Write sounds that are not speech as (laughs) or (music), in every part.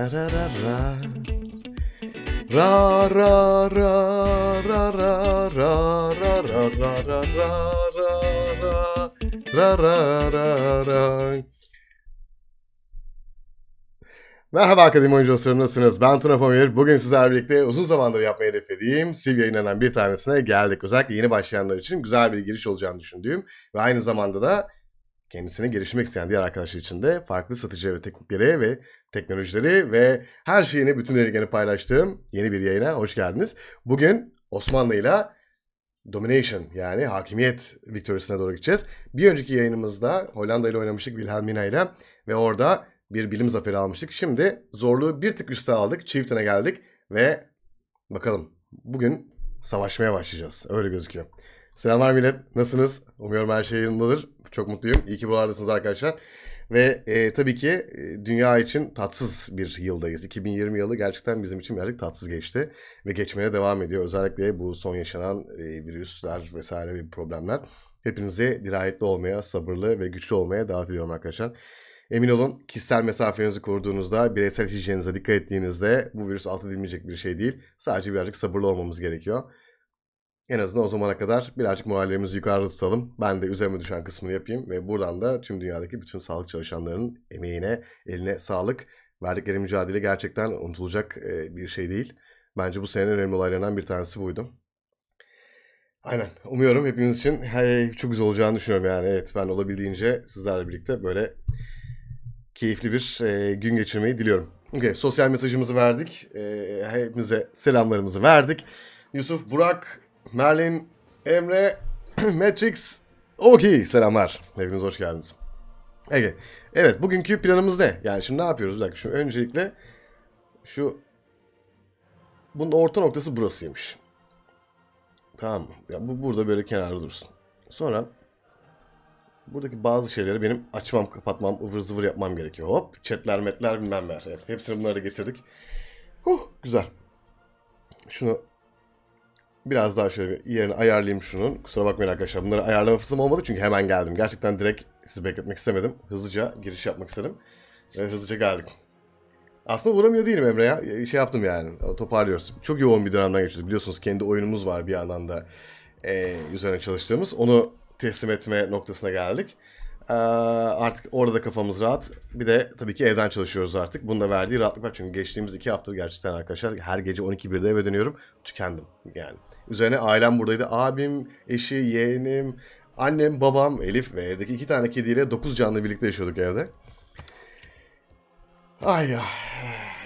ra ra ra ra ra ra ra ra ra ra ra ra ra ra ra ra ra ra ra Merhaba Akademi Oyuncu Dostlarım nasılsınız? Ben Tuna Pamir. Bugün sizlerle birlikte uzun zamandır yapmayı hedeflediğim Siv yayınlanan bir tanesine geldik. Özellikle yeni başlayanlar için güzel bir giriş olacağını düşündüğüm ve aynı zamanda da kendisini gelişmek isteyen diğer arkadaşlar için de farklı satıcı ve teknikleri ve teknolojileri ve her şeyini bütün eligeni paylaştığım yeni bir yayına hoş geldiniz. Bugün Osmanlı ile Domination yani hakimiyet victory'sine doğru gideceğiz. Bir önceki yayınımızda Hollanda ile oynamıştık Wilhelmina ile ve orada bir bilim zaferi almıştık. Şimdi zorluğu bir tık üste aldık. çiftine geldik ve bakalım bugün savaşmaya başlayacağız. Öyle gözüküyor. Selamlar millet. Nasılsınız? Umuyorum her şey yolundadır çok mutluyum. İyi ki buralardasınız arkadaşlar. Ve e, tabii ki e, dünya için tatsız bir yıldayız. 2020 yılı gerçekten bizim için birazcık tatsız geçti ve geçmeye devam ediyor. Özellikle bu son yaşanan e, virüsler vesaire bir problemler. Hepinizi dirayetli olmaya, sabırlı ve güçlü olmaya davet ediyorum arkadaşlar. Emin olun kişisel mesafenizi koruduğunuzda, bireysel hijyenize dikkat ettiğinizde bu virüs alt edilmeyecek bir şey değil. Sadece birazcık sabırlı olmamız gerekiyor. En azından o zamana kadar birazcık morallerimizi yukarıda tutalım. Ben de üzerime düşen kısmını yapayım ve buradan da tüm dünyadaki bütün sağlık çalışanlarının emeğine, eline sağlık. Verdikleri mücadele gerçekten unutulacak e, bir şey değil. Bence bu senenin önemli olaylarından bir tanesi buydu. Aynen. Umuyorum hepimiz için hey, çok güzel olacağını düşünüyorum yani. Evet ben olabildiğince sizlerle birlikte böyle keyifli bir e, gün geçirmeyi diliyorum. Okay, sosyal mesajımızı verdik. E, hepimize selamlarımızı verdik. Yusuf, Burak, Merlin, Emre, (clears throat) Matrix, Oki selamlar. Hepiniz hoş geldiniz. Ege. Evet bugünkü planımız ne? Yani şimdi ne yapıyoruz? Bir dakika. Şimdi öncelikle şu bunun orta noktası burasıymış. Tamam mı? Ya bu burada böyle kenarda dursun. Sonra buradaki bazı şeyleri benim açmam, kapatmam, ıvır zıvır yapmam gerekiyor. Hop, chatler, metler bilmem neler. Evet, hepsini bunları getirdik. Huh, güzel. Şunu Biraz daha şöyle yerini ayarlayayım şunun. Kusura bakmayın arkadaşlar. Bunları ayarlama fırsatım olmadı çünkü hemen geldim. Gerçekten direkt sizi bekletmek istemedim. Hızlıca giriş yapmak istedim. Ve hızlıca geldik. Aslında vuramıyor değilim Emre ya. E, şey yaptım yani. Toparlıyoruz. Çok yoğun bir dönemden geçiyoruz. Biliyorsunuz kendi oyunumuz var bir yandan da. E, üzerine çalıştığımız. Onu teslim etme noktasına geldik. Ee, artık orada da kafamız rahat. Bir de tabii ki evden çalışıyoruz artık. bunda verdiği rahatlık var. Çünkü geçtiğimiz iki hafta gerçekten arkadaşlar her gece 12.1'de eve dönüyorum. Tükendim yani. Üzerine ailem buradaydı. Abim, eşi, yeğenim, annem, babam, Elif ve evdeki iki tane kediyle dokuz canlı birlikte yaşıyorduk evde. Ay ya.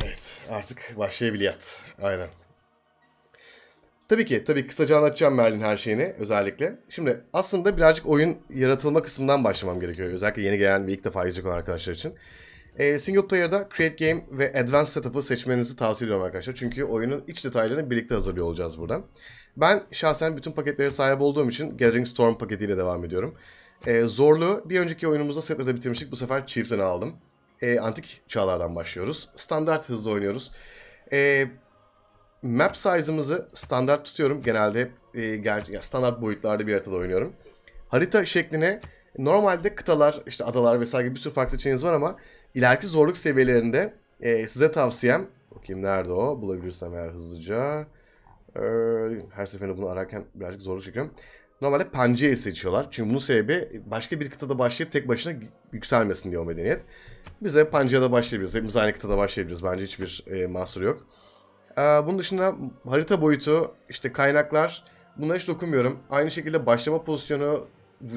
Evet artık başlayabiliyat. Aynen. Tabii ki tabii kısaca anlatacağım Merlin her şeyini özellikle. Şimdi aslında birazcık oyun yaratılma kısmından başlamam gerekiyor. Özellikle yeni gelen ve ilk defa izleyecek olan arkadaşlar için. E, single player'da Create Game ve Advanced Setup'ı seçmenizi tavsiye ediyorum arkadaşlar. Çünkü oyunun iç detaylarını birlikte hazırlıyor olacağız buradan. Ben şahsen bütün paketlere sahip olduğum için Gathering Storm paketiyle devam ediyorum. Ee, zorlu bir önceki oyunumuzda setlerde bitirmiştik. Bu sefer Chieftain'ı aldım. Ee, antik çağlardan başlıyoruz. Standart hızlı oynuyoruz. Ee, map size'ımızı standart tutuyorum. Genelde e, ger- standart boyutlarda bir haritada oynuyorum. Harita şekline normalde kıtalar, işte adalar vesaire gibi bir sürü farklı seçeneğiniz var ama ileriki zorluk seviyelerinde e, size tavsiyem Bakayım nerede o? Bulabilirsem eğer hızlıca. Ee, her seferinde bunu ararken birazcık zorlu çekiyorum. Normalde Pangea'yı seçiyorlar. Çünkü bunun sebebi başka bir kıtada başlayıp tek başına yükselmesin diye o medeniyet. Biz de Pangea'da başlayabiliriz. Hepimiz aynı kıtada başlayabiliriz. Bence hiçbir e, mahsuru yok. Ee, bunun dışında harita boyutu, işte kaynaklar bunlara hiç dokunmuyorum. Aynı şekilde başlama pozisyonu,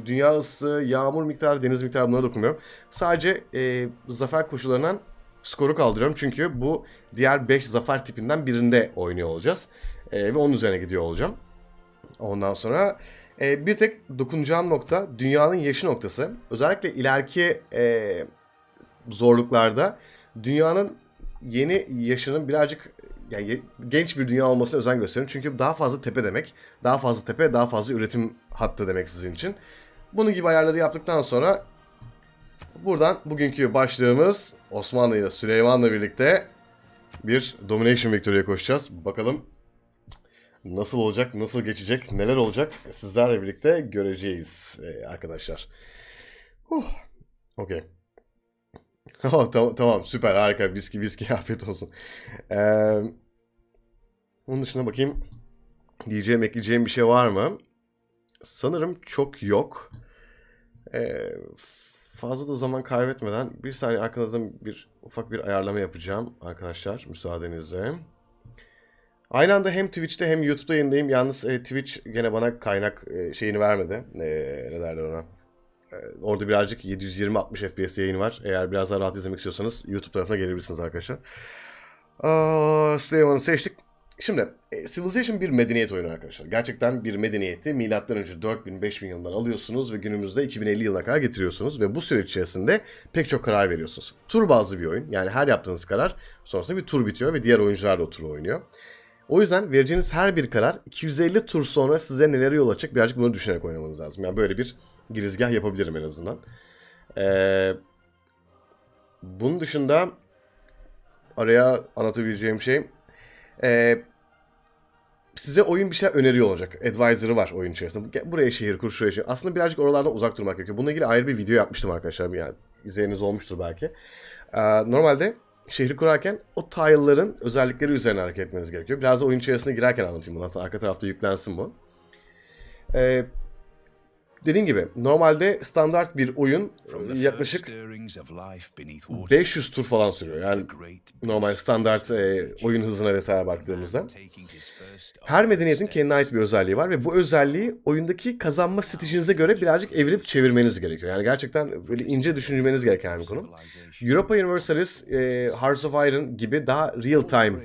dünya ısı, yağmur miktarı, deniz miktarı bunlara dokunmuyorum. Sadece e, zafer koşullarından skoru kaldırıyorum. Çünkü bu diğer 5 zafer tipinden birinde oynuyor olacağız. E, ve onun üzerine gidiyor olacağım. Ondan sonra e, bir tek dokunacağım nokta dünyanın yeşil noktası. Özellikle ileriki e, zorluklarda dünyanın yeni yaşının birazcık yani genç bir dünya olmasına özen gösterin. Çünkü daha fazla tepe demek. Daha fazla tepe, daha fazla üretim hattı demek sizin için. Bunun gibi ayarları yaptıktan sonra buradan bugünkü başlığımız Osmanlı ile Süleyman'la birlikte bir Domination Victory'e koşacağız. Bakalım Nasıl olacak, nasıl geçecek, neler olacak sizlerle birlikte göreceğiz e, arkadaşlar. Huh. Okey. (laughs) Oh, tamam, tamam süper harika biski biski (laughs) afiyet olsun. Ee, onun dışında bakayım diyeceğim ekleyeceğim bir şey var mı? Sanırım çok yok. Ee, fazla da zaman kaybetmeden bir saniye arkanızdan bir ufak bir ayarlama yapacağım arkadaşlar müsaadenizle. Aynı anda hem Twitch'te hem YouTube'da yayındayım. Yalnız e, Twitch gene bana kaynak e, şeyini vermedi. E, ne derler ona? E, orada birazcık 720-60 FPS yayın var. Eğer biraz daha rahat izlemek istiyorsanız YouTube tarafına gelebilirsiniz arkadaşlar. Aa, Süleyman'ı seçtik. Şimdi e, Civilization bir medeniyet oyunu arkadaşlar. Gerçekten bir medeniyeti milattan önce 4000-5000 yılından alıyorsunuz ve günümüzde 2050 yılına kadar getiriyorsunuz ve bu süreç içerisinde pek çok karar veriyorsunuz. Tur bazlı bir oyun. Yani her yaptığınız karar sonrasında bir tur bitiyor ve diğer oyuncular da o turu oynuyor. O yüzden vereceğiniz her bir karar 250 tur sonra size neler yol açacak birazcık bunu düşünerek oynamanız lazım. Yani böyle bir girizgah yapabilirim en azından. Ee, bunun dışında araya anlatabileceğim şey e, size oyun bir şey öneriyor olacak. Advisor'ı var oyun içerisinde. Buraya şehir kur, şuraya şehir. Aslında birazcık oralardan uzak durmak gerekiyor. Bununla ilgili ayrı bir video yapmıştım arkadaşlar. Yani izleyeniniz olmuştur belki. Ee, normalde şehri kurarken o tile'ların özellikleri üzerine hareket etmeniz gerekiyor. Biraz da oyun içerisine girerken anlatayım bunu. arka tarafta yüklensin bu. Ee, dediğim gibi normalde standart bir oyun yaklaşık 500 tur falan sürüyor. Yani normal standart e, oyun hızına vesaire baktığımızda. Her medeniyetin kendine ait bir özelliği var ve bu özelliği oyundaki kazanma stratejinize göre birazcık evirip çevirmeniz gerekiyor. Yani gerçekten böyle ince düşünmeniz gereken bir konu. Europa Universalis, e, Hearts of Iron gibi daha real time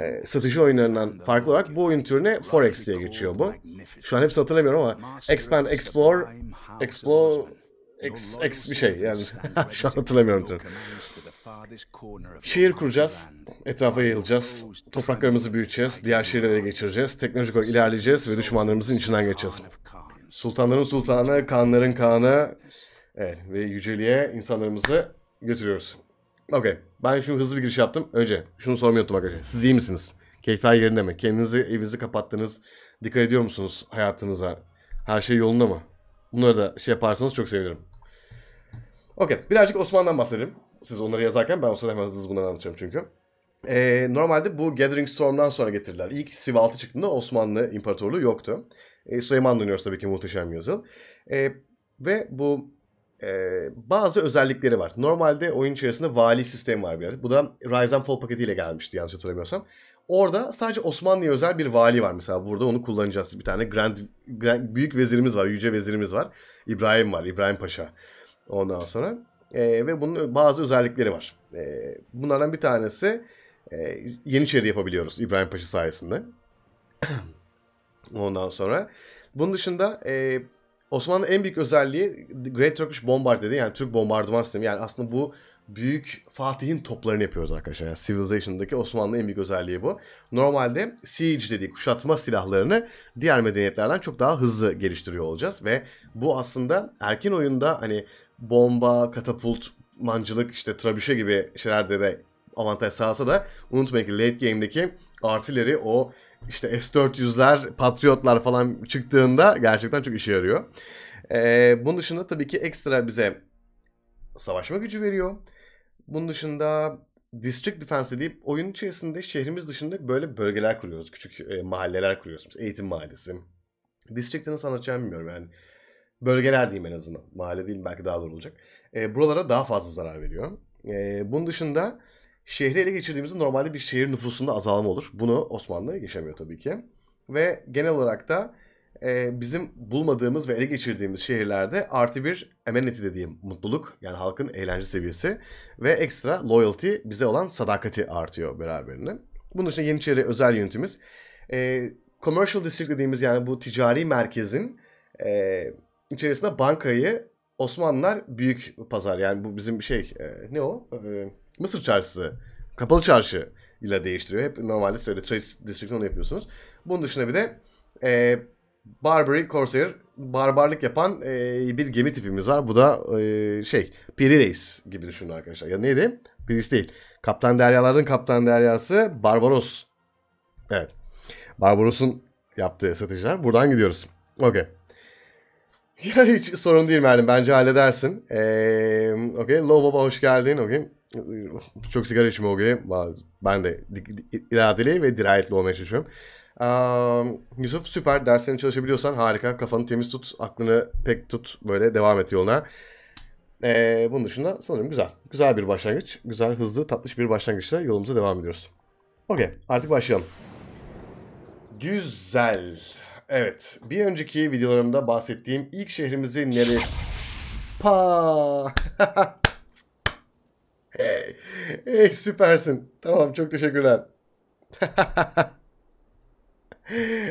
e, strateji oyunlarından farklı olarak bu oyun türüne Forex diye geçiyor bu. Şu an hepsini hatırlamıyorum ama Expand, Explore Explore, Explore, ex ex bir şey yani. (laughs) Şu an hatırlamıyorum. Diyorum. Şehir kuracağız, etrafa yayılacağız, topraklarımızı büyüteceğiz, diğer şehirlere geçireceğiz, teknolojik olarak ilerleyeceğiz ve düşmanlarımızın içinden geçeceğiz. Sultanların sultanı, kanların kanı evet, ve yüceliğe insanlarımızı götürüyoruz. Okey, ben şimdi hızlı bir giriş yaptım. Önce şunu sormayı unuttum arkadaşlar. Siz iyi misiniz? Keyifler yerinde mi? Kendinizi, evinizi kapattınız. Dikkat ediyor musunuz hayatınıza? Her şey yolunda mı? Bunları da şey yaparsanız çok sevinirim. Okey. Birazcık Osmanlıdan bahsedelim. Siz onları yazarken ben o sırada hemen hızlı bunları anlatacağım çünkü. Ee, normalde bu Gathering Storm'dan sonra getirdiler. İlk sivaltı çıktığında Osmanlı İmparatorluğu yoktu. Ee, Süleyman dönüyoruz tabii ki muhteşem yazıl. Ee, ve bu e, bazı özellikleri var. Normalde oyun içerisinde vali sistemi var biraz. Bu da Rise and Fall paketiyle gelmişti yanlış hatırlamıyorsam. Orada sadece Osmanlı'ya özel bir vali var mesela. Burada onu kullanacağız. Bir tane grand, grand büyük vezirimiz var, yüce vezirimiz var. İbrahim var, İbrahim Paşa. Ondan sonra e, ve bunun bazı özellikleri var. E, bunlardan bir tanesi e, Yeniçeri yapabiliyoruz İbrahim Paşa sayesinde. (clears throat) Ondan sonra bunun dışında e, Osmanlı en büyük özelliği Great Turkish Bombard dedi yani Türk bombardıman sistemi. Yani aslında bu büyük Fatih'in toplarını yapıyoruz arkadaşlar. Yani Civilization'daki Osmanlı en büyük özelliği bu. Normalde siege dediği kuşatma silahlarını diğer medeniyetlerden çok daha hızlı geliştiriyor olacağız ve bu aslında erken oyunda hani bomba, katapult, mancılık işte trabüşe gibi şeylerde de avantaj sağlasa da unutmayın ki late game'deki artileri o işte S-400'ler, Patriotlar falan çıktığında gerçekten çok işe yarıyor. Ee, bunun dışında tabii ki ekstra bize savaşma gücü veriyor. Bunun dışında District Defense deyip oyun içerisinde şehrimiz dışında böyle bölgeler kuruyoruz. Küçük e, mahalleler kuruyoruz. Mesela eğitim mahallesi. District'i nasıl anlatacağımı bilmiyorum yani. Bölgeler diyeyim en azından. Mahalle değil belki daha doğru olacak. E, buralara daha fazla zarar veriyor. E, bunun dışında şehri ele geçirdiğimizde normalde bir şehir nüfusunda azalma olur. Bunu Osmanlı yaşamıyor tabii ki. Ve genel olarak da e, bizim bulmadığımız ve ele geçirdiğimiz şehirlerde artı bir amenity dediğim mutluluk yani halkın eğlence seviyesi ve ekstra loyalty bize olan sadakati artıyor beraberinde. Bunun için Yeniçeri özel yönetimiz e, commercial district dediğimiz yani bu ticari merkezin e, içerisinde bankayı Osmanlılar büyük pazar yani bu bizim şey e, ne o e, Mısır çarşısı kapalı çarşı ile değiştiriyor. Hep normalde söyle trade District'ini onu yapıyorsunuz. Bunun dışında bir de e, Barbary Corsair barbarlık yapan e, bir gemi tipimiz var. Bu da e, şey Piraeus gibi düşünün arkadaşlar. Ya neydi? Piraeus değil. Kaptan Deryaların Kaptan Deryası Barbaros. Evet. Barbaros'un yaptığı satıcılar. Buradan gidiyoruz. Okey. (laughs) Ya hiç sorun değil Merlin. Bence halledersin. Ee, okey. Low Baba hoş geldin. Okey. Çok sigara içme okey. Ben de iradeli ve dirayetli olmaya çalışıyorum. Yusuf süper. Derslerini çalışabiliyorsan harika. Kafanı temiz tut. Aklını pek tut. Böyle devam et yoluna. Ee, bunun dışında sanırım güzel. Güzel bir başlangıç. Güzel, hızlı, tatlış bir başlangıçla yolumuza devam ediyoruz. Okey. Artık başlayalım. Güzel. Evet. Bir önceki videolarımda bahsettiğim ilk şehrimizi nereye... Pa! (laughs) hey. hey süpersin. Tamam çok teşekkürler. (laughs)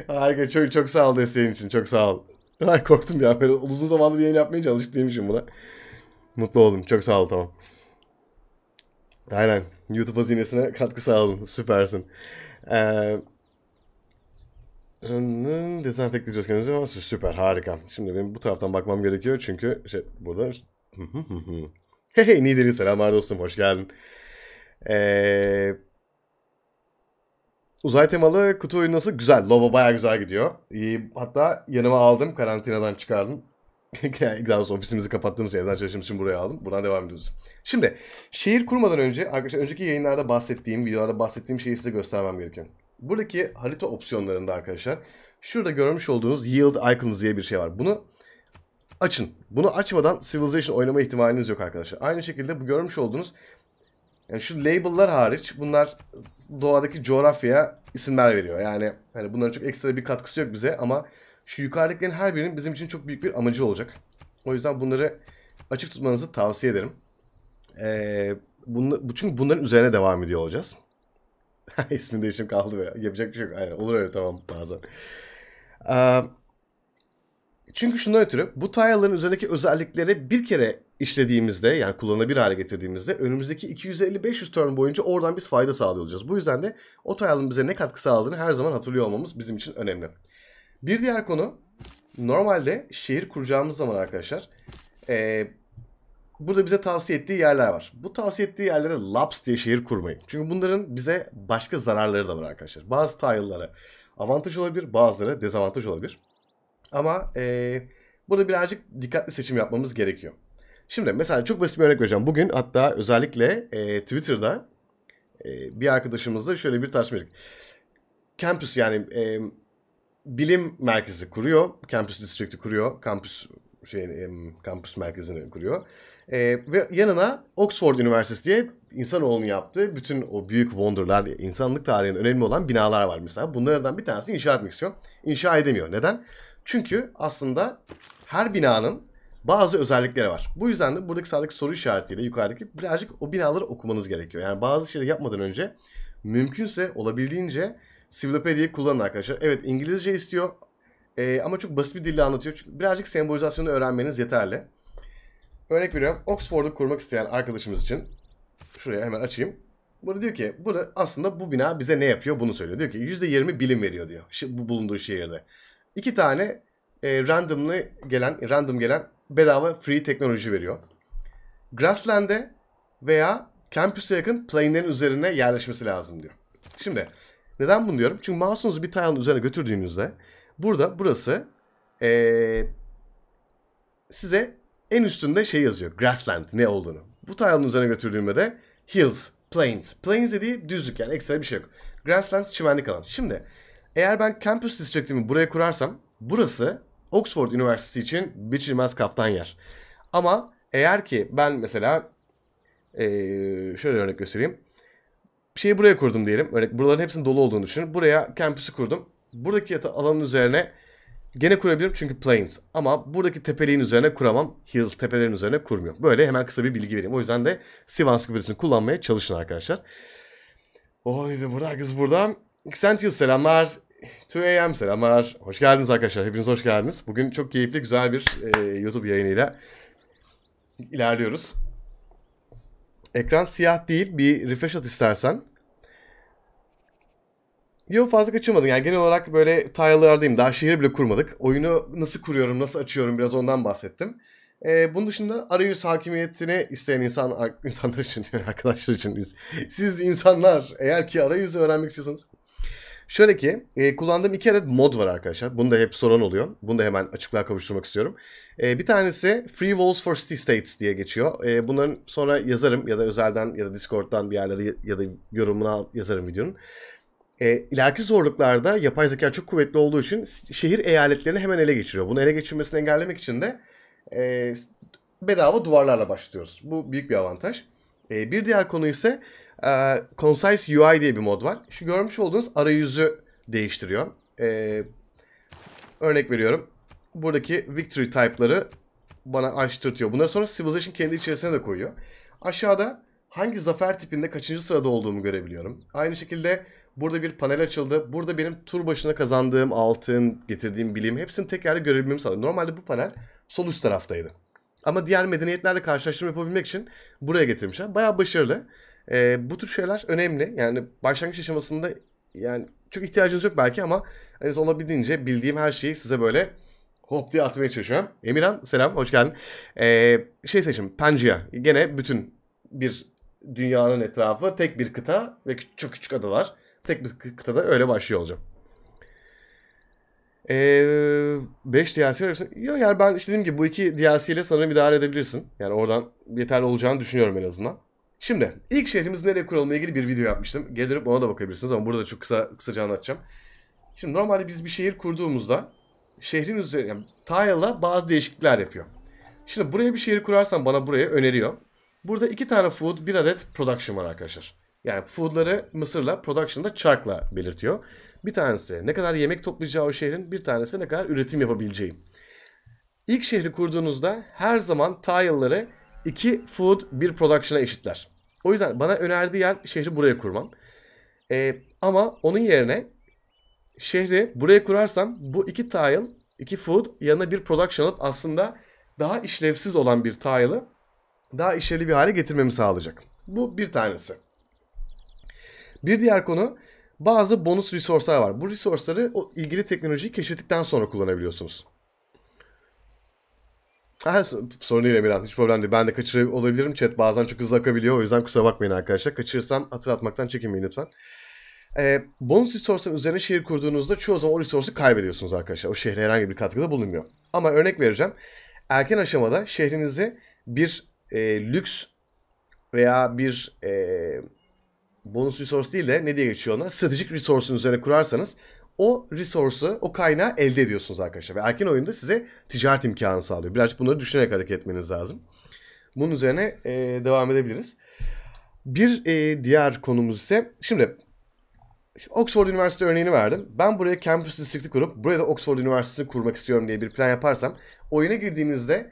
Harika. Çok çok sağ ol desteğin için. Çok sağ ol. Ay korktum ya. Böyle uzun zamandır yayın yapmaya çalıştık değilmişim buna. Mutlu oldum. Çok sağ ol tamam. Aynen. YouTube hazinesine katkı sağladın. Süpersin. Ee, dezenfekte ediyoruz kendimizi ama süper harika. Şimdi benim bu taraftan bakmam gerekiyor çünkü şey burada. hey hey Nideri selamlar dostum hoş geldin. Eee Uzay temalı kutu oyunu nasıl? Güzel. Lobo baya güzel gidiyor. İyi, hatta yanıma aldım. Karantinadan çıkardım. (laughs) Daha ofisimizi kapattığımız yerden çalıştığım için buraya aldım. Buradan devam ediyoruz. Şimdi şehir kurmadan önce arkadaşlar önceki yayınlarda bahsettiğim, videolarda bahsettiğim şeyi size göstermem gerekiyor. Buradaki harita opsiyonlarında arkadaşlar şurada görmüş olduğunuz Yield Icons diye bir şey var. Bunu açın. Bunu açmadan Civilization oynama ihtimaliniz yok arkadaşlar. Aynı şekilde bu görmüş olduğunuz yani şu label'lar hariç bunlar doğadaki coğrafyaya isimler veriyor. Yani hani bunların çok ekstra bir katkısı yok bize ama şu yukarıdakilerin her birinin bizim için çok büyük bir amacı olacak. O yüzden bunları açık tutmanızı tavsiye ederim. Ee, bunu, çünkü bunların üzerine devam ediyor olacağız. (laughs) İsmi değişim kaldı böyle. Yapacak bir şey yok. Aynen olur öyle tamam bazen. Ee, çünkü şundan ötürü bu tile'ların üzerindeki özelliklere bir kere işlediğimizde yani kullanılabilir hale getirdiğimizde önümüzdeki 250-500 turn boyunca oradan biz fayda sağlıyor olacağız. Bu yüzden de o bize ne katkı sağladığını her zaman hatırlıyor olmamız bizim için önemli. Bir diğer konu normalde şehir kuracağımız zaman arkadaşlar e, burada bize tavsiye ettiği yerler var. Bu tavsiye ettiği yerlere laps diye şehir kurmayın. Çünkü bunların bize başka zararları da var arkadaşlar. Bazı tile'lara avantaj olabilir bazıları dezavantaj olabilir. Ama e, burada birazcık dikkatli seçim yapmamız gerekiyor. Şimdi mesela çok basit bir örnek vereceğim. Bugün hatta özellikle e, Twitter'da e, bir arkadaşımızla şöyle bir tartışma yaptık. Campus yani e, bilim merkezi kuruyor. Campus District'i kuruyor. Campus şey e, kampüs merkezini kuruyor. E, ve yanına Oxford Üniversitesi diye insanoğlunun yaptığı bütün o büyük wonderlar, insanlık tarihinin önemli olan binalar var mesela. Bunlardan bir tanesini inşa etmek istiyor. İnşa edemiyor. Neden? Çünkü aslında her binanın bazı özellikleri var. Bu yüzden de buradaki sağdaki soru işaretiyle yukarıdaki birazcık o binaları okumanız gerekiyor. Yani bazı şeyleri yapmadan önce mümkünse olabildiğince Sivlopedia'yı kullanın arkadaşlar. Evet İngilizce istiyor e, ama çok basit bir dille anlatıyor. Çünkü birazcık sembolizasyonu öğrenmeniz yeterli. Örnek veriyorum Oxford'u kurmak isteyen arkadaşımız için şuraya hemen açayım. Burada diyor ki burada aslında bu bina bize ne yapıyor bunu söylüyor. Diyor ki %20 bilim veriyor diyor bu bulunduğu şehirde. İki tane e, randomlı gelen random gelen bedava free teknoloji veriyor. Grassland'e veya kampüse yakın plane'lerin üzerine yerleşmesi lazım diyor. Şimdi neden bunu diyorum? Çünkü mouse'unuzu bir tile'ın üzerine götürdüğünüzde burada burası ee, size en üstünde şey yazıyor. Grassland ne olduğunu. Bu tile'ın üzerine götürdüğümde de hills, plains. Plains dediği düzlük yani ekstra bir şey yok. Grasslands çimenlik alan. Şimdi eğer ben campus district'imi buraya kurarsam burası Oxford Üniversitesi için biçilmez kaftan yer. Ama eğer ki ben mesela ee, şöyle örnek göstereyim. Bir şeyi buraya kurdum diyelim. Örnek buraların hepsinin dolu olduğunu düşünün. Buraya kampüsü kurdum. Buradaki yata alanın üzerine gene kurabilirim çünkü plains. Ama buradaki tepeliğin üzerine kuramam. Hill tepelerin üzerine kurmuyor. Böyle hemen kısa bir bilgi vereyim. O yüzden de Sivan Scuberisini kullanmaya çalışın arkadaşlar. Oh dedi burada kız burada. Xentius selamlar. 2AM selamlar. Hoş geldiniz arkadaşlar. Hepiniz hoş geldiniz. Bugün çok keyifli, güzel bir e, YouTube yayınıyla ilerliyoruz. Ekran siyah değil. Bir refresh at istersen. Yok fazla kaçırmadın. Yani genel olarak böyle tile'lardayım. Daha şehir bile kurmadık. Oyunu nasıl kuruyorum, nasıl açıyorum biraz ondan bahsettim. E, bunun dışında arayüz hakimiyetini isteyen insan (laughs) insanlar için, arkadaşlar için. Siz insanlar eğer ki arayüzü öğrenmek istiyorsanız Şöyle ki e, kullandığım iki adet mod var arkadaşlar. Bunu da hep soran oluyor. Bunu da hemen açıklığa kavuşturmak istiyorum. E, bir tanesi Free Walls for City States diye geçiyor. E, bunların sonra yazarım ya da özelden ya da Discord'dan bir yerlere ya da yorumuna yazarım videonun. E, ileriki zorluklarda yapay zeka çok kuvvetli olduğu için şehir eyaletlerini hemen ele geçiriyor. Bunu ele geçirmesini engellemek için de e, bedava duvarlarla başlıyoruz. Bu büyük bir avantaj. Ee, bir diğer konu ise e, Concise UI diye bir mod var. Şu görmüş olduğunuz arayüzü değiştiriyor. E, örnek veriyorum. Buradaki victory type'ları bana açtırtıyor. Bunları sonra Civilization kendi içerisine de koyuyor. Aşağıda hangi zafer tipinde kaçıncı sırada olduğumu görebiliyorum. Aynı şekilde burada bir panel açıldı. Burada benim tur başına kazandığım altın, getirdiğim bilim hepsini tek yerde görebilmemi sağlıyor. Normalde bu panel sol üst taraftaydı. Ama diğer medeniyetlerle karşılaştırma yapabilmek için buraya getirmişler. Bayağı başarılı. E, bu tür şeyler önemli. Yani başlangıç aşamasında yani çok ihtiyacınız yok belki ama hani olabildiğince bildiğim her şeyi size böyle hop diye atmaya çalışıyorum. Emirhan selam hoş geldin. Ee, şey seçim Pangea gene bütün bir dünyanın etrafı tek bir kıta ve çok küçük adalar. Tek bir kıtada öyle başlıyor olacağım. Ee, 5 DLC arası. Yok yani ben işte dediğim gibi bu iki DLC ile sanırım idare edebilirsin. Yani oradan yeterli olacağını düşünüyorum en azından. Şimdi ilk şehrimiz nereye kuralımla ilgili bir video yapmıştım. Geri dönüp ona da bakabilirsiniz ama burada da çok kısa kısaca anlatacağım. Şimdi normalde biz bir şehir kurduğumuzda şehrin üzerine yani tile'la bazı değişiklikler yapıyor. Şimdi buraya bir şehir kurarsan bana buraya öneriyor. Burada iki tane food, bir adet production var arkadaşlar. Yani food'ları Mısır'la, production'da çarkla belirtiyor. Bir tanesi ne kadar yemek toplayacağı o şehrin, bir tanesi ne kadar üretim yapabileceği. İlk şehri kurduğunuzda her zaman tile'ları iki food bir production'a eşitler. O yüzden bana önerdiği yer şehri buraya kurmam. Ee, ama onun yerine şehri buraya kurarsam bu iki tile, iki food yanına bir production alıp aslında daha işlevsiz olan bir tile'ı daha işlevli bir hale getirmemi sağlayacak. Bu bir tanesi. Bir diğer konu bazı bonus resource'lar var. Bu resource'ları o ilgili teknolojiyi keşfettikten sonra kullanabiliyorsunuz. Ha, sorun değil Emirhan. Hiç problem değil. Ben de kaçırır olabilirim. Chat bazen çok hızlı akabiliyor. O yüzden kusura bakmayın arkadaşlar. Kaçırırsam hatırlatmaktan çekinmeyin lütfen. Ee, bonus resource'ın üzerine şehir kurduğunuzda çoğu zaman o resource'u kaybediyorsunuz arkadaşlar. O şehre herhangi bir katkıda bulunmuyor. Ama örnek vereceğim. Erken aşamada şehrinize bir e, lüks veya bir e, bonus resource değil de ne diye geçiyor ona Stratejik resource'un üzerine kurarsanız o resource'u, o kaynağı elde ediyorsunuz arkadaşlar. Ve erken oyunda size ticaret imkanı sağlıyor. Birazcık bunları düşünerek hareket etmeniz lazım. Bunun üzerine e, devam edebiliriz. Bir e, diğer konumuz ise şimdi Oxford Üniversitesi örneğini verdim. Ben buraya Campus District'i kurup buraya da Oxford Üniversitesi'ni kurmak istiyorum diye bir plan yaparsam oyuna girdiğinizde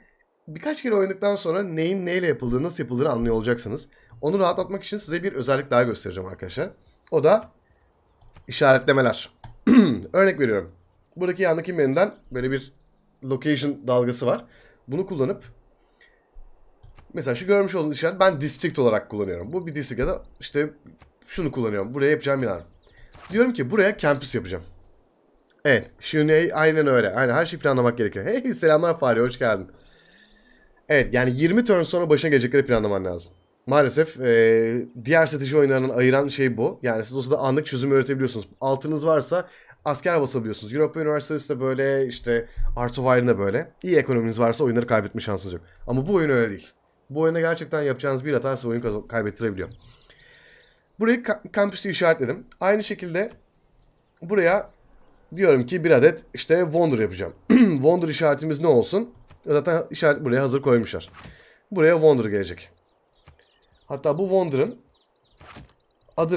birkaç kere oynadıktan sonra neyin neyle yapıldığı, nasıl yapıldığını anlıyor olacaksınız. Onu rahatlatmak için size bir özellik daha göstereceğim arkadaşlar. O da işaretlemeler. (clears throat) Örnek veriyorum. Buradaki yandaki menüden böyle bir location dalgası var. Bunu kullanıp mesela şu görmüş olduğunuz işaret ben district olarak kullanıyorum. Bu bir district ya da işte şunu kullanıyorum. Buraya yapacağım bina. Diyorum ki buraya campus yapacağım. Evet. Şuney aynen öyle. Aynen her şeyi planlamak gerekiyor. Hey selamlar Fahri hoş geldin. Evet yani 20 turn sonra başına gelecekleri planlaman lazım. Maalesef e, diğer strateji oyunlarından ayıran şey bu. Yani siz olsa da anlık çözüm üretebiliyorsunuz. Altınız varsa asker basabiliyorsunuz. Europa Üniversitesi de böyle işte Art of Iron'da böyle. İyi ekonominiz varsa oyunları kaybetme şansınız yok. Ama bu oyun öyle değil. Bu oyunda gerçekten yapacağınız bir hata size oyun kaybettirebiliyor. Burayı kampüsü işaretledim. Aynı şekilde buraya diyorum ki bir adet işte Wonder yapacağım. (clears throat) Wonder işaretimiz ne olsun? Zaten işaret buraya hazır koymuşlar. Buraya Wonder gelecek. Hatta bu Wonder'ın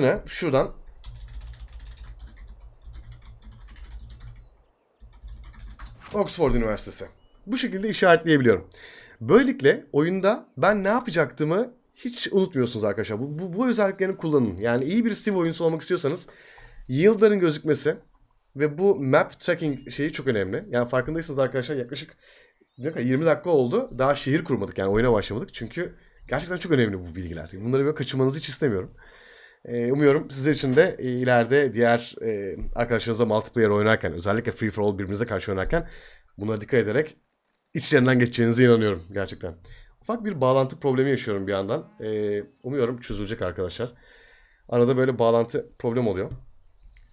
ne? şuradan Oxford Üniversitesi. Bu şekilde işaretleyebiliyorum. Böylelikle oyunda ben ne yapacaktımı hiç unutmuyorsunuz arkadaşlar. Bu, bu, bu özelliklerini kullanın. Yani iyi bir Civ oyuncusu olmak istiyorsanız yıldların gözükmesi ve bu map tracking şeyi çok önemli. Yani farkındaysanız arkadaşlar yaklaşık Yok 20 dakika oldu. Daha şehir kurmadık yani oyuna başlamadık. Çünkü gerçekten çok önemli bu bilgiler. Bunları böyle kaçırmanızı hiç istemiyorum. Ee, umuyorum sizler için de e, ileride diğer e, arkadaşlarınızla multiplayer oynarken özellikle free for all birbirinize karşı oynarken buna dikkat ederek içlerinden geçeceğinize inanıyorum gerçekten. Ufak bir bağlantı problemi yaşıyorum bir yandan. Ee, umuyorum çözülecek arkadaşlar. Arada böyle bağlantı problem oluyor.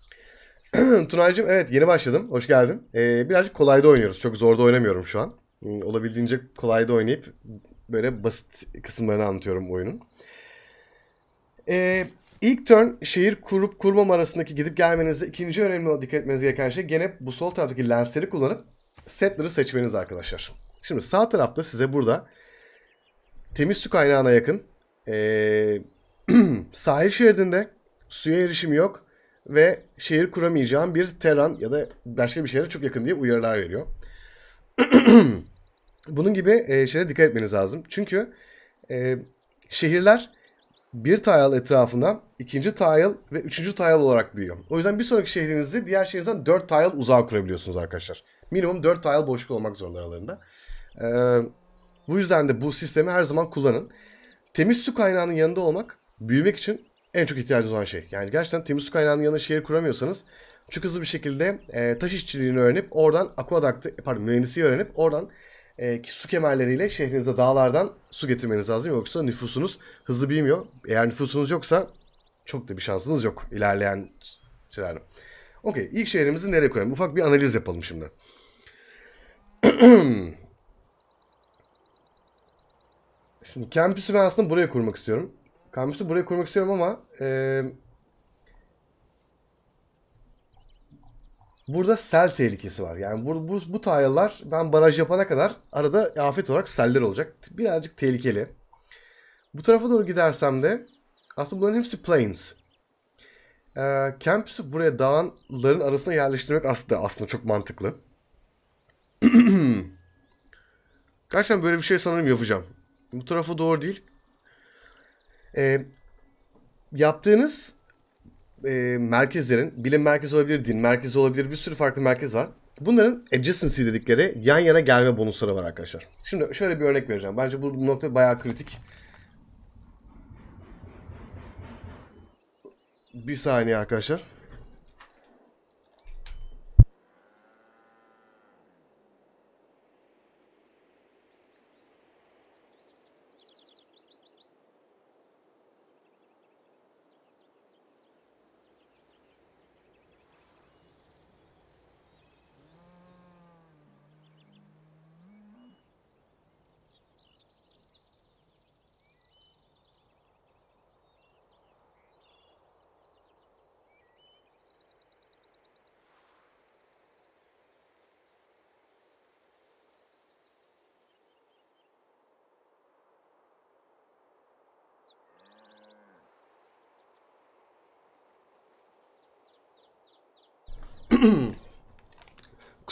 (clears throat) Tunay'cığım evet yeni başladım. Hoş geldin. Ee, birazcık kolayda oynuyoruz. Çok zorda oynamıyorum şu an. Hmm, olabildiğince kolay da oynayıp böyle basit kısımlarını anlatıyorum oyunun. Ee, ilk turn şehir kurup kurmam arasındaki gidip gelmenizde ikinci önemli olan dikkat etmeniz gereken şey gene bu sol taraftaki lensleri kullanıp settler'ı seçmeniz arkadaşlar. Şimdi sağ tarafta size burada temiz su kaynağına yakın ee, (clears throat) sahil şeridinde suya erişim yok ve şehir kuramayacağım bir teran ya da başka bir şehre çok yakın diye uyarılar veriyor. (clears throat) Bunun gibi e, şeylere dikkat etmeniz lazım. Çünkü e, şehirler bir tile etrafında ikinci tile ve üçüncü tile olarak büyüyor. O yüzden bir sonraki şehrinizi diğer şehrinizden dört tile uzağa kurabiliyorsunuz arkadaşlar. Minimum dört tile boşluk olmak zorunda aralarında. E, bu yüzden de bu sistemi her zaman kullanın. Temiz su kaynağının yanında olmak büyümek için en çok ihtiyacınız olan şey. Yani gerçekten temiz su kaynağının yanına şehir kuramıyorsanız çok hızlı bir şekilde e, taş işçiliğini öğrenip oradan aquadaktı pardon mühendisi öğrenip oradan e, su kemerleriyle şehrinize dağlardan su getirmeniz lazım. Yoksa nüfusunuz hızlı büyümüyor. Eğer nüfusunuz yoksa çok da bir şansınız yok ilerleyen şeylerde. Okey ilk şehrimizi nereye koyalım? Ufak bir analiz yapalım şimdi. (clears throat) şimdi kampüsü ben aslında buraya kurmak istiyorum. Kampüsü buraya kurmak istiyorum ama... E, Burada sel tehlikesi var. Yani bu, bu, bu tahyalar ben baraj yapana kadar arada afet olarak seller olacak. Birazcık tehlikeli. Bu tarafa doğru gidersem de aslında bunların hepsi plains. Ee, kampüsü buraya dağların arasına yerleştirmek aslında aslında çok mantıklı. (clears throat) Gerçekten böyle bir şey sanırım yapacağım. Bu tarafa doğru değil. Ee, yaptığınız e, merkezlerin, bilim merkezi olabilir, din merkezi olabilir, bir sürü farklı merkez var. Bunların adjacency dedikleri yan yana gelme bonusları var arkadaşlar. Şimdi şöyle bir örnek vereceğim. Bence bu nokta bayağı kritik. Bir saniye arkadaşlar.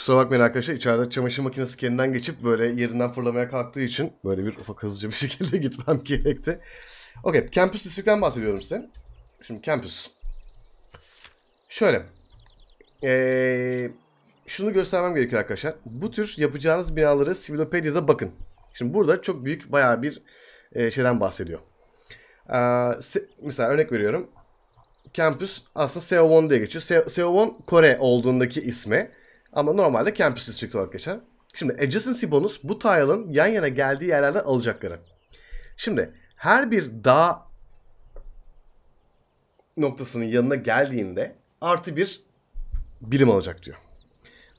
Kusura bakmayın arkadaşlar içeride çamaşır makinesi kendinden geçip böyle yerinden fırlamaya kalktığı için böyle bir ufak hızlıca bir (laughs) şekilde gitmem gerekti. Okey kampüs distrikten bahsediyorum size. Şimdi kampüs. Şöyle. Ee, şunu göstermem gerekiyor arkadaşlar. Bu tür yapacağınız binaları Sivilopedia'da bakın. Şimdi burada çok büyük bayağı bir e, şeyden bahsediyor. Ee, mesela örnek veriyorum. Kampüs aslında SEO1 diye geçiyor. SEO1 Kore olduğundaki ismi. Ama normalde Campus District olarak geçer. Şimdi adjacency bonus bu tile'ın yan yana geldiği yerlerden alacakları. Şimdi her bir dağ noktasının yanına geldiğinde artı bir birim alacak diyor.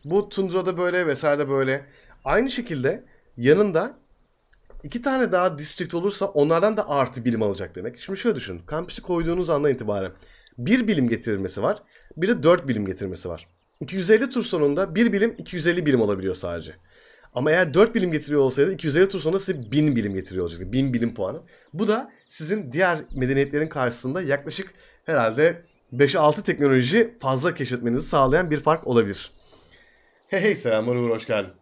Bu Tundra'da böyle vesaire böyle. Aynı şekilde yanında iki tane daha district olursa onlardan da artı bilim alacak demek. Şimdi şöyle düşün. Kampüsü koyduğunuz andan itibaren bir bilim getirilmesi var. Bir de dört bilim getirmesi var. 250 tur sonunda bir bilim 250 bilim olabiliyor sadece. Ama eğer 4 bilim getiriyor olsaydı 250 tur sonra size 1000 bilim getiriyor olacaktı. 1000 bilim puanı. Bu da sizin diğer medeniyetlerin karşısında yaklaşık herhalde 5-6 teknoloji fazla keşfetmenizi sağlayan bir fark olabilir. Hey hey selamlar Uğur hoş geldin.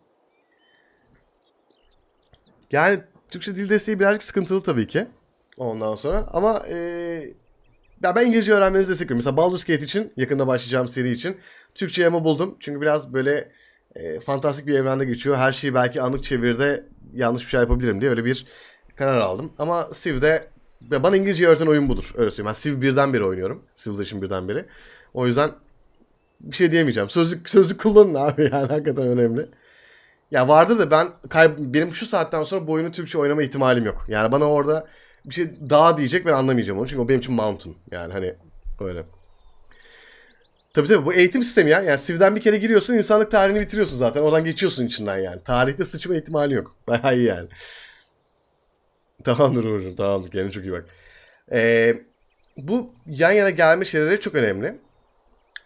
Yani Türkçe dil desteği birazcık sıkıntılı tabii ki. Ondan sonra ama ee, ya ben İngilizce öğrenmenizi de sıkıyorum. Mesela Baldur's Gate için yakında başlayacağım seri için Türkçe yama buldum. Çünkü biraz böyle e, fantastik bir evrende geçiyor. Her şeyi belki anlık çevirde yanlış bir şey yapabilirim diye öyle bir karar aldım. Ama Civ'de bana İngilizce öğreten oyun budur. Öyle söyleyeyim. Ben Civ birden beri oynuyorum. Civilization birden beri. O yüzden bir şey diyemeyeceğim. Sözlük sözlük kullanın abi (laughs) yani hakikaten önemli. Ya vardır da ben kay benim şu saatten sonra bu oyunu Türkçe oynama ihtimalim yok. Yani bana orada bir şey dağ diyecek ben anlamayacağım onu. Çünkü o benim için mountain. Yani hani öyle. Tabii tabii bu eğitim sistemi ya. Yani Siv'den bir kere giriyorsun insanlık tarihini bitiriyorsun zaten. Oradan geçiyorsun içinden yani. Tarihte sıçma ihtimali yok. (laughs) Bayağı iyi yani. Tamamdır Uğur'cum tamamdır. Kendine çok iyi bak. Ee, bu yan yana gelme şeyleri çok önemli.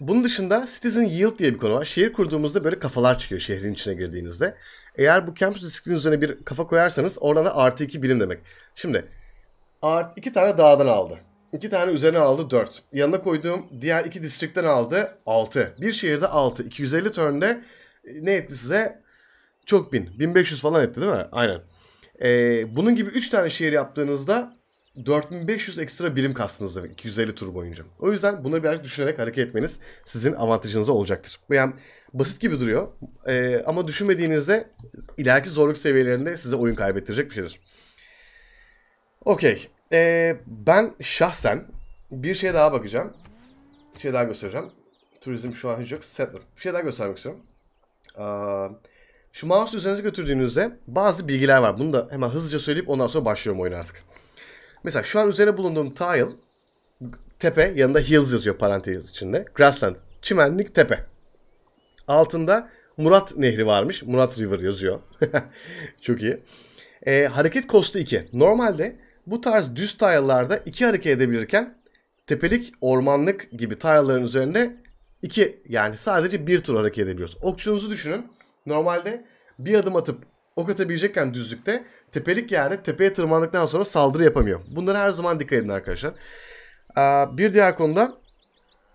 Bunun dışında Citizen Yield diye bir konu var. Şehir kurduğumuzda böyle kafalar çıkıyor şehrin içine girdiğinizde. Eğer bu campus disklinin üzerine bir kafa koyarsanız oradan da artı iki bilim demek. Şimdi Art iki tane dağdan aldı. İki tane üzerine aldı 4. Yanına koyduğum diğer iki distrikten aldı 6. Bir şehirde 6. 250 turn'de ne etti size? Çok bin. 1500 falan etti değil mi? Aynen. Ee, bunun gibi 3 tane şehir yaptığınızda 4500 ekstra birim kastınız demek 250 tur boyunca. O yüzden bunları birazcık düşünerek hareket etmeniz sizin avantajınıza olacaktır. Yani basit gibi duruyor ee, ama düşünmediğinizde ileriki zorluk seviyelerinde size oyun kaybettirecek bir şeydir. Okey. Ee, ben şahsen bir şey daha bakacağım. Bir şey daha göstereceğim. Turizm şu an hiç yok. Settler. Bir şey daha göstermek istiyorum. Ee, şu mouse'u üzerinize götürdüğünüzde bazı bilgiler var. Bunu da hemen hızlıca söyleyip ondan sonra başlıyorum oyuna artık. Mesela şu an üzerine bulunduğum tile tepe yanında hills yazıyor parantez içinde. Grassland. Çimenlik tepe. Altında Murat Nehri varmış. Murat River yazıyor. (laughs) Çok iyi. Ee, hareket kostu 2. Normalde bu tarz düz tile'larda iki hareket edebilirken tepelik, ormanlık gibi tile'ların üzerinde iki yani sadece bir tur hareket edebiliyoruz. Okçunuzu düşünün. Normalde bir adım atıp ok atabilecekken düzlükte tepelik yerde tepeye tırmandıktan sonra saldırı yapamıyor. Bunlara her zaman dikkat edin arkadaşlar. bir diğer konuda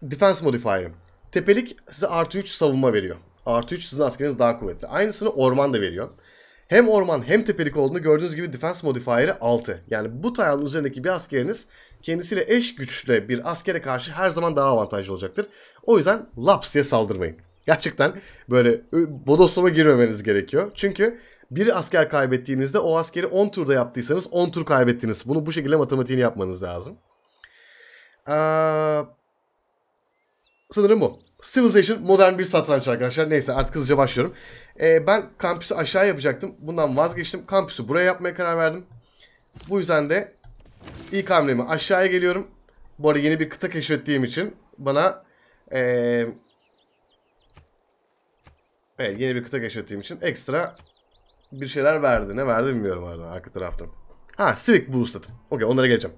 defense modifier'ı. Tepelik size artı 3 savunma veriyor. Artı 3 sizin askeriniz daha kuvvetli. Aynısını orman da veriyor. Hem orman hem tepelik olduğunu gördüğünüz gibi defense modifier'ı 6. Yani bu tayanın üzerindeki bir askeriniz kendisiyle eş güçle bir askere karşı her zaman daha avantajlı olacaktır. O yüzden laps diye saldırmayın. Gerçekten böyle bodoslama girmemeniz gerekiyor. Çünkü bir asker kaybettiğinizde o askeri 10 turda yaptıysanız 10 tur kaybettiniz. Bunu bu şekilde matematiğini yapmanız lazım. Ee, sanırım bu. Civilization modern bir satranç arkadaşlar. Neyse artık hızlıca başlıyorum. E, ben kampüsü aşağı yapacaktım. Bundan vazgeçtim. Kampüsü buraya yapmaya karar verdim. Bu yüzden de ilk hamlemi aşağıya geliyorum. Bu arada yeni bir kıta keşfettiğim için bana e, evet, yeni bir kıta keşfettiğim için ekstra bir şeyler verdi. Ne verdi bilmiyorum arada arka taraftan. Ha Civic Boost'ladım. Okey onlara geleceğim.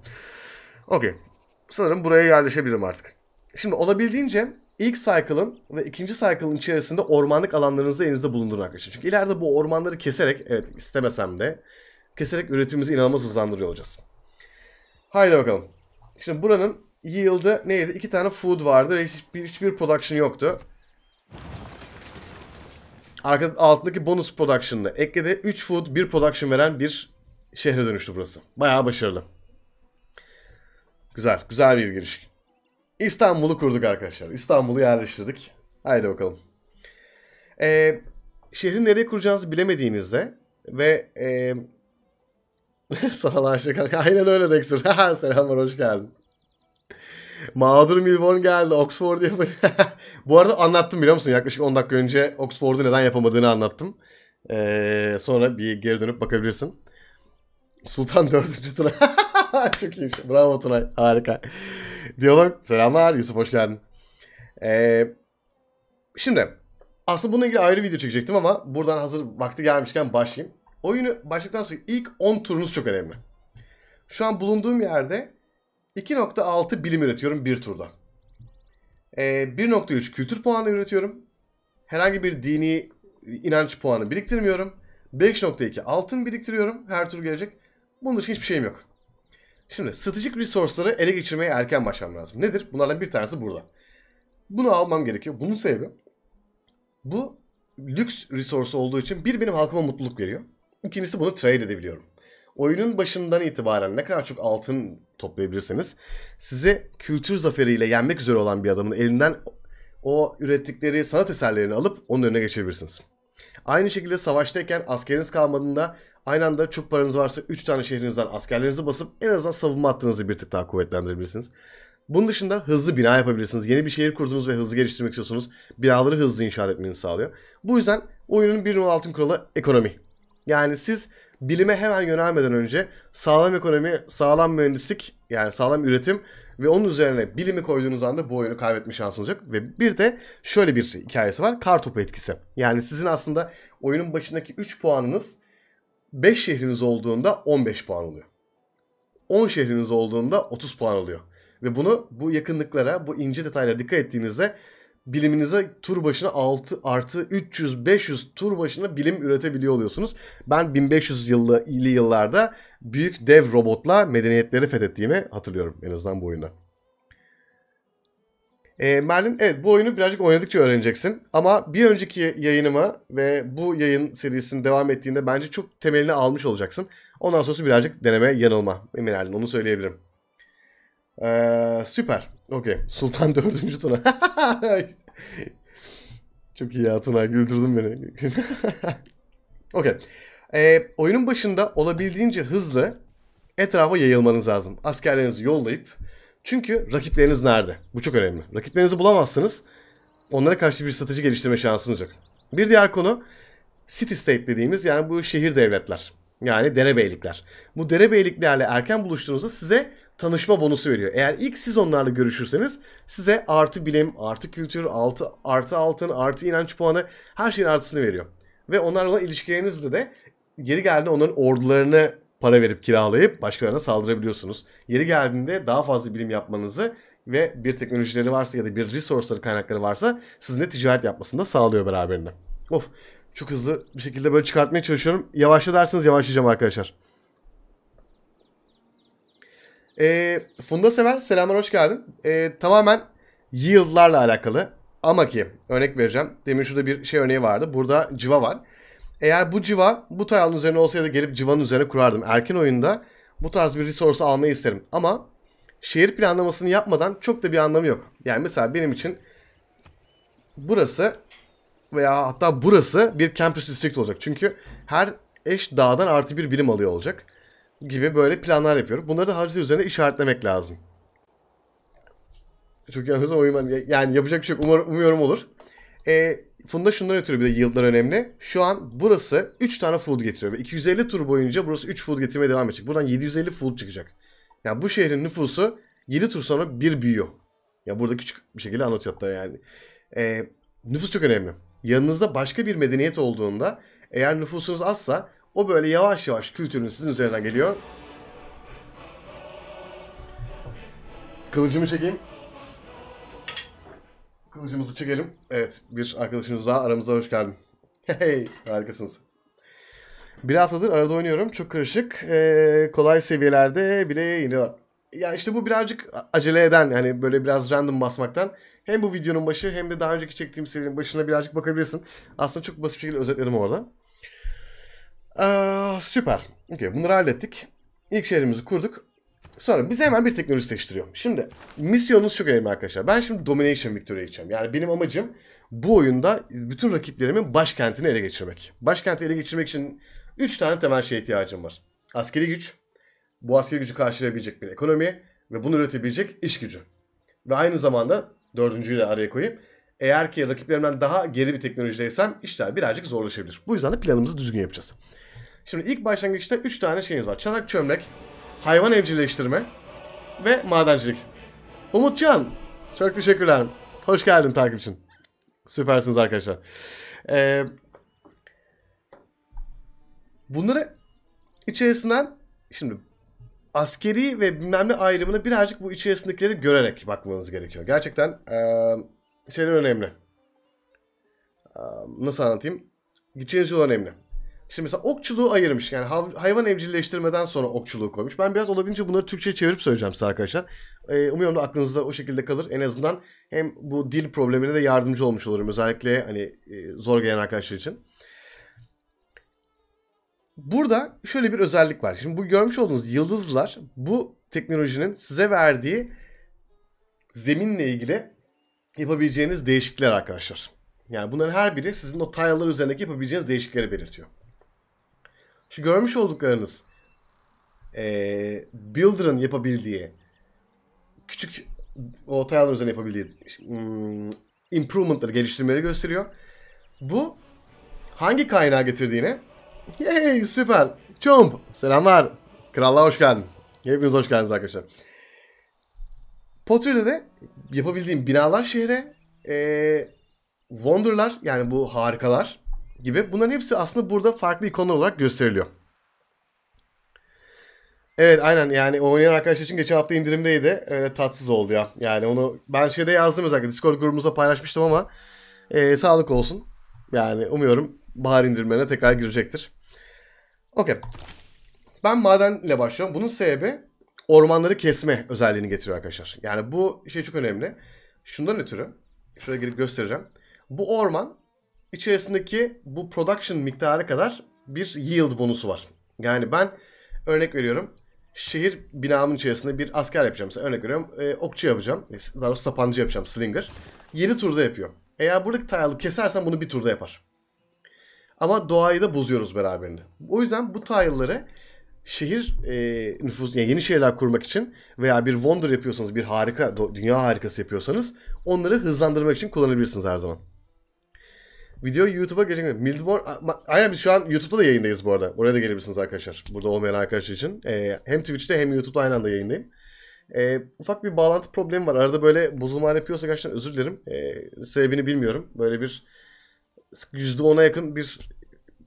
Okey. Sanırım buraya yerleşebilirim artık. Şimdi olabildiğince İlk cycle'ın ve ikinci cycle'ın içerisinde ormanlık alanlarınızı elinizde bulundurun arkadaşlar. Çünkü ileride bu ormanları keserek, evet istemesem de, keserek üretimimizi inanılmaz hızlandırıyor olacağız. Haydi bakalım. Şimdi buranın yield'ı neydi? İki tane food vardı ve hiçbir, hiçbir production yoktu. Arka, altındaki bonus production'ını ekledi. 3 food 1 production veren bir şehre dönüştü burası. Bayağı başarılı. Güzel. Güzel bir giriş. İstanbul'u kurduk arkadaşlar. İstanbul'u yerleştirdik. Haydi bakalım. Ee, şehri nereye kuracağınızı bilemediğinizde ve e, (laughs) Sağ ol Ayşe Aynen öyle Dexter. (laughs) Selamlar hoş geldin. Mağdur Milborn geldi. Oxford yapın. (laughs) Bu arada anlattım biliyor musun? Yaklaşık 10 dakika önce Oxford'u neden yapamadığını anlattım. Ee, sonra bir geri dönüp bakabilirsin. Sultan 4. Tuna. Çok iyiymiş. Bravo Tunay. Harika. (laughs) Diyalog. Selamlar. Yusuf hoş geldin. Ee, şimdi aslında bununla ilgili ayrı video çekecektim ama buradan hazır vakti gelmişken başlayayım. Oyunu başladıktan sonra ilk 10 turunuz çok önemli. Şu an bulunduğum yerde 2.6 bilim üretiyorum bir turda. Ee, 1.3 kültür puanı üretiyorum. Herhangi bir dini inanç puanı biriktirmiyorum. 5.2 altın biriktiriyorum her tur gelecek. Bunun dışında hiçbir şeyim yok. Şimdi stratejik resource'ları ele geçirmeye erken başlamam lazım. Nedir? Bunlardan bir tanesi burada. Bunu almam gerekiyor. Bunun sebebi bu lüks resource olduğu için bir benim halkıma mutluluk veriyor. İkincisi bunu trade edebiliyorum. Oyunun başından itibaren ne kadar çok altın toplayabilirseniz size kültür zaferiyle yenmek üzere olan bir adamın elinden o ürettikleri sanat eserlerini alıp onun önüne geçebilirsiniz. Aynı şekilde savaştayken askeriniz kalmadığında aynı anda çok paranız varsa 3 tane şehrinizden askerlerinizi basıp en azından savunma hattınızı bir tık daha kuvvetlendirebilirsiniz. Bunun dışında hızlı bina yapabilirsiniz. Yeni bir şehir kurdunuz ve hızlı geliştirmek istiyorsunuz. Binaları hızlı inşa etmenizi sağlıyor. Bu yüzden oyunun bir numaralı altın kuralı ekonomi. Yani siz bilime hemen yönelmeden önce sağlam ekonomi, sağlam mühendislik yani sağlam üretim ve onun üzerine bilimi koyduğunuz anda bu oyunu kaybetme şansınız yok. Ve bir de şöyle bir hikayesi var. Kartopu etkisi. Yani sizin aslında oyunun başındaki 3 puanınız 5 şehriniz olduğunda 15 puan oluyor. 10 şehriniz olduğunda 30 puan oluyor. Ve bunu bu yakınlıklara, bu ince detaylara dikkat ettiğinizde biliminize tur başına 6 artı 300-500 tur başına bilim üretebiliyor oluyorsunuz. Ben 1500 yıllı yıllarda büyük dev robotla medeniyetleri fethettiğimi hatırlıyorum en azından bu oyunda. E, Merlin evet bu oyunu birazcık oynadıkça öğreneceksin. Ama bir önceki yayınımı ve bu yayın serisinin devam ettiğinde bence çok temelini almış olacaksın. Ondan sonrası birazcık deneme yanılma. Merlin onu söyleyebilirim. Ee, süper. Okey. (laughs) Sultan 4. Tuna. (laughs) Çok iyi ya Tuna. Güldürdün beni. (laughs) Okey. Ee, oyunun başında olabildiğince hızlı etrafa yayılmanız lazım. Askerlerinizi yollayıp. Çünkü rakipleriniz nerede? Bu çok önemli. Rakiplerinizi bulamazsınız. Onlara karşı bir strateji geliştirme şansınız yok. Bir diğer konu city state dediğimiz yani bu şehir devletler. Yani derebeylikler. Bu derebeyliklerle erken buluştuğunuzda size tanışma bonusu veriyor. Eğer ilk siz onlarla görüşürseniz size artı bilim, artı kültür, altı, artı altın, artı inanç puanı her şeyin artısını veriyor. Ve onlarla ilişkilerinizde de geri geldiğinde onların ordularını para verip kiralayıp başkalarına saldırabiliyorsunuz. Yeri geldiğinde daha fazla bilim yapmanızı ve bir teknolojileri varsa ya da bir resourceları kaynakları varsa sizinle ticaret yapmasını da sağlıyor beraberinde. Of çok hızlı bir şekilde böyle çıkartmaya çalışıyorum. Yavaşla dersiniz yavaşlayacağım arkadaşlar. E, Funda Sever selamlar hoş geldin. E, tamamen yield'larla alakalı. Ama ki örnek vereceğim. Demin şurada bir şey örneği vardı. Burada civa var. Eğer bu civa bu tile üzerine olsaydı gelip civanın üzerine kurardım. Erken oyunda bu tarz bir resource almayı isterim. Ama şehir planlamasını yapmadan çok da bir anlamı yok. Yani mesela benim için burası veya hatta burası bir campus district olacak. Çünkü her eş dağdan artı bir birim alıyor olacak gibi böyle planlar yapıyorum. Bunları da harita üzerine işaretlemek lazım. Çok yalnız uyum yani yapacak bir şey yok. Umar, umuyorum olur. E, Funda şunları ötürü bir de yıllar önemli. Şu an burası 3 tane food getiriyor. Ve 250 tur boyunca burası 3 food getirmeye devam edecek. Buradan 750 food çıkacak. Yani bu şehrin nüfusu 7 tur sonra bir büyüyor. Ya yani burada küçük bir şekilde anlatıyor hatta yani. E, nüfus çok önemli. Yanınızda başka bir medeniyet olduğunda eğer nüfusunuz azsa o böyle yavaş yavaş kültürün sizin üzerine geliyor. Kılıcımı çekeyim. Kılıcımızı çekelim. Evet bir arkadaşımız daha aramıza hoş geldin. Hey harikasınız. Bir haftadır arada oynuyorum. Çok karışık. Ee, kolay seviyelerde bile yeniyorlar. Ya işte bu birazcık acele eden yani böyle biraz random basmaktan. Hem bu videonun başı hem de daha önceki çektiğim serinin başına birazcık bakabilirsin. Aslında çok basit bir şekilde özetledim orada. Ee, süper. Okay, bunları hallettik. İlk şehrimizi kurduk. Sonra bize hemen bir teknoloji seçtiriyorum. Şimdi misyonumuz şu önemli arkadaşlar. Ben şimdi Domination Victory'e gideceğim. Yani benim amacım bu oyunda bütün rakiplerimin başkentini ele geçirmek. Başkenti ele geçirmek için 3 tane temel şey ihtiyacım var. Askeri güç, bu askeri gücü karşılayabilecek bir ekonomi ve bunu üretebilecek iş gücü. Ve aynı zamanda dördüncüyü de araya koyayım. Eğer ki rakiplerimden daha geri bir teknolojideysem işler birazcık zorlaşabilir. Bu yüzden de planımızı düzgün yapacağız. Şimdi ilk başlangıçta 3 tane şeyiniz var. Çanak çömlek, hayvan evcilleştirme ve madencilik. Umutcan çok teşekkürler. Hoş geldin takipçin. Süpersiniz arkadaşlar. Ee, bunları içerisinden şimdi askeri ve bilmem ne ayrımını birazcık bu içerisindekileri görerek bakmanız gerekiyor. Gerçekten ee, şeyler önemli. Ee, nasıl anlatayım? Gideceğiniz yol önemli. Şimdi mesela okçuluğu ayırmış. Yani hayvan evcilleştirmeden sonra okçuluğu koymuş. Ben biraz olabildiğince bunları Türkçe'ye çevirip söyleyeceğim size arkadaşlar. Ee, umuyorum da aklınızda o şekilde kalır. En azından hem bu dil problemine de yardımcı olmuş olurum. Özellikle hani e, zor gelen arkadaşlar için. Burada şöyle bir özellik var. Şimdi bu görmüş olduğunuz yıldızlar bu teknolojinin size verdiği zeminle ilgili yapabileceğiniz değişiklikler arkadaşlar. Yani bunların her biri sizin o tile'lar üzerindeki yapabileceğiniz değişiklikleri belirtiyor. Şu görmüş olduklarınız ee, Builder'ın yapabildiği küçük o tayların üzerine yapabildiği hmm, improvement'ları, geliştirmeleri gösteriyor. Bu hangi kaynağı getirdiğini Yay süper. Çump. Selamlar. Krallığa hoş geldin. Hepiniz hoş geldiniz arkadaşlar. Potter'da de yapabildiğim binalar şehre ee, Wonder'lar yani bu harikalar gibi. Bunların hepsi aslında burada farklı ikonlar olarak gösteriliyor. Evet aynen yani oynayan arkadaşlar için geçen hafta indirimdeydi. Öyle tatsız oldu ya. Yani onu ben şeyde yazdım özellikle Discord grubumuza paylaşmıştım ama e, sağlık olsun. Yani umuyorum bahar indirimlerine tekrar girecektir. Okey. Ben madenle başlıyorum. Bunun sebebi ormanları kesme özelliğini getiriyor arkadaşlar. Yani bu şey çok önemli. Şundan ötürü şuraya girip göstereceğim. Bu orman içerisindeki bu production miktarı kadar bir yield bonusu var. Yani ben örnek veriyorum şehir binamın içerisinde bir asker yapacağım. Mesela örnek veriyorum e, okçu yapacağım. E, daha doğrusu sapancı yapacağım. Slinger. 7 turda yapıyor. Eğer buradaki tile'ı kesersen bunu bir turda yapar. Ama doğayı da bozuyoruz beraberinde. O yüzden bu tile'ları şehir e, nüfus yani yeni şehirler kurmak için veya bir wonder yapıyorsanız bir harika dünya harikası yapıyorsanız onları hızlandırmak için kullanabilirsiniz her zaman. Video YouTube'a geçen Mildmore... Aynen biz şu an YouTube'da da yayındayız bu arada. Oraya da gelebilirsiniz arkadaşlar. Burada olmayan arkadaşlar için. Ee, hem Twitch'te hem YouTube'da aynı anda yayındayım. Ee, ufak bir bağlantı problemi var. Arada böyle bozulma yapıyorsa gerçekten özür dilerim. Ee, sebebini bilmiyorum. Böyle bir %10'a yakın bir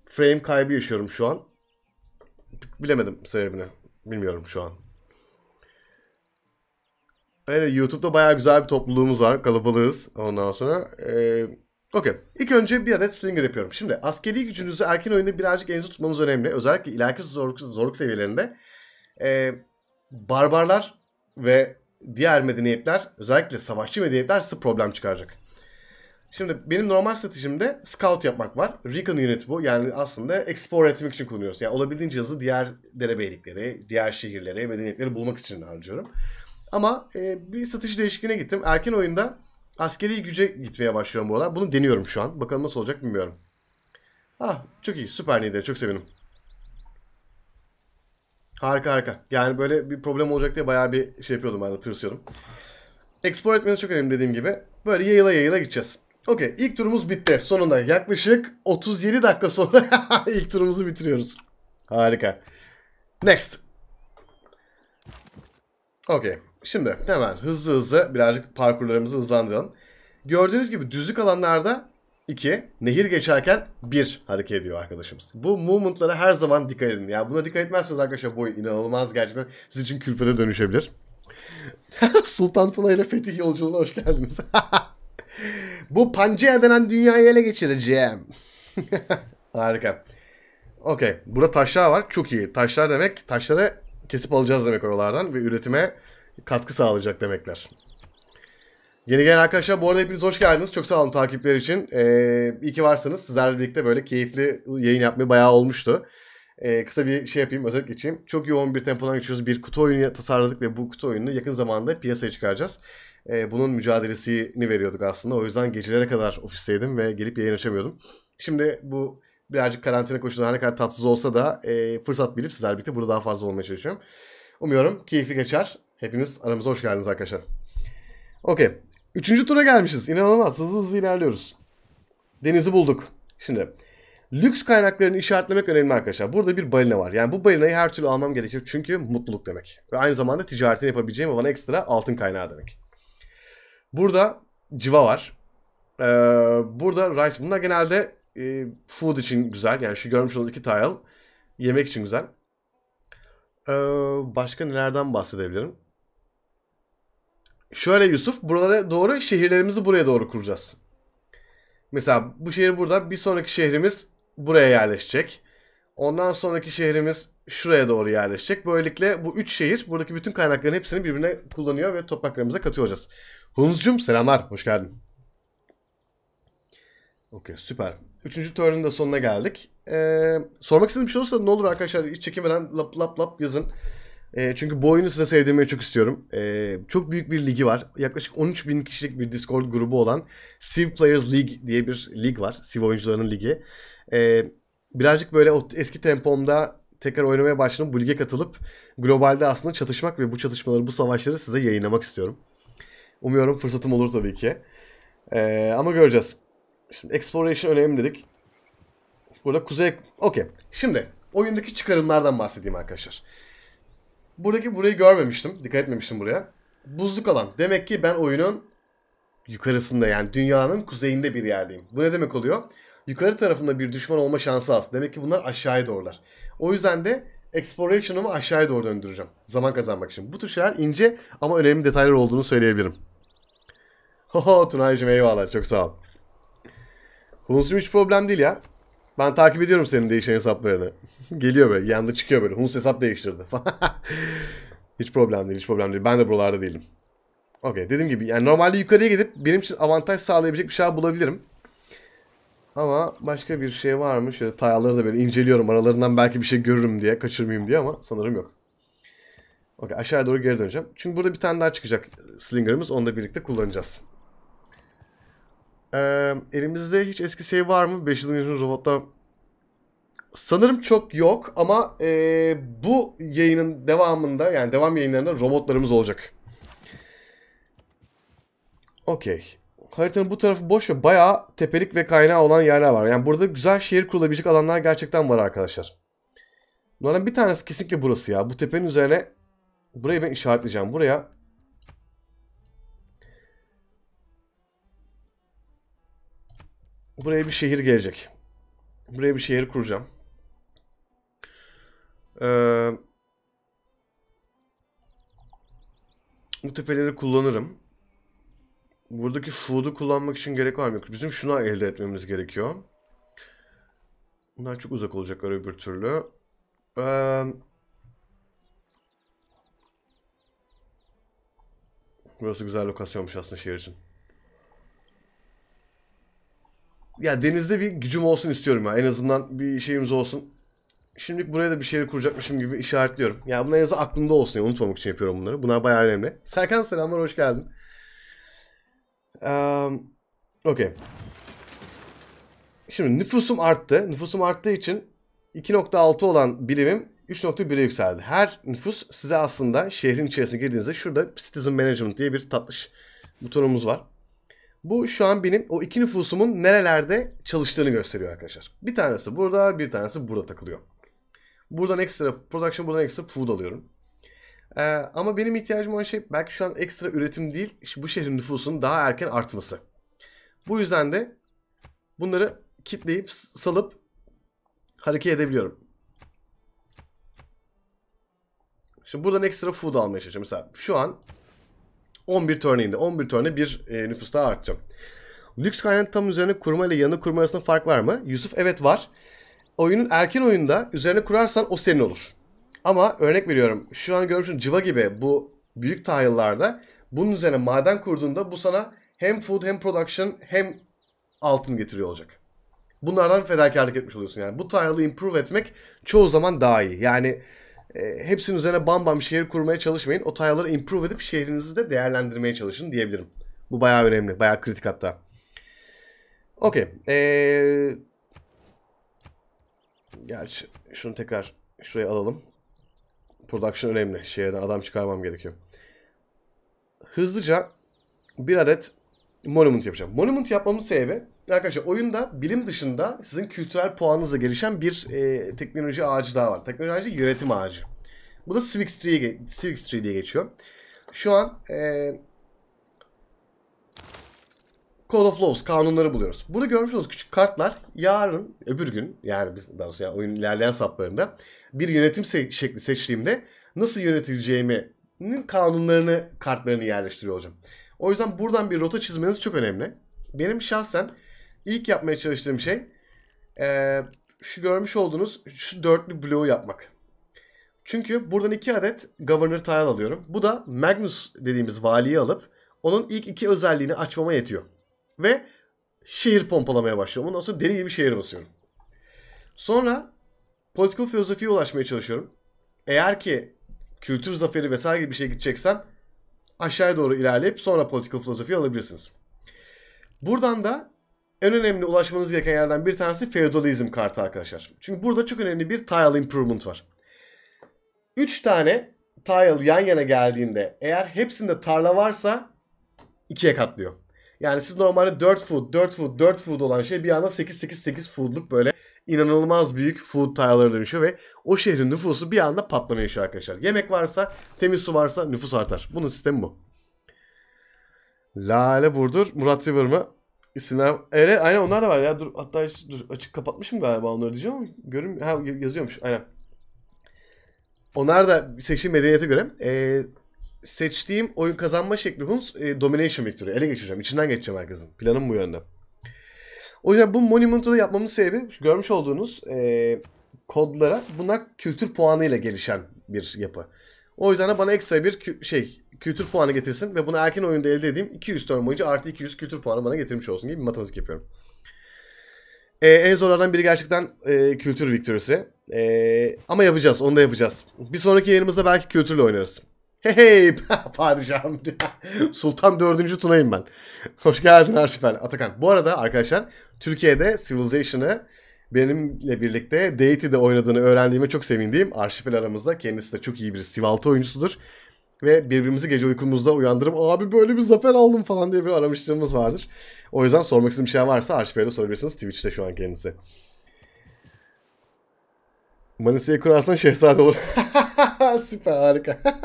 frame kaybı yaşıyorum şu an. Bilemedim sebebini. Bilmiyorum şu an. Öyle YouTube'da bayağı güzel bir topluluğumuz var. Kalabalığız. Ondan sonra... Ee, Okey. İlk önce bir adet slinger yapıyorum. Şimdi askeri gücünüzü erken oyunda birazcık elinizde tutmanız önemli. Özellikle ileriki zorluk, zorluk seviyelerinde. Ee, barbarlar ve diğer medeniyetler özellikle savaşçı medeniyetler size problem çıkaracak. Şimdi benim normal stratejimde scout yapmak var. Recon unit bu. Yani aslında explore etmek için kullanıyoruz. Yani olabildiğince hızlı diğer derebeylikleri, diğer şehirleri, medeniyetleri bulmak için harcıyorum. Ama e, bir strateji değişikliğine gittim. Erken oyunda Askeri güce gitmeye başlıyorum bu arada. Bunu deniyorum şu an. Bakalım nasıl olacak bilmiyorum. Ah çok iyi. Süper lider. Çok sevindim. Harika harika. Yani böyle bir problem olacak diye bayağı bir şey yapıyordum ben de tırsıyordum. Explore etmeniz çok önemli dediğim gibi. Böyle yayıla yayıla gideceğiz. Okey ilk turumuz bitti. Sonunda yaklaşık 37 dakika sonra (laughs) ilk turumuzu bitiriyoruz. Harika. Next. Okey. Şimdi hemen hızlı hızlı birazcık parkurlarımızı hızlandıralım. Gördüğünüz gibi düzlük alanlarda 2, nehir geçerken 1 hareket ediyor arkadaşımız. Bu movement'lara her zaman dikkat edin. Ya buna dikkat etmezseniz arkadaşlar boy inanılmaz gerçekten sizin için külfete dönüşebilir. (laughs) Sultan Tuna ile Fetih yolculuğuna hoş geldiniz. (laughs) Bu Pangea denen dünyayı ele geçireceğim. (laughs) Harika. Okey. Burada taşlar var. Çok iyi. Taşlar demek taşları kesip alacağız demek oralardan ve üretime katkı sağlayacak demekler. Yeni gelen arkadaşlar bu arada hepiniz hoş geldiniz. Çok sağ olun takipler için. Ee, iyi ki varsınız. Sizlerle birlikte böyle keyifli yayın yapmayı bayağı olmuştu. Ee, kısa bir şey yapayım, özet geçeyim. Çok yoğun bir tempodan geçiyoruz. Bir kutu oyunu tasarladık ve bu kutu oyununu yakın zamanda piyasaya çıkaracağız. Ee, bunun mücadelesini veriyorduk aslında. O yüzden gecelere kadar ofisteydim ve gelip yayın açamıyordum. Şimdi bu birazcık karantina koşulları ne kadar tatsız olsa da e, fırsat bilip sizlerle birlikte burada daha fazla olmaya çalışıyorum. Umuyorum keyifli geçer. Hepiniz aramıza hoş geldiniz arkadaşlar. Okey. Üçüncü tura gelmişiz. İnanılmaz. Hızlı hızlı ilerliyoruz. Denizi bulduk. Şimdi lüks kaynaklarını işaretlemek önemli arkadaşlar. Burada bir balina var. Yani bu balinayı her türlü almam gerekiyor. Çünkü mutluluk demek. Ve aynı zamanda ticaretini yapabileceğim ve bana ekstra altın kaynağı demek. Burada civa var. Ee, burada rice. Bunlar genelde e, food için güzel. Yani şu görmüş olduğunuz iki tile yemek için güzel. Ee, başka nelerden bahsedebilirim? Şöyle Yusuf buralara doğru şehirlerimizi buraya doğru kuracağız. Mesela bu şehir burada. Bir sonraki şehrimiz buraya yerleşecek. Ondan sonraki şehrimiz şuraya doğru yerleşecek. Böylelikle bu üç şehir buradaki bütün kaynakların hepsini birbirine kullanıyor ve topraklarımıza katıyor olacağız. Hunzcum selamlar. Hoş geldin. Okey süper. Üçüncü turunun da sonuna geldik. Ee, sormak istediğim bir şey olursa ne olur arkadaşlar hiç çekinmeden lap lap lap yazın. E, çünkü bu oyunu size sevdirmeyi çok istiyorum. E, çok büyük bir ligi var. Yaklaşık 13 bin kişilik bir Discord grubu olan Civ Players League diye bir lig var. Civ oyuncularının ligi. E, birazcık böyle o eski tempomda tekrar oynamaya başladım. Bu lige katılıp globalde aslında çatışmak ve bu çatışmaları, bu savaşları size yayınlamak istiyorum. Umuyorum fırsatım olur tabii ki. Ee, ama göreceğiz. Şimdi exploration önemli dedik. Burada kuzey... Okey. Şimdi oyundaki çıkarımlardan bahsedeyim arkadaşlar. Buradaki burayı görmemiştim. Dikkat etmemiştim buraya. Buzluk alan. Demek ki ben oyunun yukarısında yani dünyanın kuzeyinde bir yerdeyim. Bu ne demek oluyor? Yukarı tarafında bir düşman olma şansı az. Demek ki bunlar aşağıya doğrular. O yüzden de exploration'ımı aşağıya doğru döndüreceğim. Zaman kazanmak için. Bu tür şeyler ince ama önemli detaylar olduğunu söyleyebilirim. (laughs) Hoho Tunay'cım eyvallah çok sağ ol. Hunsum hiç problem değil ya. Ben takip ediyorum senin değişen hesaplarını. (laughs) Geliyor böyle yanında çıkıyor böyle. Huns hesap değiştirdi (laughs) hiç problem değil hiç problem değil. Ben de buralarda değilim. Okey dediğim gibi yani normalde yukarıya gidip benim için avantaj sağlayabilecek bir şey bulabilirim. Ama başka bir şey var mı? Şöyle tayarları da böyle inceliyorum. Aralarından belki bir şey görürüm diye. Kaçırmayayım diye ama sanırım yok. Okey aşağıya doğru geri döneceğim. Çünkü burada bir tane daha çıkacak slinger'ımız. Onu da birlikte kullanacağız. Ee, elimizde hiç eski save var mı? 500 yılın robotlar Sanırım çok yok ama e, bu yayının devamında yani devam yayınlarında robotlarımız olacak. Okey. Haritanın bu tarafı boş ve bayağı tepelik ve kaynağı olan yerler var. Yani burada güzel şehir kurulabilecek alanlar gerçekten var arkadaşlar. Bunların bir tanesi kesinlikle burası ya. Bu tepenin üzerine burayı ben işaretleyeceğim. Buraya Buraya bir şehir gelecek. Buraya bir şehir kuracağım. Ee, bu tepeleri kullanırım. Buradaki food'u kullanmak için gerek var mı? Bizim şuna elde etmemiz gerekiyor. Bunlar çok uzak olacaklar öbür türlü. Ee, burası güzel lokasyonmuş aslında şehir için ya denizde bir gücüm olsun istiyorum ya. En azından bir şeyimiz olsun. Şimdilik buraya da bir şeyler kuracakmışım gibi işaretliyorum. Ya yani bunlar en azından aklımda olsun ya. Unutmamak için yapıyorum bunları. Bunlar bayağı önemli. Serkan selamlar hoş geldin. Um, Okey. Şimdi nüfusum arttı. Nüfusum arttığı için 2.6 olan bilimim 3.1'e yükseldi. Her nüfus size aslında şehrin içerisine girdiğinizde şurada Citizen Management diye bir tatlış butonumuz var. Bu şu an benim o iki nüfusumun nerelerde çalıştığını gösteriyor arkadaşlar. Bir tanesi burada, bir tanesi burada takılıyor. Buradan ekstra production, buradan ekstra food alıyorum. Ee, ama benim ihtiyacım olan şey belki şu an ekstra üretim değil, bu şehrin nüfusunun daha erken artması. Bu yüzden de bunları kitleyip salıp hareket edebiliyorum. Şimdi buradan ekstra food almaya çalışacağım. Mesela şu an 11 törneğinde. 11 törne bir e, nüfus daha artacak. Lüks kaynak tam üzerine kurma ile yanı kurma arasında fark var mı? Yusuf evet var. Oyunun erken oyunda üzerine kurarsan o senin olur. Ama örnek veriyorum şu an görmüşsün civa gibi bu büyük tahıllarda bunun üzerine maden kurduğunda bu sana hem food hem production hem altın getiriyor olacak. Bunlardan fedakarlık etmiş oluyorsun yani. Bu tahılı improve etmek çoğu zaman daha iyi. Yani e, hepsinin üzerine bam bam şehir kurmaya çalışmayın. O tayaları improve edip şehrinizi de değerlendirmeye çalışın diyebilirim. Bu bayağı önemli. Bayağı kritik hatta. Okey. Ee... Gerçi şunu tekrar şuraya alalım. Production önemli. Şehirden adam çıkarmam gerekiyor. Hızlıca bir adet monument yapacağım. Monument yapmamın sebebi Arkadaşlar oyunda bilim dışında sizin kültürel puanınızla gelişen bir e, teknoloji ağacı daha var. Teknoloji ağacı yönetim ağacı. Bu da Civic Tree, Civic Tree diye geçiyor. Şu an e, Code of Laws kanunları buluyoruz. Burada görmüş olduğunuz küçük kartlar yarın öbür gün yani biz daha doğrusu yani oyunun ilerleyen saplarında bir yönetim se şekli seçtiğimde nasıl yönetileceğimi kanunlarını kartlarını yerleştiriyor olacağım. O yüzden buradan bir rota çizmeniz çok önemli. Benim şahsen İlk yapmaya çalıştığım şey e, şu görmüş olduğunuz şu dörtlü bloğu yapmak. Çünkü buradan iki adet Governor Tile alıyorum. Bu da Magnus dediğimiz valiyi alıp onun ilk iki özelliğini açmama yetiyor. Ve şehir pompalamaya başlıyorum. Ondan sonra deli gibi şehir basıyorum. Sonra political filozofiye ulaşmaya çalışıyorum. Eğer ki kültür zaferi vesaire gibi bir şey gideceksen aşağıya doğru ilerleyip sonra political filozofiyi alabilirsiniz. Buradan da en önemli ulaşmanız gereken yerden bir tanesi feodalizm kartı arkadaşlar. Çünkü burada çok önemli bir tile improvement var. 3 tane tile yan yana geldiğinde eğer hepsinde tarla varsa ikiye katlıyor. Yani siz normalde 4 food, 4 food, 4 food olan şey bir anda 8 8 8 foodluk böyle inanılmaz büyük food tile'lara dönüşüyor ve o şehrin nüfusu bir anda patlamaya yaşıyor arkadaşlar. Yemek varsa, temiz su varsa nüfus artar. Bunun sistemi bu. Lale Burdur, Murat River mı? İsimler. Evet aynen onlar da var ya. Dur hatta hiç, dur açık kapatmışım galiba onları diyeceğim ama görün ha yazıyormuş aynen. Onlar da seçtiğim medeniyete göre e, seçtiğim oyun kazanma şekli Huns e, Domination Victory. Ele geçireceğim. içinden geçeceğim herkesin. Planım bu yönde. O yüzden bu Monument'ı da yapmamın sebebi görmüş olduğunuz e, kodlara bunlar kültür puanıyla gelişen bir yapı. O yüzden de bana ekstra bir şey kültür puanı getirsin ve bunu erken oyunda elde edeyim. 200 turn boyunca artı 200 kültür puanı bana getirmiş olsun gibi bir matematik yapıyorum. Ee, en zorlardan biri gerçekten e, kültür victory'si. E, ee, ama yapacağız, onu da yapacağız. Bir sonraki yayınımızda belki kültürle oynarız. Hey hey (laughs) padişahım. (laughs) Sultan 4. Tuna'yım ben. Hoş geldin Arşipel Atakan. Bu arada arkadaşlar Türkiye'de Civilization'ı benimle birlikte Deity'de oynadığını öğrendiğime çok sevindiğim Arşipel aramızda. Kendisi de çok iyi bir Sivaltı oyuncusudur ve birbirimizi gece uykumuzda uyandırıp abi böyle bir zafer aldım falan diye bir aramışlığımız vardır. O yüzden sormak istediğim şey varsa Arşipel'e sorabilirsiniz. Twitch'te şu an kendisi. Manisa'yı kurarsan şehzade olur. (laughs) Süper harika. (laughs)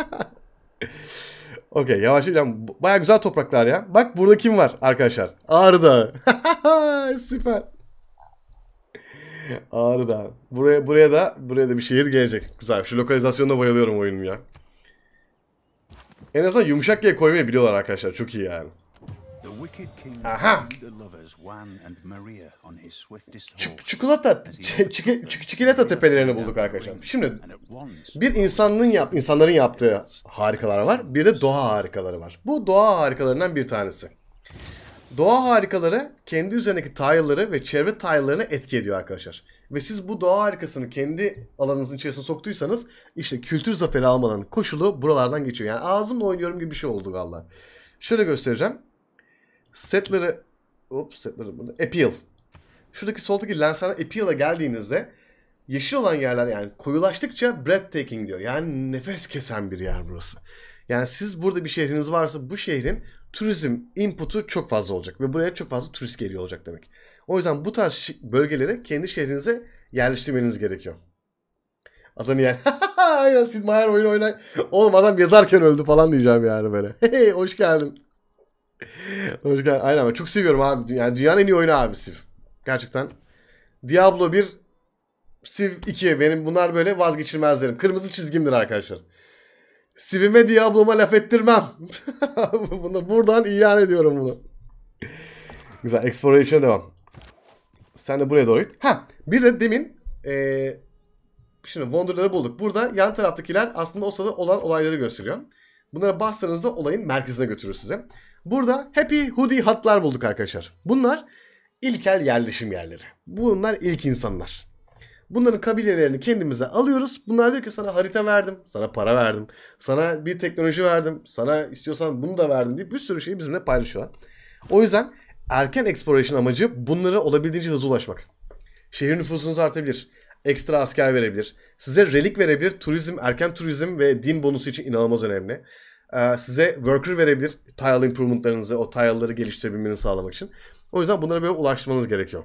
Okey yavaş yavaş. Baya güzel topraklar ya. Bak burada kim var arkadaşlar? Ağrı Dağı. (laughs) Süper. Ağrı Dağı. Buraya, buraya da buraya da bir şehir gelecek. Güzel. Şu lokalizasyona bayılıyorum oyunum ya. En azından yumuşak G koymayı biliyorlar arkadaşlar. Çok iyi yani. Aha. çikolata, çik çikolata tepelerini bulduk arkadaşlar. Şimdi bir insanlığın yap, insanların yaptığı harikalar var. Bir de doğa harikaları var. Bu doğa harikalarından bir tanesi. Doğa harikaları kendi üzerindeki tile'ları ve çevre tile'larını etki ediyor arkadaşlar. Ve siz bu doğa harikasını kendi alanınızın içerisine soktuysanız işte kültür zaferi almanın koşulu buralardan geçiyor. Yani ağzımla oynuyorum gibi bir şey oldu valla. Şöyle göstereceğim. Setleri Hop setleri burada. Appeal. Şuradaki soldaki lensana appeal'a geldiğinizde yeşil olan yerler yani koyulaştıkça breathtaking diyor. Yani nefes kesen bir yer burası. Yani siz burada bir şehriniz varsa bu şehrin turizm input'u çok fazla olacak ve buraya çok fazla turist geliyor olacak demek. O yüzden bu tarz bölgelere kendi şehrinize yerleştirmeniz gerekiyor. Adını yer. (laughs) Aynen Sid Meier oyun oynar. Oğlum adam yazarken öldü falan diyeceğim yani böyle. (laughs) Hey hoş geldin. hoş geldin. Aynen ben çok seviyorum abi. Yani dünyanın en iyi oyunu abi Civ. Gerçekten. Diablo 1, Civ 2 benim bunlar böyle vazgeçilmezlerim. Kırmızı çizgimdir arkadaşlar. Sivime Diablo'ma laf ettirmem. (laughs) bunu buradan ilan ediyorum bunu. Güzel. Exploration'a devam. Sen de buraya doğru git. Ha, bir de demin ee, şimdi wonderları bulduk. Burada yan taraftakiler aslında o sırada olan olayları gösteriyor. Bunlara bastığınızda olayın merkezine götürür sizi. Burada Happy Hoodie Hut'lar bulduk arkadaşlar. Bunlar ilkel yerleşim yerleri. Bunlar ilk insanlar. Bunların kabilelerini kendimize alıyoruz. Bunlar diyor ki sana harita verdim, sana para verdim, sana bir teknoloji verdim, sana istiyorsan bunu da verdim diye bir sürü şeyi bizimle paylaşıyorlar. O yüzden erken exploration amacı bunlara olabildiğince hızlı ulaşmak. Şehir nüfusunuz artabilir. Ekstra asker verebilir. Size relik verebilir. Turizm, erken turizm ve din bonusu için inanılmaz önemli. Ee, size worker verebilir. Tile improvement'larınızı, o tile'ları geliştirebilmenizi sağlamak için. O yüzden bunlara böyle ulaşmanız gerekiyor.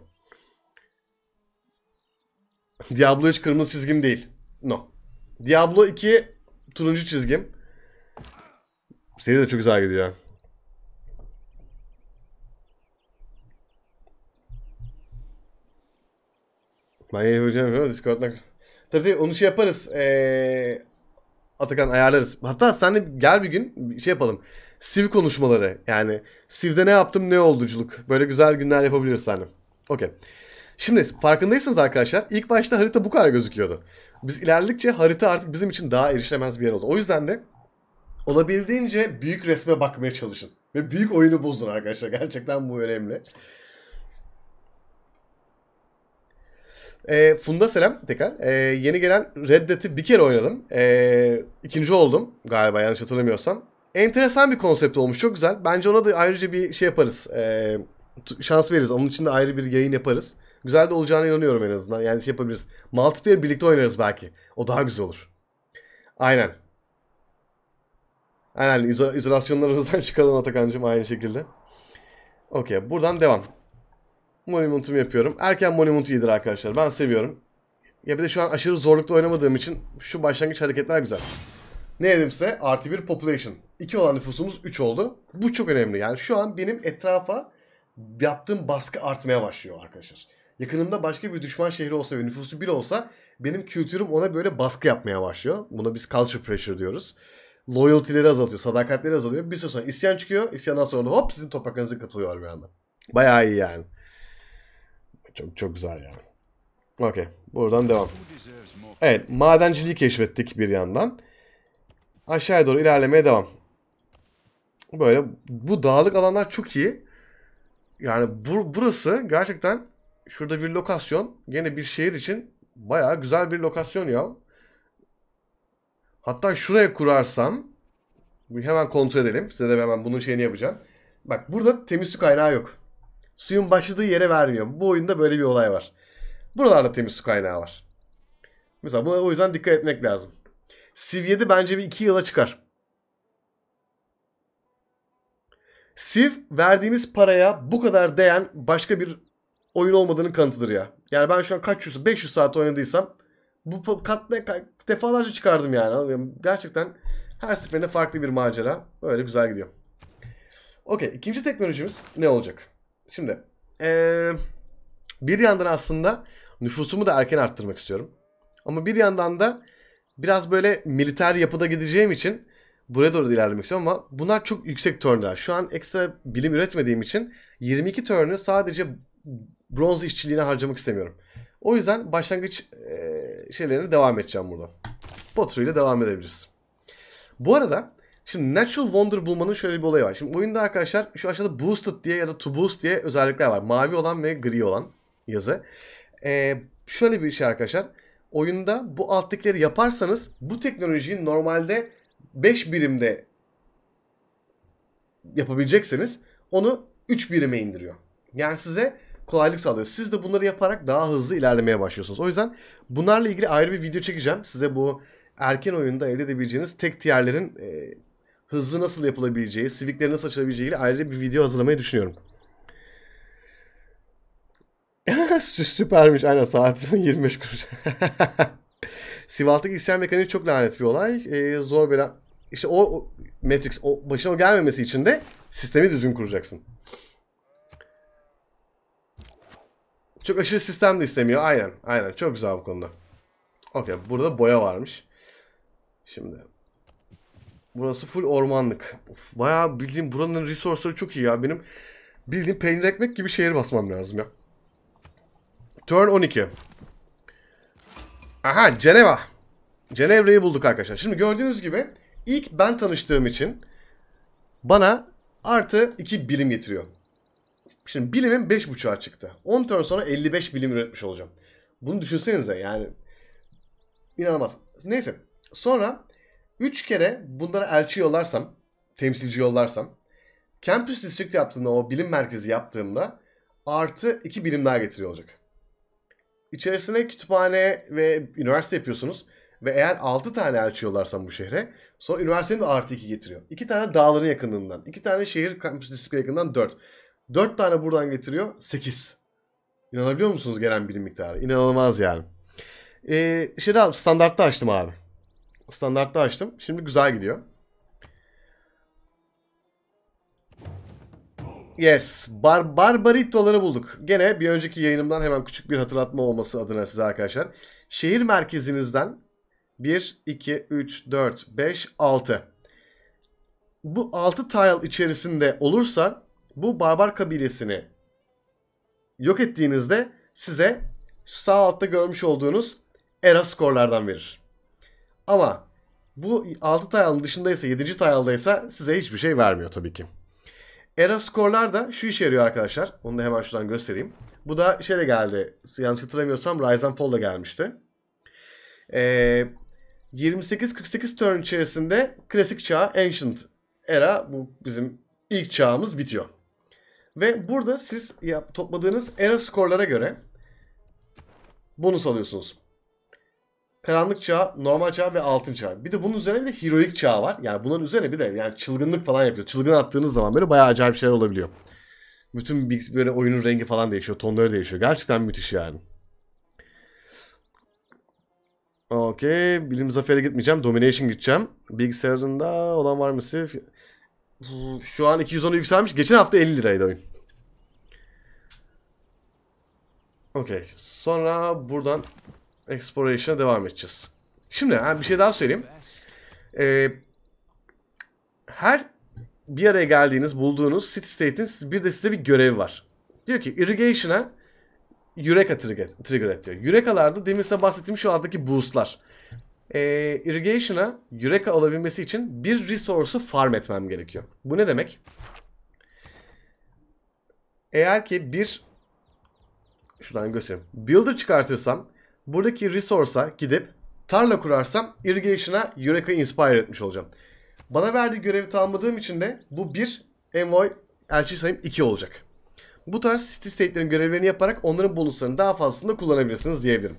(laughs) Diablo 3 kırmızı çizgim değil. No. Diablo 2 turuncu çizgim. Seri de çok güzel gidiyor. Ben yeni hocam Discord'dan. Tabii onu şey yaparız. Ee, Atakan ayarlarız. Hatta sen de gel bir gün şey yapalım. Siv konuşmaları. Yani Siv'de ne yaptım ne olduculuk. Böyle güzel günler yapabiliriz seninle. Okey. Şimdi farkındaysanız arkadaşlar ilk başta harita bu kadar gözüküyordu. Biz ilerledikçe harita artık bizim için daha erişilemez bir yer oldu. O yüzden de olabildiğince büyük resme bakmaya çalışın. Ve büyük oyunu bozdun arkadaşlar. (laughs) Gerçekten bu önemli. E, Funda selam tekrar. E, yeni gelen Red Dead'i bir kere oynadım. E, ikinci oldum galiba yanlış hatırlamıyorsam. Enteresan bir konsept olmuş. Çok güzel. Bence ona da ayrıca bir şey yaparız. E, şans veririz. Onun için de ayrı bir yayın yaparız. Güzel de olacağına inanıyorum en azından. Yani şey yapabiliriz. Multiplayer birlikte oynarız belki. O daha güzel olur. Aynen. Aynen İzo izolasyonlarımızdan (laughs) çıkalım Atakan'cığım aynı şekilde. Okey buradan devam. Monument'umu yapıyorum. Erken Monument iyidir arkadaşlar. Ben seviyorum. Ya bir de şu an aşırı zorlukta oynamadığım için şu başlangıç hareketler güzel. Ne dedim Artı bir population. 2 olan nüfusumuz 3 oldu. Bu çok önemli. Yani şu an benim etrafa yaptığım baskı artmaya başlıyor arkadaşlar. Yakınımda başka bir düşman şehri olsa ve nüfusu bir olsa benim kültürüm ona böyle baskı yapmaya başlıyor. Buna biz culture pressure diyoruz. Loyalty'leri azaltıyor, sadakatleri azalıyor. Bir süre sonra isyan çıkıyor. İsyandan sonra hop sizin topraklarınıza katılıyorlar bir anda. Bayağı iyi yani. Çok çok güzel yani. Okey. Buradan devam. Evet. Madenciliği keşfettik bir yandan. Aşağıya doğru ilerlemeye devam. Böyle bu dağlık alanlar çok iyi. Yani bu, burası gerçekten şurada bir lokasyon. Yine bir şehir için baya güzel bir lokasyon ya. Hatta şuraya kurarsam hemen kontrol edelim. Size de hemen bunun şeyini yapacağım. Bak burada temiz su kaynağı yok. Suyun başladığı yere vermiyor. Bu oyunda böyle bir olay var. Buralarda temiz su kaynağı var. Mesela buna o yüzden dikkat etmek lazım. Civ bence bir iki yıla çıkar. Siv verdiğiniz paraya bu kadar değen başka bir oyun olmadığının kanıtıdır ya. Yani ben şu an kaç yüz, 500 saat oynadıysam bu katla defalarca çıkardım yani. Gerçekten her seferinde farklı bir macera. Böyle güzel gidiyor. Okey ikinci teknolojimiz ne olacak? Şimdi ee, bir yandan aslında nüfusumu da erken arttırmak istiyorum. Ama bir yandan da biraz böyle militer yapıda gideceğim için buraya doğru da ilerlemek istiyorum ama bunlar çok yüksek turnlar. Şu an ekstra bilim üretmediğim için 22 turn'ı sadece bronz işçiliğine harcamak istemiyorum. O yüzden başlangıç e, şeylerine devam edeceğim burada. Pottery ile devam edebiliriz. Bu arada şimdi Natural Wonder bulmanın şöyle bir olayı var. Şimdi oyunda arkadaşlar şu aşağıda Boosted diye ya da To Boost diye özellikler var. Mavi olan ve gri olan yazı. E, şöyle bir şey arkadaşlar. Oyunda bu alttakileri yaparsanız bu teknolojiyi normalde 5 birimde yapabilecekseniz onu 3 birime indiriyor. Yani size kolaylık sağlıyor. Siz de bunları yaparak daha hızlı ilerlemeye başlıyorsunuz. O yüzden bunlarla ilgili ayrı bir video çekeceğim. Size bu erken oyunda elde edebileceğiniz tek tierlerin e, hızlı nasıl yapılabileceği, sivikleri nasıl açılabileceği ile ayrı bir video hazırlamayı düşünüyorum. (laughs) Süpermiş aynen saat 25 (laughs) kuruş. (laughs) Sivalt'taki isyan mekaniği çok lanet bir olay. Ee, zor bela işte o Matrix o başına o gelmemesi için de sistemi düzgün kuracaksın. Çok aşırı sistem de istemiyor. Aynen. Aynen. Çok güzel bu konuda. Okey. Burada boya varmış. Şimdi. Burası full ormanlık. Of, bayağı bildiğim buranın resourceları çok iyi ya. Benim bildiğim peynir ekmek gibi şehir basmam lazım ya. Turn 12. Aha Ceneva. Cenevre'yi bulduk arkadaşlar. Şimdi gördüğünüz gibi ilk ben tanıştığım için bana artı 2 bilim getiriyor. Şimdi bilimin 5.5'a çıktı. 10 turn sonra 55 bilim üretmiş olacağım. Bunu düşünsenize yani. İnanılmaz. Neyse. Sonra 3 kere bunlara elçi yollarsam, temsilci yollarsam, Campus District yaptığımda o bilim merkezi yaptığımda artı 2 bilim daha getiriyor olacak. İçerisine kütüphane ve üniversite yapıyorsunuz. Ve eğer 6 tane elçi yollarsan bu şehre sonra üniversitenin de artı 2 getiriyor. 2 tane dağların yakınlığından. 2 tane şehir kampüs distrikte yakınından 4. 4 tane buradan getiriyor 8. İnanabiliyor musunuz gelen birim miktarı? İnanılmaz yani. Ee, şey daha standartta açtım abi. Standartta açtım. Şimdi güzel gidiyor. Yes. Bar Barbarito'ları bulduk. Gene bir önceki yayınımdan hemen küçük bir hatırlatma olması adına size arkadaşlar. Şehir merkezinizden 1, 2, 3, 4, 5, 6. Bu 6 tile içerisinde olursa bu barbar kabilesini yok ettiğinizde size sağ altta görmüş olduğunuz era skorlardan verir. Ama bu 6 tile'ın dışındaysa 7. tile'daysa size hiçbir şey vermiyor tabii ki. Era skorlar da şu işe yarıyor arkadaşlar. Onu da hemen şuradan göstereyim. Bu da şeyle geldi. Yanlış hatırlamıyorsam Rise and Fall'la gelmişti. Ee, 28-48 turn içerisinde klasik çağ, ancient era bu bizim ilk çağımız bitiyor. Ve burada siz yap, topladığınız era skorlara göre bonus alıyorsunuz. Karanlık çağ, normal çağ ve altın çağ. Bir de bunun üzerine bir de heroik çağ var. Yani bunun üzerine bir de yani çılgınlık falan yapıyor. Çılgın attığınız zaman böyle bayağı acayip şeyler olabiliyor. Bütün böyle oyunun rengi falan değişiyor, tonları değişiyor. Gerçekten müthiş yani. Okey. Bilim zaferi gitmeyeceğim. Domination gideceğim. Bilgisayarında olan var mı sırf? Şu an 210'a yükselmiş. Geçen hafta 50 liraydı oyun. Okey. Sonra buradan exploration'a devam edeceğiz. Şimdi bir şey daha söyleyeyim. Ee, her bir araya geldiğiniz, bulduğunuz city state'in bir de size bir görevi var. Diyor ki irrigation'a Eureka trigger, trigger et diyor. Eureka'larda demin size bahsettiğim şu azdaki boostlar. Ee, irrigation'a Eureka alabilmesi için bir resource'u farm etmem gerekiyor. Bu ne demek? Eğer ki bir şuradan göstereyim. Builder çıkartırsam buradaki resource'a gidip tarla kurarsam irrigation'a Eureka inspire etmiş olacağım. Bana verdiği görevi tamamladığım için de bu bir envoy elçi sayım 2 olacak. Bu tarz city state'lerin görevlerini yaparak onların bonuslarını daha fazlasında kullanabilirsiniz diyebilirim.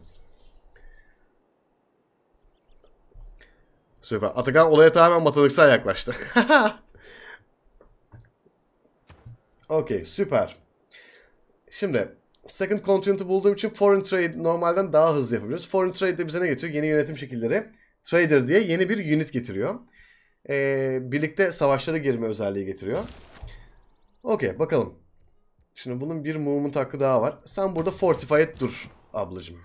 Süper. Atakan olaya tamamen matematiksel yaklaştı. (laughs) Okey süper. Şimdi Second Continent'ı bulduğum için Foreign Trade normalden daha hızlı yapabiliyoruz. Foreign Trade de bize ne getiriyor? Yeni yönetim şekilleri. Trader diye yeni bir unit getiriyor. Ee, birlikte savaşlara girme özelliği getiriyor. Okey bakalım. Şimdi bunun bir movement hakkı daha var. Sen burada fortify et dur ablacım.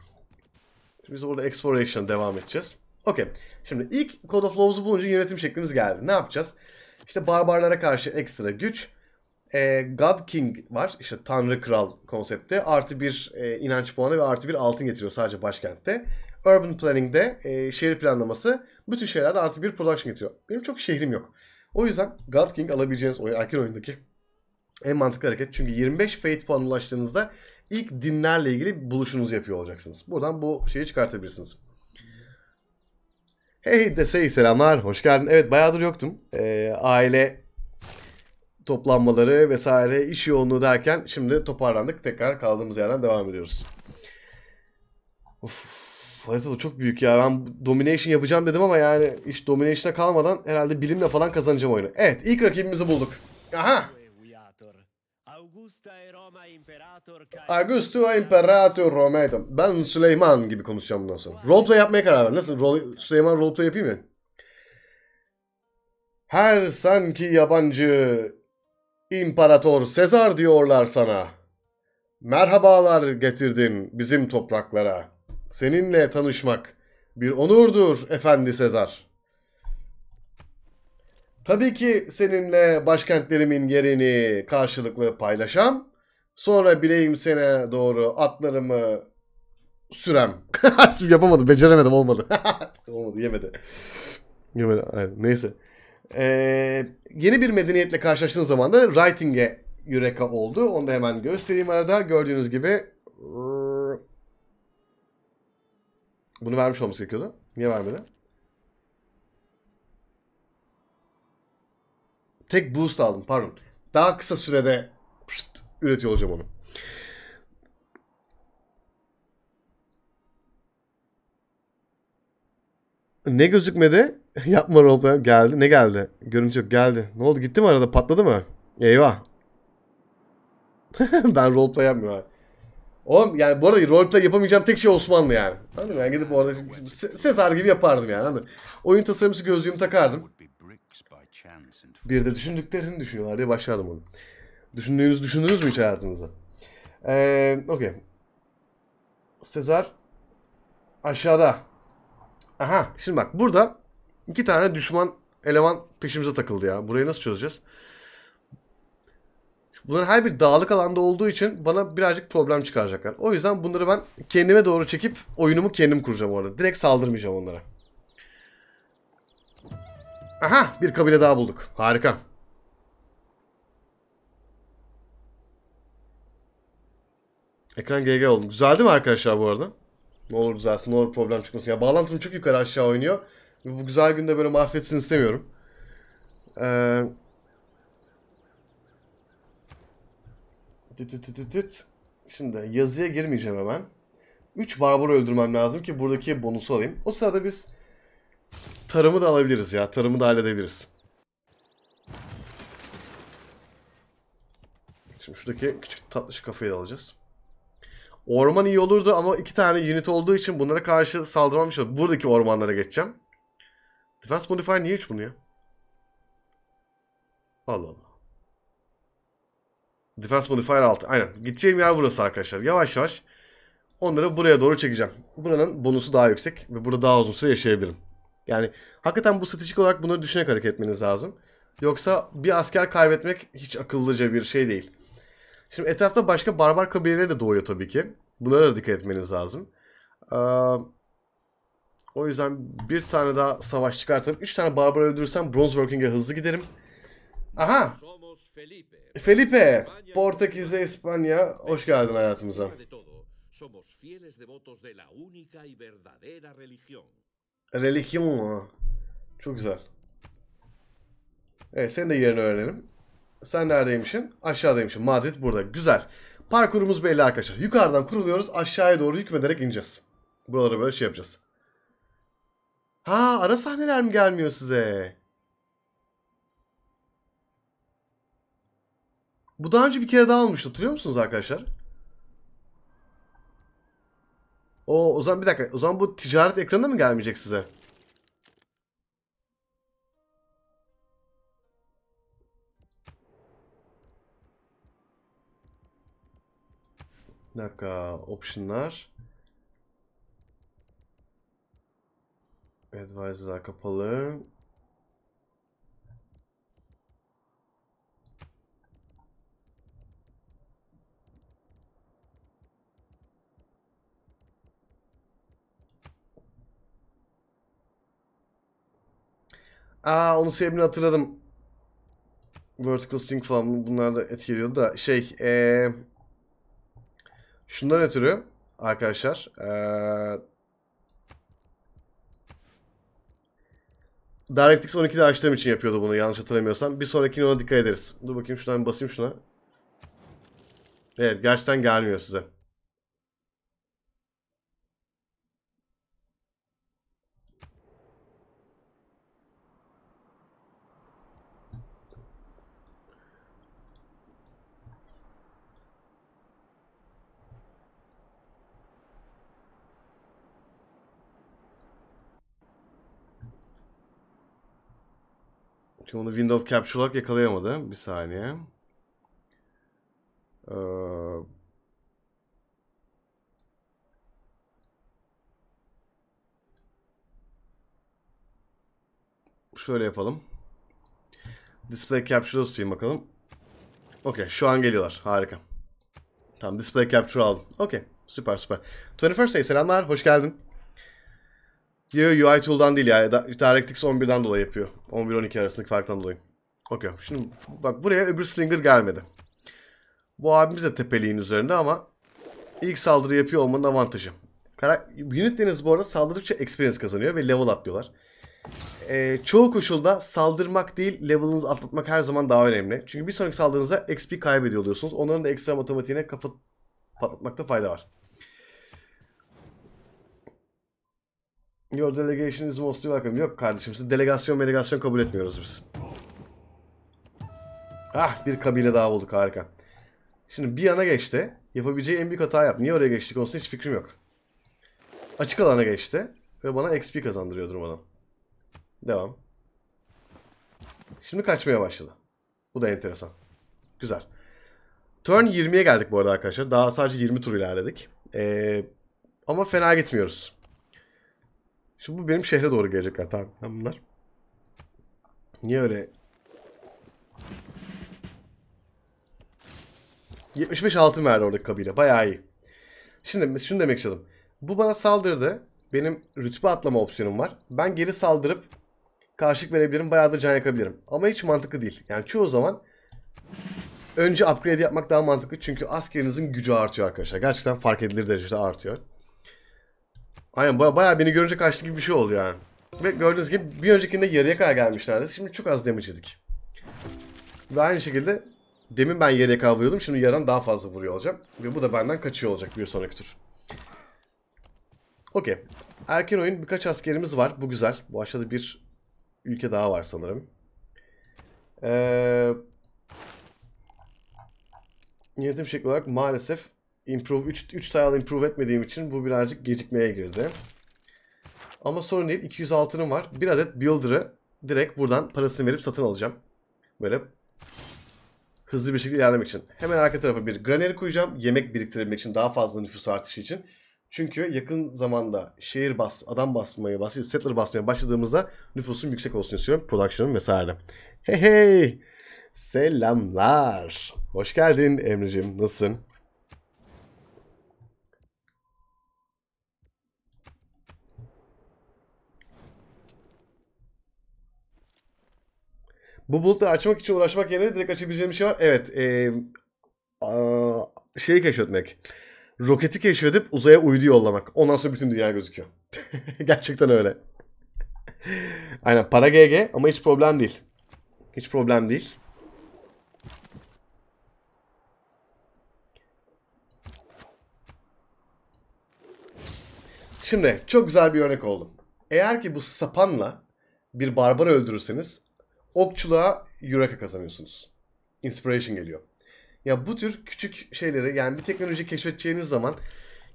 Şimdi biz orada exploration devam edeceğiz. Okey. Şimdi ilk Code of Laws'u bulunca yönetim şeklimiz geldi. Ne yapacağız? İşte barbarlara karşı ekstra güç. E, God King var. İşte Tanrı Kral konsepti. Artı bir e, inanç puanı ve artı bir altın getiriyor sadece başkentte. Urban Planning'de e, şehir planlaması bütün şeyler artı bir production getiriyor. Benim çok şehrim yok. O yüzden God King alabileceğiniz oyun, erken oyundaki en mantıklı hareket. Çünkü 25 Fate puan ulaştığınızda ilk dinlerle ilgili buluşunuzu yapıyor olacaksınız. Buradan bu şeyi çıkartabilirsiniz. Hey Desey selamlar. Hoş geldin. Evet bayağıdır yoktum. Ee, aile toplanmaları vesaire iş yoğunluğu derken şimdi toparlandık. Tekrar kaldığımız yerden devam ediyoruz. Of. Harita da çok büyük ya. Ben domination yapacağım dedim ama yani iş domination'a kalmadan herhalde bilimle falan kazanacağım oyunu. Evet ilk rakibimizi bulduk. Aha. Augusto ha imperator Romeo. Ben Süleyman gibi konuşacağım bundan sonra. Roleplay yapmaya karar verdim. Nasıl? Rol, Süleyman roleplay yapayım mı? Her sanki yabancı İmparator Sezar diyorlar sana. Merhabalar getirdin bizim topraklara. Seninle tanışmak bir onurdur efendi Sezar. Tabii ki seninle başkentlerimin yerini karşılıklı paylaşan Sonra bileyim sene doğru atlarımı sürem. (laughs) Yapamadım, beceremedim, olmadı. (laughs) olmadı, yemedi. Yemedi, aynen. Neyse. Ee, yeni bir medeniyetle karşılaştığınız zaman da writing'e yüreka oldu. Onu da hemen göstereyim arada. Gördüğünüz gibi bunu vermiş olması gerekiyordu. Niye vermedi? Tek boost aldım pardon. Daha kısa sürede pşt, üretiyor olacağım onu. Ne gözükmedi? (laughs) Yapma roleplay. Geldi. Ne geldi? Görüntü yok. Geldi. Ne oldu? Gitti mi arada? Patladı mı? Eyvah. (laughs) ben roleplay yapmıyorum abi. Oğlum yani bu arada roleplay yapamayacağım tek şey Osmanlı yani. Anladın mı? Yani gidip orada Sezar gibi yapardım yani. Anladın mı? Oyun tasarımcısı gözlüğümü takardım. Bir de düşündüklerini düşünüyorlar diye başlardım onu. Düşündüğünüz düşündünüz mü hiç hayatınızda? Ee, Okey. Sezar aşağıda. Aha şimdi bak burada iki tane düşman eleman peşimize takıldı ya. Burayı nasıl çözeceğiz? Bunların her bir dağlık alanda olduğu için bana birazcık problem çıkaracaklar. O yüzden bunları ben kendime doğru çekip oyunumu kendim kuracağım orada. Direkt saldırmayacağım onlara. Aha bir kabile daha bulduk. Harika. Ekran GG oldum. Güzel değil mi arkadaşlar bu arada? Ne olur düzelsin, ne olur problem çıkmasın. Ya bağlantım çok yukarı aşağı oynuyor. Bu güzel günde böyle mahvetsin istemiyorum. Ee... Şimdi yazıya girmeyeceğim hemen. 3 barbar öldürmem lazım ki buradaki bonusu alayım. O sırada biz tarımı da alabiliriz ya. Tarımı da halledebiliriz. Şimdi şuradaki küçük tatlış kafayı da alacağız. Orman iyi olurdu ama iki tane unit olduğu için bunlara karşı saldırmam için şey buradaki ormanlara geçeceğim. Defense modifier niye 3 bunu ya? Allah Allah. Defense modifier 6. Aynen. Gideceğim yer burası arkadaşlar. Yavaş yavaş onları buraya doğru çekeceğim. Buranın bonusu daha yüksek ve burada daha uzun süre yaşayabilirim. Yani hakikaten bu stratejik olarak bunları düşünerek hareket etmeniz lazım. Yoksa bir asker kaybetmek hiç akıllıca bir şey değil. Şimdi etrafta başka barbar kabileleri de doğuyor tabii ki. Bunlara da dikkat etmeniz lazım. o yüzden bir tane daha savaş çıkartıp üç tane barbar öldürürsem Working'e hızlı giderim. Aha! Felipe! Portekiz'e İspanya. Hoş geldin hayatımıza. Religion. Çok güzel. Evet sen de yerini öğrenelim. Sen neredeymişsin? Aşağıdaymışsın. Madrid burada. Güzel. Parkurumuz belli arkadaşlar. Yukarıdan kuruluyoruz. Aşağıya doğru hükmederek ineceğiz. Buralara böyle şey yapacağız. Ha ara sahneler mi gelmiyor size? Bu daha önce bir kere daha almıştı. Hatırlıyor musunuz arkadaşlar? O, o zaman bir dakika. O zaman bu ticaret ekranına mı gelmeyecek size? Bir dakika. Optionlar. Advisor'lar kapalı. Aa onu sebebini hatırladım. Vertical Sync falan bunlar da etkiliyordu da şey ee, Şundan ötürü arkadaşlar. Ee, DirectX 12'de açtığım için yapıyordu bunu yanlış hatırlamıyorsam. Bir sonrakine ona dikkat ederiz. Dur bakayım şuradan basayım şuna. Evet gerçekten gelmiyor size. Onu window capture olarak yakalayamadı. Bir saniye. Ee, şöyle yapalım. Display Capture'ı tutayım bakalım. Okey şu an geliyorlar. Harika. Tamam Display Capture aldım. Okey süper süper. 21st Day selamlar. Hoş geldin. Yo UI tool'dan değil ya. DirectX 11'den dolayı yapıyor. 11-12 arasındaki farktan dolayı. Okey. Şimdi bak buraya öbür Slinger gelmedi. Bu abimiz de tepeliğin üzerinde ama ilk saldırı yapıyor olmanın avantajı. Kara Unitleriniz bu arada saldırdıkça experience kazanıyor ve level atlıyorlar. Ee, çoğu koşulda saldırmak değil level'ınızı atlatmak her zaman daha önemli. Çünkü bir sonraki saldırınıza XP kaybediyor oluyorsunuz. Onların da ekstra matematiğine kafa patlatmakta fayda var. Your delegation is mostly welcome. Yok kardeşim siz delegasyon delegasyon kabul etmiyoruz biz. Ah bir kabile daha bulduk harika. Şimdi bir yana geçti. Yapabileceği en büyük hata yap. Niye oraya geçti konusunda hiç fikrim yok. Açık alana geçti. Ve bana XP kazandırıyor durmadan. Devam. Şimdi kaçmaya başladı. Bu da enteresan. Güzel. Turn 20'ye geldik bu arada arkadaşlar. Daha sadece 20 tur ilerledik. Ee, ama fena gitmiyoruz. Şimdi bu benim şehre doğru gelecekler tamam. bunlar. Niye öyle? 75 altın verdi oradaki kabile. Bayağı iyi. Şimdi şunu demek istedim, Bu bana saldırdı. Benim rütbe atlama opsiyonum var. Ben geri saldırıp karşılık verebilirim. Bayağı da can yakabilirim. Ama hiç mantıklı değil. Yani çoğu zaman önce upgrade yapmak daha mantıklı. Çünkü askerinizin gücü artıyor arkadaşlar. Gerçekten fark edilir derecede artıyor. Aynen baya, baya beni görünce kaçtı gibi bir şey oldu yani. Ve gördüğünüz gibi bir öncekinde yarıya kadar gelmişlerdi. Şimdi çok az damage yedik. Ve aynı şekilde demin ben yarıya kadar vuruyordum. Şimdi yarıdan daha fazla vuruyor olacağım. Ve bu da benden kaçıyor olacak bir sonraki tur. Okey. Erken oyun birkaç askerimiz var. Bu güzel. Bu aşağıda bir ülke daha var sanırım. Ee, yönetim şekli olarak maalesef improve 3, 3 tile improve etmediğim için bu birazcık gecikmeye girdi. Ama sorun değil. 200 altınım var. Bir adet Builder'ı direkt buradan parasını verip satın alacağım. Böyle hızlı bir şekilde ilerlemek için. Hemen arka tarafa bir graneri koyacağım. Yemek biriktirebilmek için daha fazla nüfus artışı için. Çünkü yakın zamanda şehir bas, adam basmayı, bas, settler basmaya başladığımızda nüfusun yüksek olsun istiyorum. Production'ım vesaire. Hey hey! Selamlar. Hoş geldin Emre'cim. Nasılsın? bu bulutları açmak için uğraşmak yerine direkt açabileceğim bir şey var. Evet. E, a, şeyi keşfetmek. Roketi keşfedip uzaya uydu yollamak. Ondan sonra bütün dünya gözüküyor. (laughs) Gerçekten öyle. Aynen para GG ama hiç problem değil. Hiç problem değil. Şimdi çok güzel bir örnek oldu. Eğer ki bu sapanla bir barbar öldürürseniz okçuluğa Eureka kazanıyorsunuz. Inspiration geliyor. Ya bu tür küçük şeyleri yani bir teknoloji keşfedeceğiniz zaman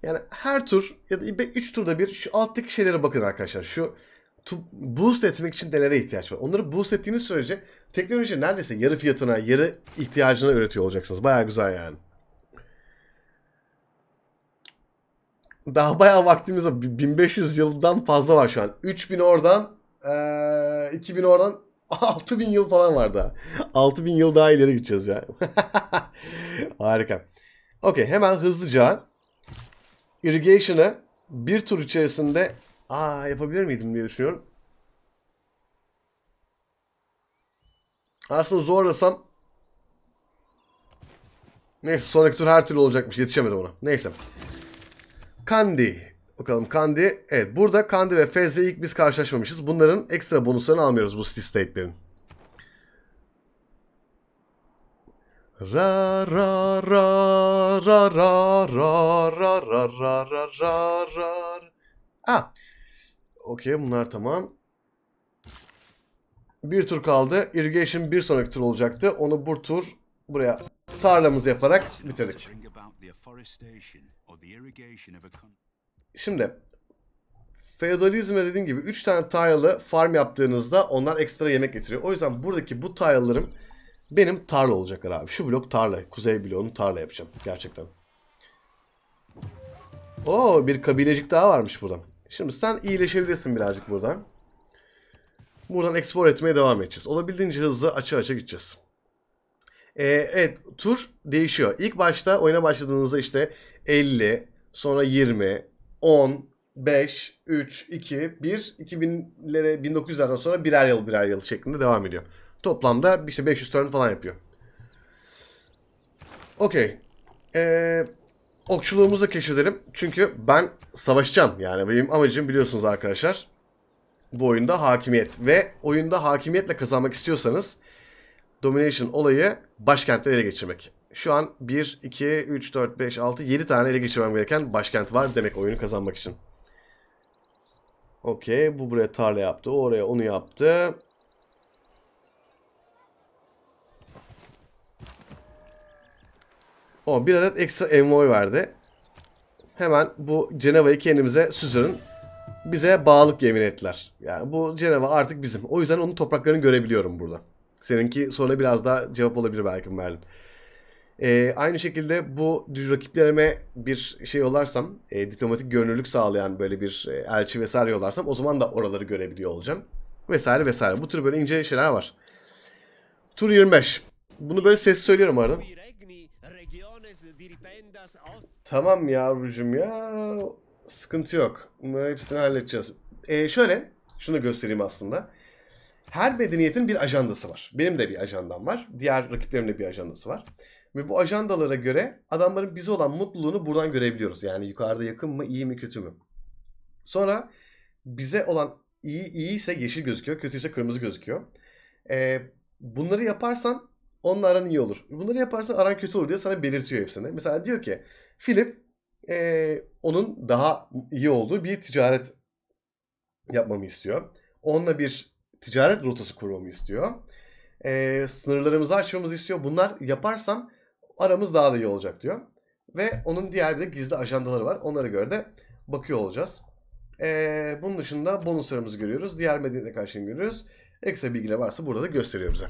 yani her tur ya da 3 turda bir şu alttaki şeylere bakın arkadaşlar. Şu boost etmek için nelere ihtiyaç var? Onları boost ettiğiniz sürece teknoloji neredeyse yarı fiyatına, yarı ihtiyacına üretiyor olacaksınız. Baya güzel yani. Daha bayağı vaktimiz var. 1500 yıldan fazla var şu an. 3000 oradan, 2000 oradan 6000 yıl falan var daha. 6000 yıl daha ileri gideceğiz ya. (laughs) Harika. Okey hemen hızlıca irrigation'ı bir tur içerisinde aa yapabilir miydim diye düşünüyorum. Aslında zorlasam Neyse sonraki tur her türlü olacakmış. Yetişemedim ona. Neyse. Kandi. Bakalım Kandi. Evet burada Kandi ve Fez'le ilk biz karşılaşmamışız. Bunların ekstra bonuslarını almıyoruz bu city state'lerin. Ra ra ra ra ra ra ra ra ra ra ra ra Ah. Okey bunlar tamam. Bir tur kaldı. Irrigation bir sonraki tur olacaktı. Onu bu tur buraya tarlamızı yaparak bitirdik. Şimdi feodalizme dediğim gibi 3 tane tile'ı farm yaptığınızda onlar ekstra yemek getiriyor. O yüzden buradaki bu tile'larım benim tarla olacaklar abi. Şu blok tarla. Kuzey bloğunu tarla yapacağım. Gerçekten. Oo bir kabilecik daha varmış burada. Şimdi sen iyileşebilirsin birazcık buradan. Buradan ekspor etmeye devam edeceğiz. Olabildiğince hızlı açı açı gideceğiz. Ee, evet tur değişiyor. İlk başta oyuna başladığınızda işte 50 sonra 20 10, 5, 3, 2, 1, 2000'lere 1900'lerden sonra birer yıl birer yıl şeklinde devam ediyor. Toplamda işte 500 turn falan yapıyor. Okey. Ee, okçuluğumuzu da keşfedelim. Çünkü ben savaşacağım. Yani benim amacım biliyorsunuz arkadaşlar. Bu oyunda hakimiyet. Ve oyunda hakimiyetle kazanmak istiyorsanız Domination olayı başkentleri ele geçirmek şu an 1, 2, 3, 4, 5, 6, 7 tane ele geçirmem gereken başkent var demek oyunu kazanmak için. Okey. Bu buraya tarla yaptı. oraya onu yaptı. O bir adet ekstra envoy verdi. Hemen bu Cenova'yı kendimize süzürün. Bize bağlılık yemin ettiler. Yani bu Ceneva artık bizim. O yüzden onun topraklarını görebiliyorum burada. Seninki sonra biraz daha cevap olabilir belki verdim. E, aynı şekilde bu rakiplerime bir şey yollarsam, e, diplomatik görünürlük sağlayan böyle bir e, elçi vesaire yollarsam o zaman da oraları görebiliyor olacağım. Vesaire vesaire. Bu tür böyle ince şeyler var. Tur 25. Bunu böyle ses söylüyorum arada. Tamam yavrucum ya. Sıkıntı yok. Bunları hepsini halledeceğiz. E, şöyle, şunu da göstereyim aslında. Her medeniyetin bir ajandası var. Benim de bir ajandam var. Diğer rakiplerimin de bir ajandası var. Ve bu ajandalara göre adamların bize olan mutluluğunu buradan görebiliyoruz. Yani yukarıda yakın mı, iyi mi, kötü mü? Sonra bize olan iyi, iyi ise yeşil gözüküyor, kötüyse kırmızı gözüküyor. Ee, bunları yaparsan onunla aran iyi olur. Bunları yaparsan aran kötü olur diye sana belirtiyor hepsini. Mesela diyor ki Philip e, onun daha iyi olduğu bir ticaret yapmamı istiyor. Onunla bir ticaret rotası kurmamı istiyor. E, sınırlarımızı açmamızı istiyor. Bunlar yaparsam aramız daha da iyi olacak diyor. Ve onun diğer bir de gizli ajandaları var. Onlara göre de bakıyor olacağız. Ee, bunun dışında bonuslarımızı görüyoruz. Diğer medeniyete karşılığını görüyoruz. Ekstra bilgiler varsa burada da gösteriyor bize.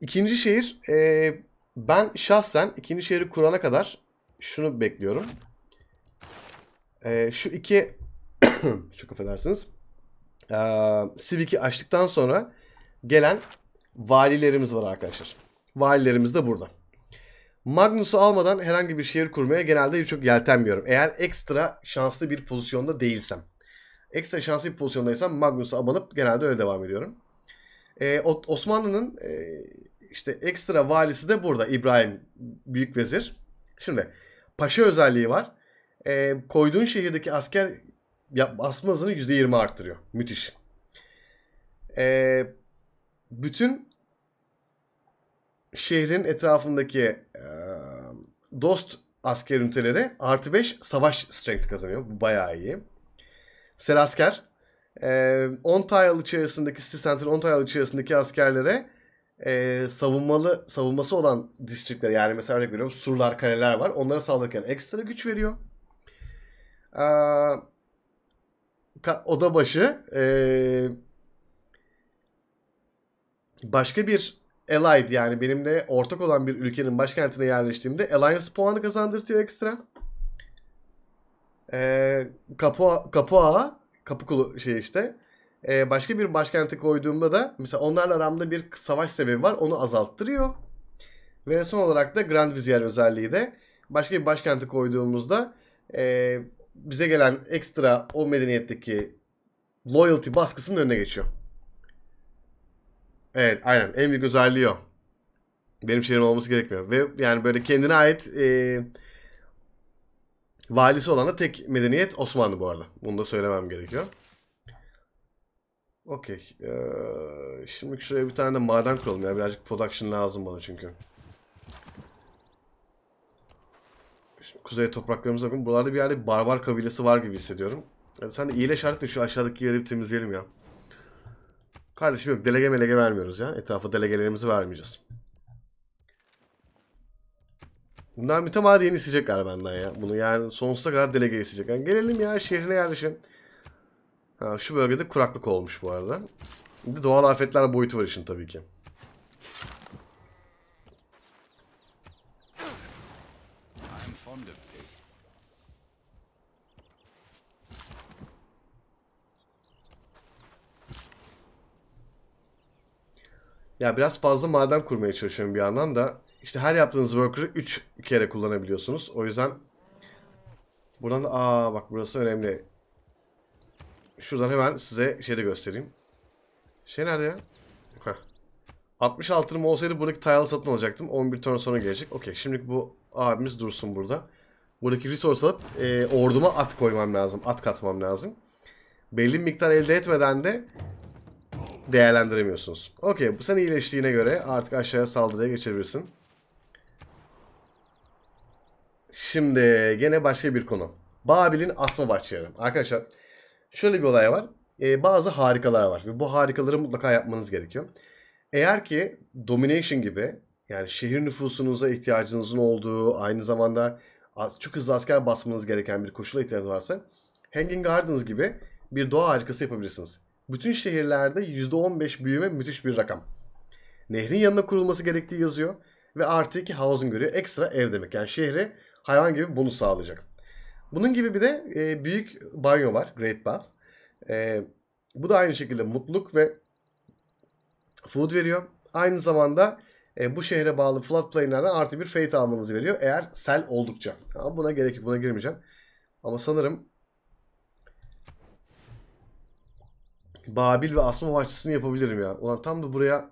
İkinci şehir e, ben şahsen ikinci şehri kurana kadar şunu bekliyorum. E, şu iki (coughs) çok affedersiniz. E, Civic'i açtıktan sonra gelen valilerimiz var arkadaşlar. Valilerimiz de burada. Magnus'u almadan herhangi bir şehir kurmaya genelde çok yeltenmiyorum. Eğer ekstra şanslı bir pozisyonda değilsem. Ekstra şanslı bir pozisyondaysam Magnus'u abanıp genelde öyle devam ediyorum. Ee, Osmanlı'nın e, işte ekstra valisi de burada İbrahim Büyük Vezir. Şimdi paşa özelliği var. E, koyduğun şehirdeki asker ya, basma hızını %20 arttırıyor. Müthiş. E, bütün şehrin etrafındaki dost asker üniteleri artı 5 savaş strength kazanıyor. Bu bayağı iyi. Selasker 10 tile içerisindeki City Center'ın 10 tile içerisindeki askerlere e, savunmalı savunması olan distriktlere yani mesela örnek veriyorum surlar kaleler var. Onlara saldırırken ekstra güç veriyor. E, ka, oda başı e, başka bir allied yani benimle ortak olan bir ülkenin başkentine yerleştiğimde alliance puanı kazandırtıyor ekstra. Ee, Kapua, Kapua, Kapukulu şey işte. Ee, başka bir başkente koyduğumda da mesela onlarla aramda bir savaş sebebi var onu azalttırıyor. Ve son olarak da Grand Vizier özelliği de başka bir başkente koyduğumuzda e, bize gelen ekstra o medeniyetteki loyalty baskısının önüne geçiyor. Evet aynen en büyük özelliği o. Benim şehrim olması gerekmiyor. Ve yani böyle kendine ait e, valisi olan da tek medeniyet Osmanlı bu arada. Bunu da söylemem gerekiyor. Okey. Ee, şimdi şuraya bir tane de maden kuralım ya. Birazcık production lazım bana çünkü. Şimdi kuzey topraklarımıza bakın. Buralarda bir yerde barbar kabilesi var gibi hissediyorum. Hadi sen de iyileş artık şu aşağıdaki yeri bir temizleyelim ya. Kardeşim yok delege melege vermiyoruz ya. Etrafa delegelerimizi vermeyeceğiz. Bunlar yeni isteyecekler benden ya. Bunu yani sonsuza kadar delege isteyecekler. Yani gelelim ya şehrine yerleşelim. Ha, şu bölgede kuraklık olmuş bu arada. Bir de doğal afetler boyutu var işin tabii ki. Ya biraz fazla maden kurmaya çalışıyorum bir yandan da. İşte her yaptığınız worker'ı 3 kere kullanabiliyorsunuz. O yüzden buradan da aa bak burası önemli. Şuradan hemen size şeyi göstereyim. Şey nerede ya? Heh. 60 altınım olsaydı buradaki tile'ı satın alacaktım. 11 turn sonra gelecek. Okey şimdi bu abimiz dursun burada. Buradaki resource alıp e, orduma at koymam lazım. At katmam lazım. Belli bir miktar elde etmeden de değerlendiremiyorsunuz. Okey bu sen iyileştiğine göre artık aşağıya saldırıya geçebilirsin. Şimdi gene başka bir konu. Babil'in asma bahçeleri. Arkadaşlar şöyle bir olay var. Ee, bazı harikalar var. Ve bu harikaları mutlaka yapmanız gerekiyor. Eğer ki domination gibi yani şehir nüfusunuza ihtiyacınızın olduğu aynı zamanda çok hızlı asker basmanız gereken bir koşula ihtiyacınız varsa Hanging Gardens gibi bir doğa harikası yapabilirsiniz bütün şehirlerde %15 büyüme müthiş bir rakam. Nehrin yanına kurulması gerektiği yazıyor ve artı 2 housing görüyor. Ekstra ev demek. Yani şehri hayvan gibi bunu sağlayacak. Bunun gibi bir de e, büyük banyo var. Great Bath. E, bu da aynı şekilde mutluluk ve food veriyor. Aynı zamanda e, bu şehre bağlı floodplainlerden artı bir fate almanızı veriyor. Eğer sel oldukça. Ama buna gerek yok. Buna girmeyeceğim. Ama sanırım Babil ve asma bahçesini yapabilirim ya. Ulan tam da buraya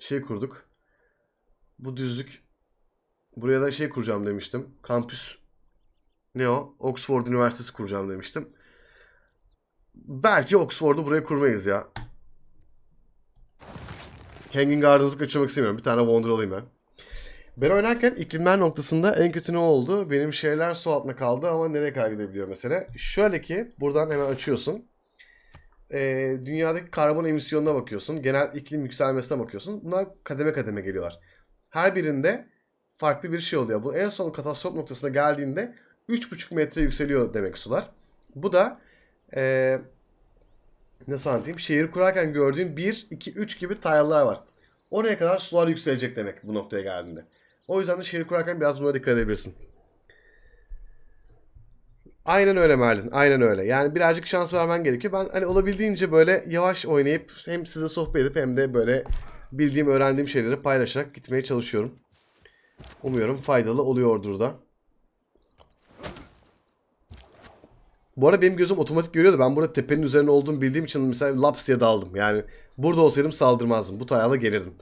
şey kurduk. Bu düzlük. Buraya da şey kuracağım demiştim. Kampüs ne o? Oxford Üniversitesi kuracağım demiştim. Belki Oxford'u buraya kurmayız ya. Hanging Gardens'ı kaçırmak istemiyorum. Bir tane Wonder alayım ben. Ben oynarken iklimler noktasında en kötü ne oldu? Benim şeyler su altına kaldı ama nereye kaydedebiliyor mesela? Şöyle ki buradan hemen açıyorsun e, dünyadaki karbon emisyonuna bakıyorsun. Genel iklim yükselmesine bakıyorsun. Bunlar kademe kademe geliyorlar. Her birinde farklı bir şey oluyor. Bu en son katastrof noktasına geldiğinde 3,5 metre yükseliyor demek sular. Bu da e, nasıl anlatayım? Şehir kurarken gördüğün 1, 2, 3 gibi tayallar var. Oraya kadar sular yükselecek demek bu noktaya geldiğinde. O yüzden de şehir kurarken biraz buna dikkat edebilirsin. Aynen öyle Merlin. Aynen öyle. Yani birazcık şans vermen gerekiyor. Ben hani olabildiğince böyle yavaş oynayıp hem size sohbet edip hem de böyle bildiğim, öğrendiğim şeyleri paylaşarak gitmeye çalışıyorum. Umuyorum faydalı oluyordur da. Bu arada benim gözüm otomatik görüyordu. Ben burada tepenin üzerine olduğum bildiğim için mesela laps diye daldım. Yani burada olsaydım saldırmazdım. Bu tayala gelirdim.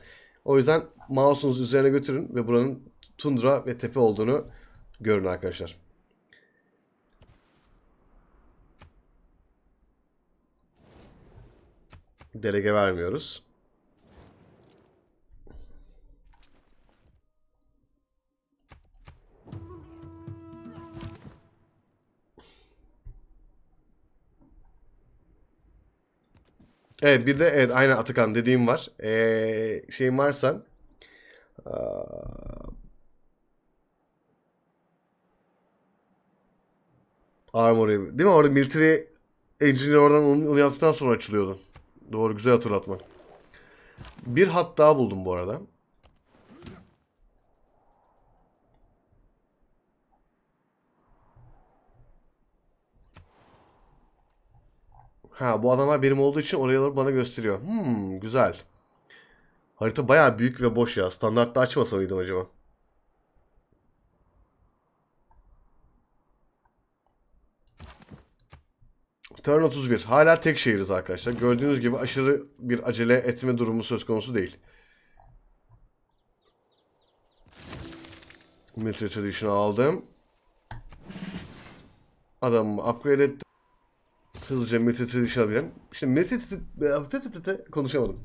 O yüzden mouse'unuzu üzerine götürün ve buranın tundra ve tepe olduğunu görün arkadaşlar. delege vermiyoruz. Evet bir de evet aynı Atakan dediğim var. Ee, şeyim varsa aa, Armory değil mi? Orada Military Engineer oradan onu, onu yaptıktan sonra açılıyordu. Doğru güzel hatırlatma. Bir hat daha buldum bu arada. Ha bu adamlar benim olduğu için oraları bana gösteriyor. Hmm güzel. Harita baya büyük ve boş ya. Standartta açmasaydım acaba. Turn 31. Hala tek şehiriz arkadaşlar. Gördüğünüz gibi aşırı bir acele etme durumu söz konusu değil. Military Tradition'ı aldım. Adamımı upgrade ettim. Hızlıca Military Tradition alabilirim. İşte Military... (laughs) Konuşamadım.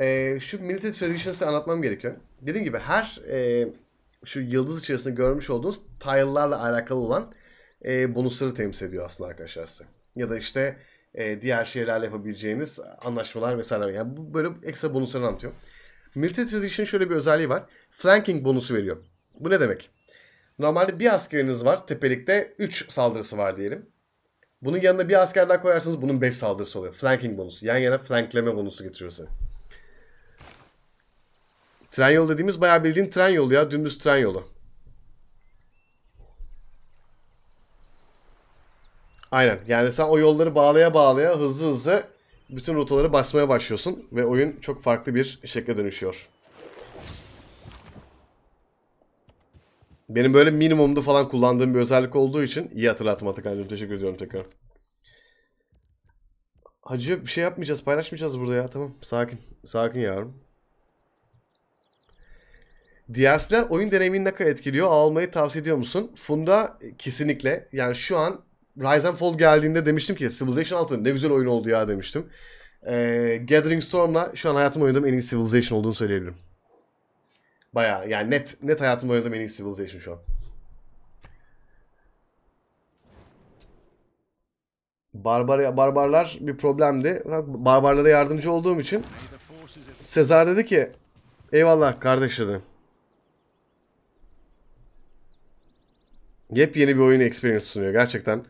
Ee, şu Military Tradition'ı anlatmam gerekiyor. Dediğim gibi her e, şu yıldız içerisinde görmüş olduğunuz tile'larla alakalı olan e, bonusları temsil ediyor aslında arkadaşlar size ya da işte e, diğer şeylerle yapabileceğiniz anlaşmalar vesaire. Yani bu böyle ekstra bonuslarını anlatıyor. Military Tradition şöyle bir özelliği var. Flanking bonusu veriyor. Bu ne demek? Normalde bir askeriniz var. Tepelikte 3 saldırısı var diyelim. Bunun yanına bir asker daha koyarsanız bunun 5 saldırısı oluyor. Flanking bonusu. Yan yana flankleme bonusu getiriyor size. Tren yolu dediğimiz bayağı bildiğin tren yolu ya. Dümdüz tren yolu. Aynen. Yani sen o yolları bağlaya bağlaya hızlı hızlı bütün rotaları basmaya başlıyorsun ve oyun çok farklı bir şekle dönüşüyor. Benim böyle minimumda falan kullandığım bir özellik olduğu için iyi hatırlattım Atakan'cığım. Teşekkür ediyorum tekrar. Hacı bir şey yapmayacağız paylaşmayacağız burada ya tamam sakin sakin yavrum. DLC'ler oyun deneyimini ne kadar etkiliyor? Almayı tavsiye ediyor musun? Funda kesinlikle. Yani şu an Rise and Fall geldiğinde demiştim ki Civilization 6 ne güzel oyun oldu ya demiştim. E, Gathering Storm'la şu an hayatım oynadığım en iyi Civilization olduğunu söyleyebilirim. Baya yani net net hayatım oynadığım en iyi Civilization şu an. Barbar barbarlar bir problemdi. Barbarlara yardımcı olduğum için Sezar dedi ki eyvallah kardeş dedi. Yepyeni bir oyun experience sunuyor gerçekten.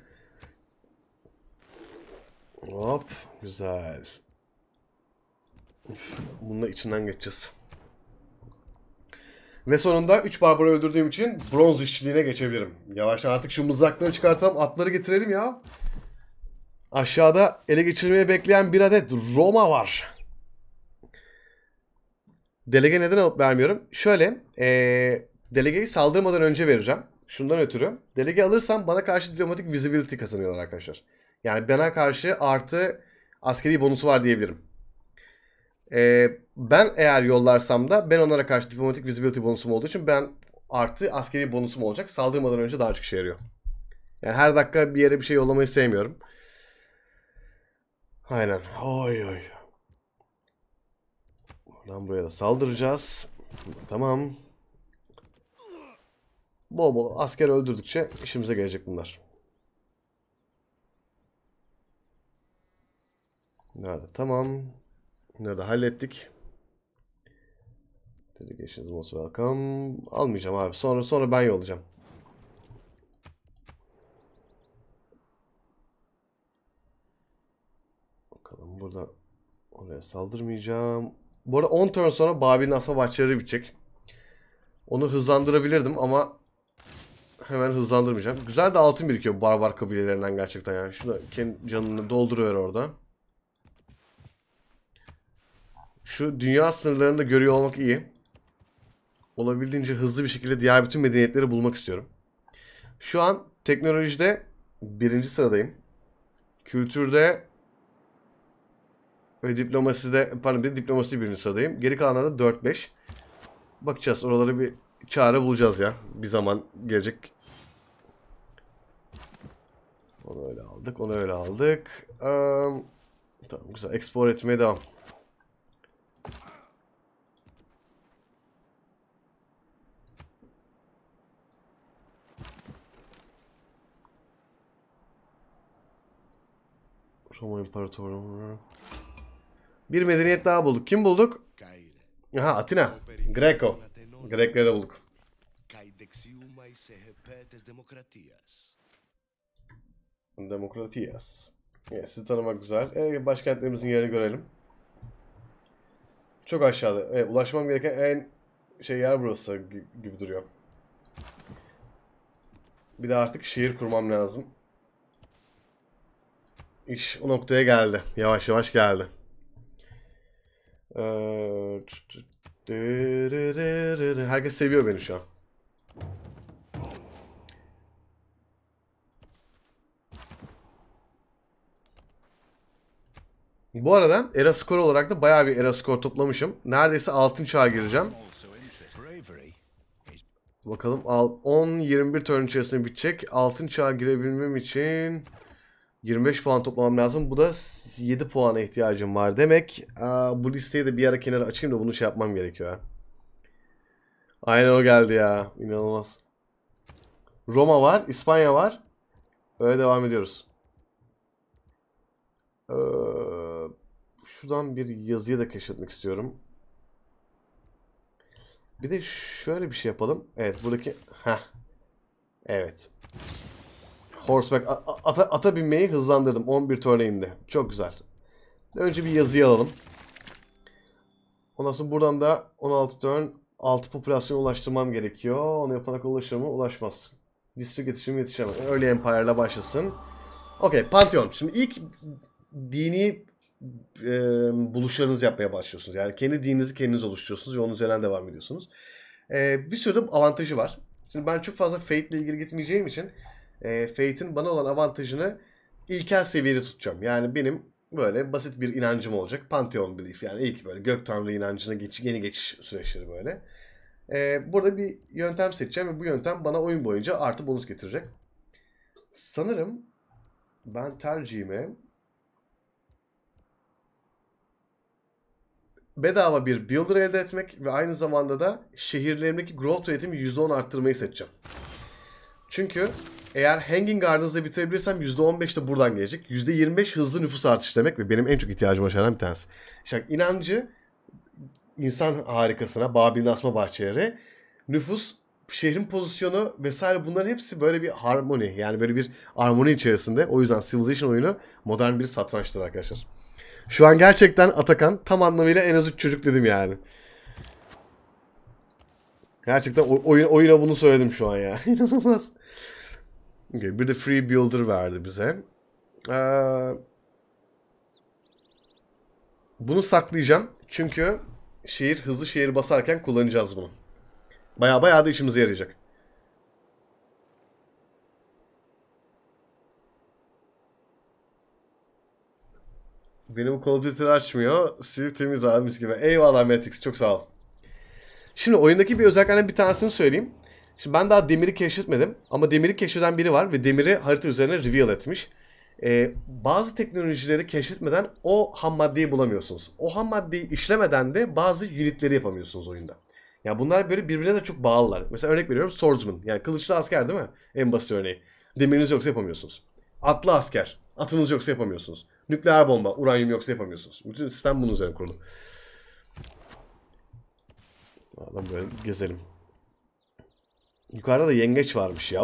Hop. Güzel. Bununla içinden geçeceğiz. Ve sonunda 3 barbarı öldürdüğüm için bronz işçiliğine geçebilirim. Yavaştan artık şu mızrakları çıkartalım. Atları getirelim ya. Aşağıda ele geçirmeye bekleyen bir adet Roma var. Delege neden alıp vermiyorum? Şöyle. Ee, delegeyi saldırmadan önce vereceğim. Şundan ötürü. Delege alırsam bana karşı diplomatik visibility kazanıyorlar arkadaşlar. Yani bana karşı artı askeri bonusu var diyebilirim. Ee, ben eğer yollarsam da ben onlara karşı diplomatik visibility bonusum olduğu için ben artı askeri bonusum olacak. Saldırmadan önce daha çok işe yarıyor. Yani her dakika bir yere bir şey yollamayı sevmiyorum. Aynen. Oy oy. Buradan buraya da saldıracağız. Tamam. Bol bol asker öldürdükçe işimize gelecek bunlar. Nerede? Tamam. nerede da hallettik. Delegations most welcome. Almayacağım abi. Sonra sonra ben yollayacağım. Bakalım burada oraya saldırmayacağım. Bu arada 10 turn sonra Babil'in asa bahçeleri bitecek. Onu hızlandırabilirdim ama hemen hızlandırmayacağım. Güzel de altın birikiyor barbar kabilelerinden gerçekten yani. Şurada kendi canını dolduruyor orada. Şu dünya sınırlarında görüyor olmak iyi. Olabildiğince hızlı bir şekilde diğer bütün medeniyetleri bulmak istiyorum. Şu an teknolojide birinci sıradayım. Kültürde ve diplomaside, pardon bir diplomasi birinci sıradayım. Geri kalanlarda 4-5. Bakacağız oraları bir çare bulacağız ya. Bir zaman gelecek. Onu öyle aldık, onu öyle aldık. Ee, tamam güzel, Explore etmeye devam. Roma İmparatoru. Bir medeniyet daha bulduk. Kim bulduk? Aha Atina. Greco. Grekleri de bulduk. Demokratiyas. Evet, sizi tanımak güzel. Evet, başkentlerimizin yerini görelim. Çok aşağıda. Evet, ulaşmam gereken en şey yer burası gibi duruyor. Bir de artık şehir kurmam lazım iş o noktaya geldi. Yavaş yavaş geldi. Ee, Herkes seviyor beni şu an. Bu arada era skor olarak da bayağı bir era skor toplamışım. Neredeyse altın çağa gireceğim. Bakalım 10-21 turn içerisinde bitecek. Altın çağa girebilmem için 25 puan toplamam lazım. Bu da 7 puana ihtiyacım var. Demek bu listeyi de bir ara kenara açayım da bunu şey yapmam gerekiyor. Aynen o geldi ya. İnanılmaz. Roma var. İspanya var. Öyle devam ediyoruz. Ee, şuradan bir yazıya da keşfetmek istiyorum. Bir de şöyle bir şey yapalım. Evet buradaki... Heh. Evet. Horseback ata, ata binmeyi hızlandırdım 11 turla indi. Çok güzel. Önce bir yazıyı alalım. Ondan sonra buradan da 16 turn 6 popülasyona ulaştırmam gerekiyor. Onu yaparak ulaşır mı? Ulaşmaz. District yetişimi yetişemez. Early ile başlasın. Okey Pantheon. Şimdi ilk dini e, buluşlarınız yapmaya başlıyorsunuz. Yani kendi dininizi kendiniz oluşturuyorsunuz ve onun üzerinden devam ediyorsunuz. E, bir sürü de avantajı var. Şimdi ben çok fazla Fate ile ilgili gitmeyeceğim için e, Fate'in bana olan avantajını ilkel seviyede tutacağım. Yani benim böyle basit bir inancım olacak. Pantheon belief yani ilk böyle gök tanrı inancına geç, yeni geçiş süreçleri böyle. E, burada bir yöntem seçeceğim ve bu yöntem bana oyun boyunca artı bonus getirecek. Sanırım ben tercihime bedava bir builder elde etmek ve aynı zamanda da şehirlerimdeki growth rate'imi %10 arttırmayı seçeceğim. Çünkü eğer Hanging Gardens'da bitirebilirsem %15 de buradan gelecek. %25 hızlı nüfus artışı demek ve benim en çok ihtiyacım olan bir tanesi. İşte inancı insan harikasına, Babil'in asma bahçeleri, nüfus, şehrin pozisyonu vesaire bunların hepsi böyle bir harmoni. Yani böyle bir armoni içerisinde. O yüzden Civilization oyunu modern bir satrançtır arkadaşlar. Şu an gerçekten Atakan tam anlamıyla en az 3 çocuk dedim yani. Gerçekten oyun, oyuna bunu söyledim şu an ya. (laughs) İnanılmaz. Okay, bir de free builder verdi bize. Ee, bunu saklayacağım. Çünkü şehir hızlı şehir basarken kullanacağız bunu. Baya baya da işimize yarayacak. Beni bu Call of Duty açmıyor. Siv temiz abi gibi. Eyvallah Matrix çok sağ ol. Şimdi oyundaki bir özelliklerden bir tanesini söyleyeyim. Şimdi ben daha demiri keşfetmedim ama demiri keşfeden biri var ve demiri harita üzerine reveal etmiş. Ee, bazı teknolojileri keşfetmeden o ham maddeyi bulamıyorsunuz. O ham maddeyi işlemeden de bazı unitleri yapamıyorsunuz oyunda. Yani bunlar böyle birbirine de çok bağlılar. Mesela örnek veriyorum swordsman yani kılıçlı asker değil mi? En basit örneği. Demiriniz yoksa yapamıyorsunuz. Atlı asker. Atınız yoksa yapamıyorsunuz. Nükleer bomba, uranyum yoksa yapamıyorsunuz. Bütün sistem bunun üzerine kurulu. Adam böyle gezelim. Yukarıda da yengeç varmış ya.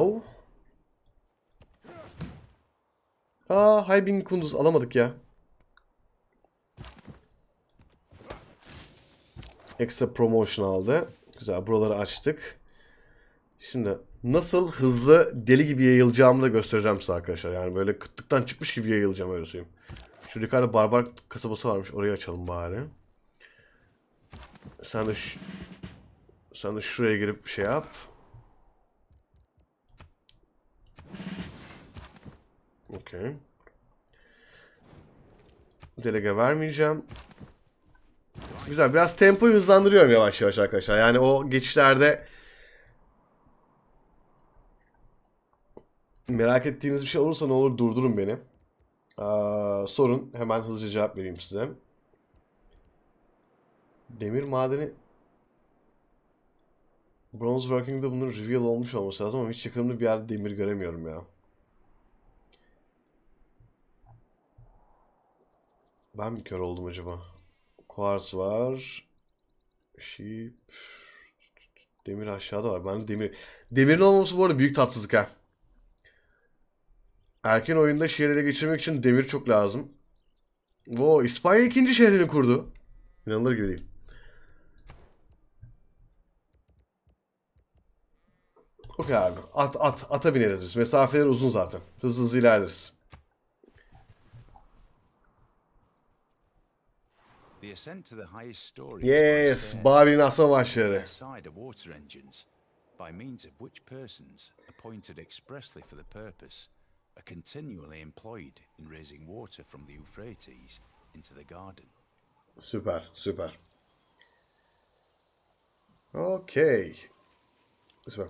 Aa Haybin Kunduz alamadık ya. Ekstra promotion aldı. Güzel buraları açtık. Şimdi nasıl hızlı deli gibi yayılacağımı da göstereceğim size arkadaşlar. Yani böyle kıtlıktan çıkmış gibi yayılacağım öyle söyleyeyim. Şu yukarıda barbar kasabası varmış. Orayı açalım bari. Sen de sen de şuraya girip şey yap. Okey. Delege vermeyeceğim. Güzel. Biraz tempoyu hızlandırıyorum yavaş yavaş arkadaşlar. Yani o geçişlerde merak ettiğiniz bir şey olursa ne olur durdurun beni. Ee, sorun. Hemen hızlıca cevap vereyim size. Demir madeni Bronze Working'de bunun reveal olmuş olması lazım ama hiç yakınımda bir yerde demir göremiyorum ya. Ben mi kör oldum acaba? Kuars var. Sheep. Demir aşağıda var. Ben de demir. Demirin olmaması bu arada büyük tatsızlık ha. Erken oyunda şehirlere geçirmek için demir çok lazım. Wow, İspanya ikinci şehrini kurdu. İnanılır gibi değil. Okey abi. At, at, ata bineriz biz. Mesafeler uzun zaten. Hızlı hızlı ilerleriz. Yes, Babin Asavaşları. by means of which persons appointed expressly for the purpose are continually employed in raising water from the Euphrates into the garden. Super, super. Okay. Süper.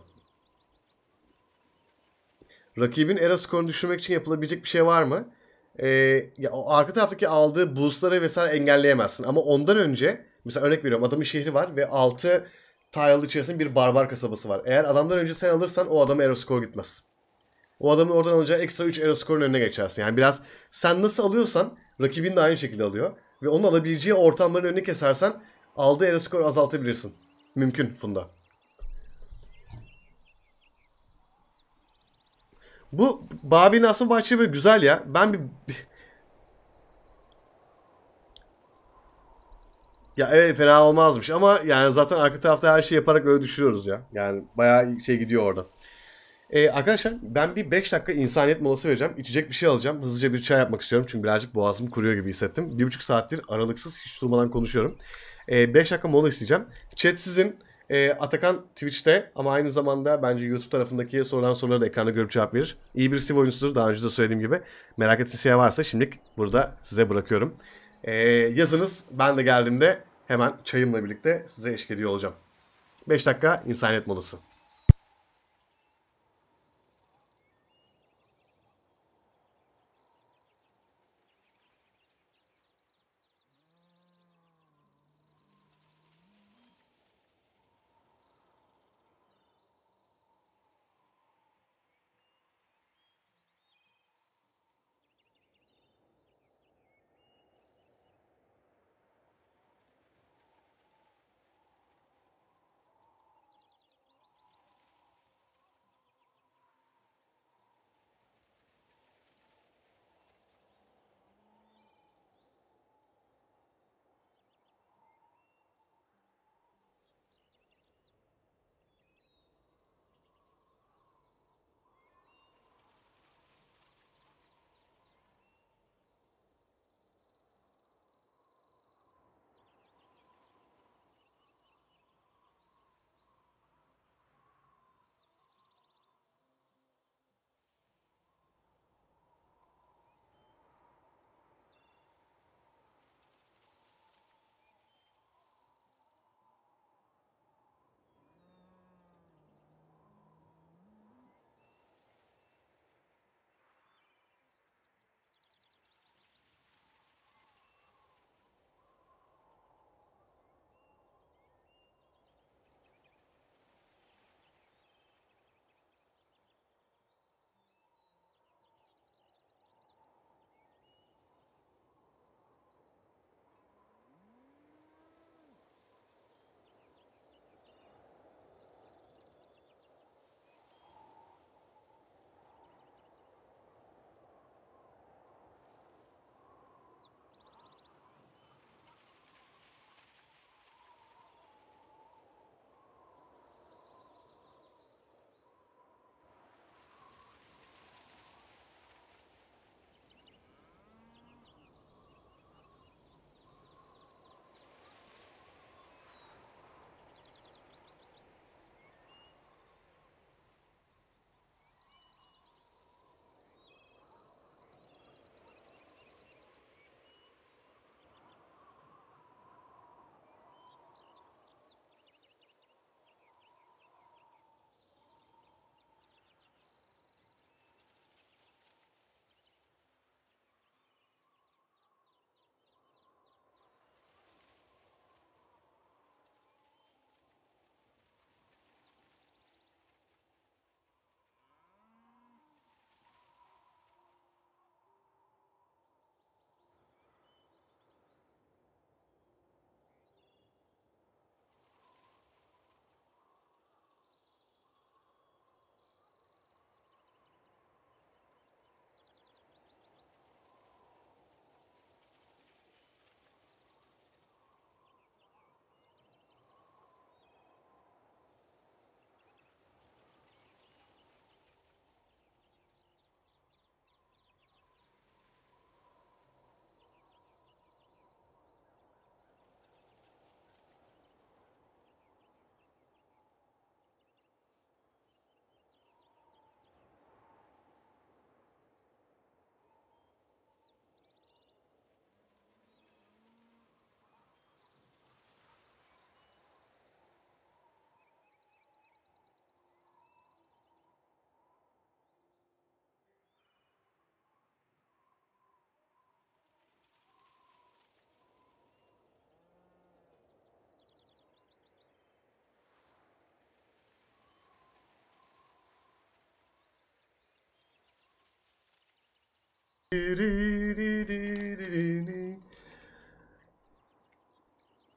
Rakibin era skorunu düşürmek için yapılabilecek bir şey var mı? e, ya o arka taraftaki aldığı boostları vesaire engelleyemezsin. Ama ondan önce mesela örnek veriyorum adamın şehri var ve 6 tile'lı içerisinde bir barbar kasabası var. Eğer adamdan önce sen alırsan o adama aeroskor gitmez. O adamın oradan alacağı ekstra 3 aeroskorun önüne geçersin. Yani biraz sen nasıl alıyorsan rakibin de aynı şekilde alıyor. Ve onun alabileceği ortamların önüne kesersen aldığı aeroskor azaltabilirsin. Mümkün Funda. Bu Babi'nin aslında bahçesi böyle güzel ya. Ben bir... ya evet fena olmazmış ama yani zaten arka tarafta her şeyi yaparak öyle düşürüyoruz ya. Yani bayağı şey gidiyor orada. Ee, arkadaşlar ben bir 5 dakika insaniyet molası vereceğim. İçecek bir şey alacağım. Hızlıca bir çay yapmak istiyorum. Çünkü birazcık boğazım kuruyor gibi hissettim. 1,5 saattir aralıksız hiç durmadan konuşuyorum. Ee, dakika mola isteyeceğim. Chat sizin e, Atakan Twitch'te ama aynı zamanda bence YouTube tarafındaki sorulan soruları da ekranda görüp cevap verir. İyi bir Civ oyuncusudur daha önce de söylediğim gibi. Merak ettiğiniz şey varsa şimdilik burada size bırakıyorum. E, yazınız ben de geldiğimde hemen çayımla birlikte size eşlik ediyor olacağım. 5 dakika insaniyet molası.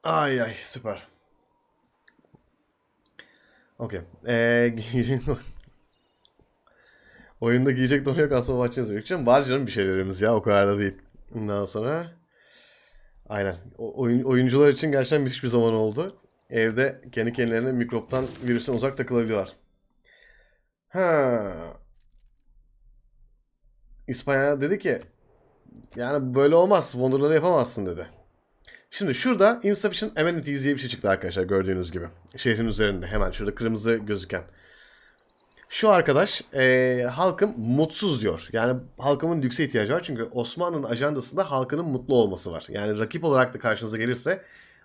Ay ay süper. Okey. Ee, giyin... (laughs) Oyunda giyecek donu yok aslında bahçe yazıyor. Canım var canım bir şeylerimiz ya o kadar da değil. Ondan sonra aynen o, oyun, oyuncular için gerçekten müthiş bir zaman oldu. Evde kendi kendilerine mikroptan virüsten uzak takılabiliyorlar. Ha. İspanya dedi ki yani böyle olmaz. Wonderland'ı yapamazsın dedi. Şimdi şurada insufficient amenities diye bir şey çıktı arkadaşlar gördüğünüz gibi. Şehrin üzerinde hemen şurada kırmızı gözüken. Şu arkadaş e, halkım mutsuz diyor. Yani halkımın lükse ihtiyacı var. Çünkü Osmanlı'nın ajandasında halkının mutlu olması var. Yani rakip olarak da karşınıza gelirse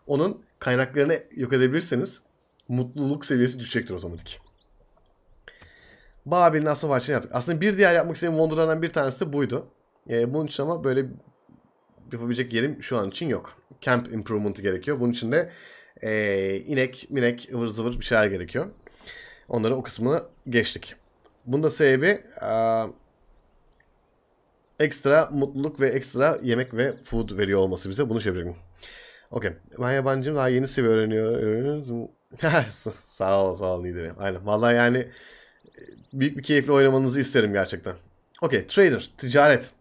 onun kaynaklarını yok edebilirseniz mutluluk seviyesi düşecektir otomatik. Babil'in asıl maçını yaptık. Aslında bir diğer yapmak istediğim Wonderland'ın bir tanesi de buydu. E, bunun için ama böyle yapabilecek yerim şu an için yok. Camp improvement'ı gerekiyor. Bunun için de e, inek, minek, ıvır zıvır bir şeyler gerekiyor. Onları o kısmını geçtik. Bunun da sebebi a, e, ekstra mutluluk ve ekstra yemek ve food veriyor olması bize. Bunu çevirelim. Şey Okey. Ben yabancıyım daha yeni seviye öğreniyor. (laughs) sağ ol sağ ol Niderim. Aynen. Vallahi yani büyük bir keyifle oynamanızı isterim gerçekten. Okey trader ticaret.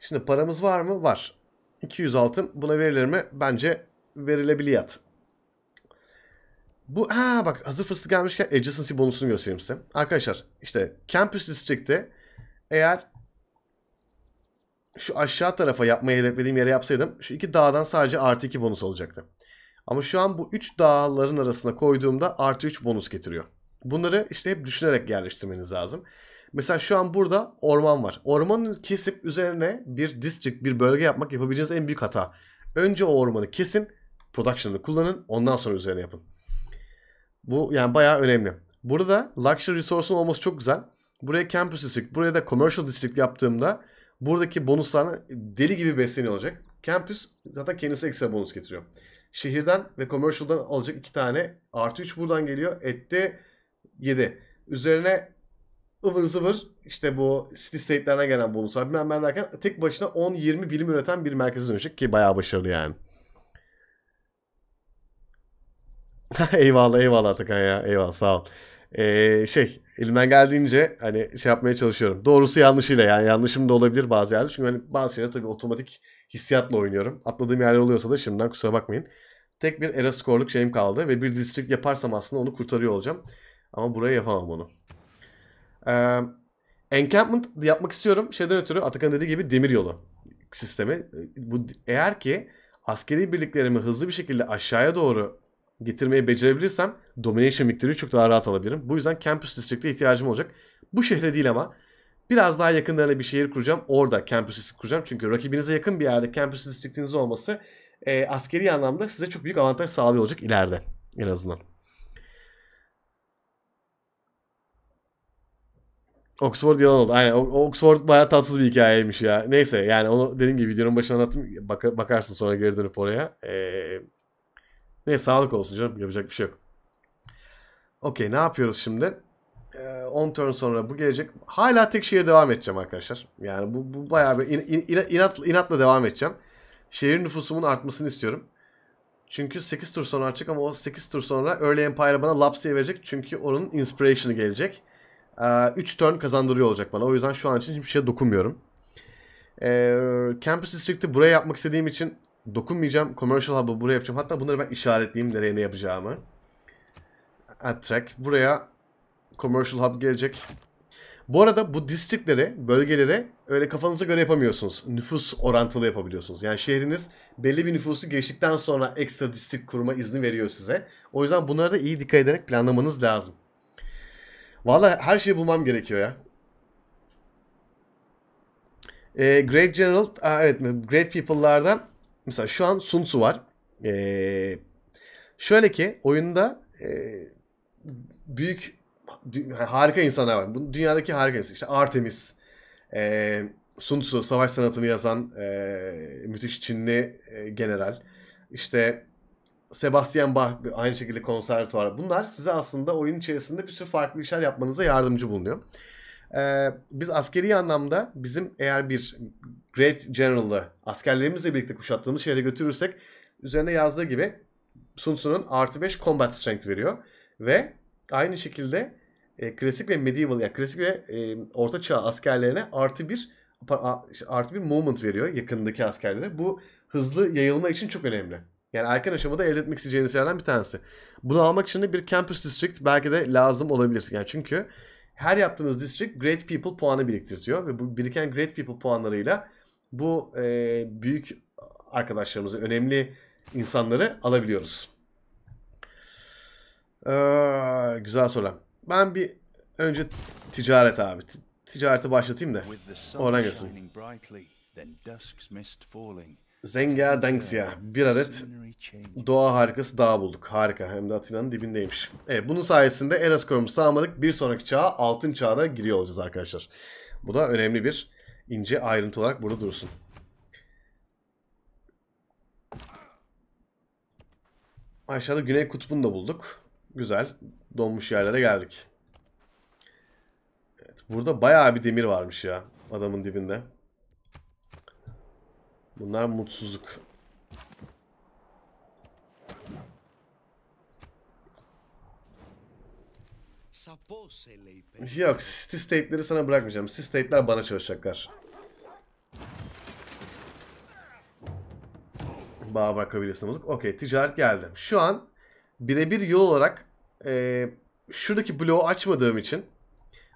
Şimdi paramız var mı? Var. 200 altın buna verilir mi? Bence verilebiliyat. Bu ha bak hazır fırsatı gelmişken adjacency bonusunu göstereyim size. Arkadaşlar işte Campus District'te eğer şu aşağı tarafa yapmayı hedeflediğim yere yapsaydım şu iki dağdan sadece artı 2 bonus olacaktı. Ama şu an bu 3 dağların arasına koyduğumda artı 3 bonus getiriyor. Bunları işte hep düşünerek yerleştirmeniz lazım. Mesela şu an burada orman var. Ormanı kesip üzerine bir district, bir bölge yapmak yapabileceğiniz en büyük hata. Önce o ormanı kesin, production'ını kullanın, ondan sonra üzerine yapın. Bu yani bayağı önemli. Burada luxury resource'un olması çok güzel. Buraya campus district, buraya da commercial district yaptığımda buradaki bonuslarına deli gibi besleniyor olacak. Campus zaten kendisi ekstra bonus getiriyor. Şehirden ve commercial'dan alacak iki tane. Artı üç buradan geliyor. Ette 7. Üzerine ıvır zıvır işte bu city state'lerine gelen bonuslar bilmem ben derken tek başına 10-20 bilim üreten bir merkeze dönüşecek ki bayağı başarılı yani. (laughs) eyvallah eyvallah Atakan ya eyvallah sağ ol. Ee, şey elimden geldiğince hani şey yapmaya çalışıyorum. Doğrusu yanlışıyla yani yanlışım da olabilir bazı yerlerde. Çünkü hani bazı şeyler tabii otomatik hissiyatla oynuyorum. Atladığım yerler oluyorsa da şimdiden kusura bakmayın. Tek bir era skorluk şeyim kaldı ve bir district yaparsam aslında onu kurtarıyor olacağım. Ama buraya yapamam onu. Ee, encampment yapmak istiyorum. Şeyden ötürü Atakan dediği gibi demir yolu sistemi. Bu eğer ki askeri birliklerimi hızlı bir şekilde aşağıya doğru getirmeyi becerebilirsem Domination Victory'yi çok daha rahat alabilirim. Bu yüzden Campus District'e ihtiyacım olacak. Bu şehre değil ama biraz daha yakınlarına bir şehir kuracağım. Orada Campus District kuracağım. Çünkü rakibinize yakın bir yerde Campus District'iniz olması e, askeri anlamda size çok büyük avantaj sağlayacak ileride en azından. Oxford yalan oldu. Aynen Oxford bayağı tatsız bir hikayeymiş ya. Neyse yani onu dediğim gibi videonun başına anlattım. Bak bakarsın sonra geri dönüp oraya. Ee, ne sağlık olsun canım. Yapacak bir şey yok. Okey ne yapıyoruz şimdi? 10 ee, turn sonra bu gelecek. Hala tek şehir devam edeceğim arkadaşlar. Yani bu, bu bayağı bir in, in, inatla, inatla devam edeceğim. Şehir nüfusumun artmasını istiyorum. Çünkü 8 tur sonra artacak ama o 8 tur sonra Early Empire bana Lapse'ye verecek. Çünkü onun Inspiration'ı gelecek. 3 ee, turn kazandırıyor olacak bana. O yüzden şu an için hiçbir şeye dokunmuyorum. E, Campus District'i buraya yapmak istediğim için dokunmayacağım. Commercial Hub'ı buraya yapacağım. Hatta bunları ben işaretleyeyim nereye ne yapacağımı. Attract Buraya Commercial Hub gelecek. Bu arada bu distriktlere, bölgelere öyle kafanıza göre yapamıyorsunuz. Nüfus orantılı yapabiliyorsunuz. Yani şehriniz belli bir nüfusu geçtikten sonra ekstra district kurma izni veriyor size. O yüzden bunları da iyi dikkat ederek planlamanız lazım. Valla her şeyi bulmam gerekiyor ya. E, Great General, aa, evet Great peoplelardan. mesela şu an Sun Tzu var. E, şöyle ki oyunda e, büyük harika insanlar var. Bu dünyadaki harika insanlar. İşte Artemis, e, Sun Tzu savaş sanatını yazan e, müthiş Çinli e, general. İşte Sebastian Bach aynı şekilde konservatuvar. Bunlar size aslında oyun içerisinde bir sürü farklı işler yapmanıza yardımcı bulunuyor. Ee, biz askeri anlamda bizim eğer bir Great General'ı askerlerimizle birlikte kuşattığımız şehre götürürsek üzerine yazdığı gibi Sun Tzu'nun artı 5 combat strength veriyor. Ve aynı şekilde e, klasik ve medieval yani klasik ve e, orta çağ askerlerine artı bir artı bir movement veriyor yakındaki askerlere. Bu hızlı yayılma için çok önemli. Yani erken aşamada elde etmek isteyeceğiniz yerden bir tanesi. Bunu almak için de bir campus district belki de lazım olabilir. Yani çünkü her yaptığınız district great people puanı biriktiriyor ve bu biriken great people puanlarıyla bu e, büyük arkadaşlarımızı, önemli insanları alabiliyoruz. Ee, güzel soru. Ben bir önce ticaret abi. T ticareti başlatayım da oradan gelsin. Zenga Dengsia. Bir adet doğa harikası daha bulduk. Harika. Hem de Atina'nın dibindeymiş. Evet, bunun sayesinde Eras Korumuz sağlamadık. Bir sonraki çağa altın çağda giriyor olacağız arkadaşlar. Bu da önemli bir ince ayrıntı olarak burada dursun. Aşağıda Güney Kutbu'nu da bulduk. Güzel. Donmuş yerlere geldik. Evet, burada bayağı bir demir varmış ya adamın dibinde. Bunlar mutsuzluk. Yok, city state'leri sana bırakmayacağım. City state'ler bana çalışacaklar. Bağbar kabilesine bulduk. Okey, ticaret geldi. Şu an birebir yol olarak e, şuradaki bloğu açmadığım için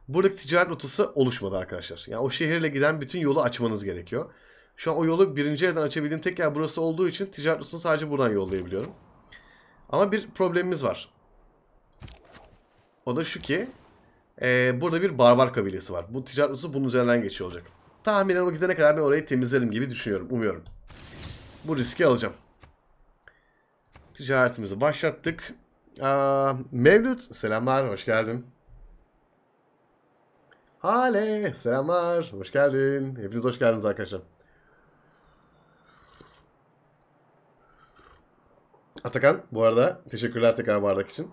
buradaki ticaret rotası oluşmadı arkadaşlar. Yani o şehirle giden bütün yolu açmanız gerekiyor. Şu an o yolu birinci yerden açabildiğim tek yer burası olduğu için ticaret rotasını sadece buradan yollayabiliyorum. Ama bir problemimiz var. O da şu ki e, burada bir barbar kabilesi var. Bu ticaret rotası bunun üzerinden geçiyor olacak. Tahminen o gidene kadar ben orayı temizlerim gibi düşünüyorum. Umuyorum. Bu riski alacağım. Ticaretimizi başlattık. Aa, Mevlüt selamlar hoş geldin. Hale selamlar hoş geldin. Hepiniz hoş geldiniz arkadaşlar. Atakan bu arada teşekkürler tekrar bardak için.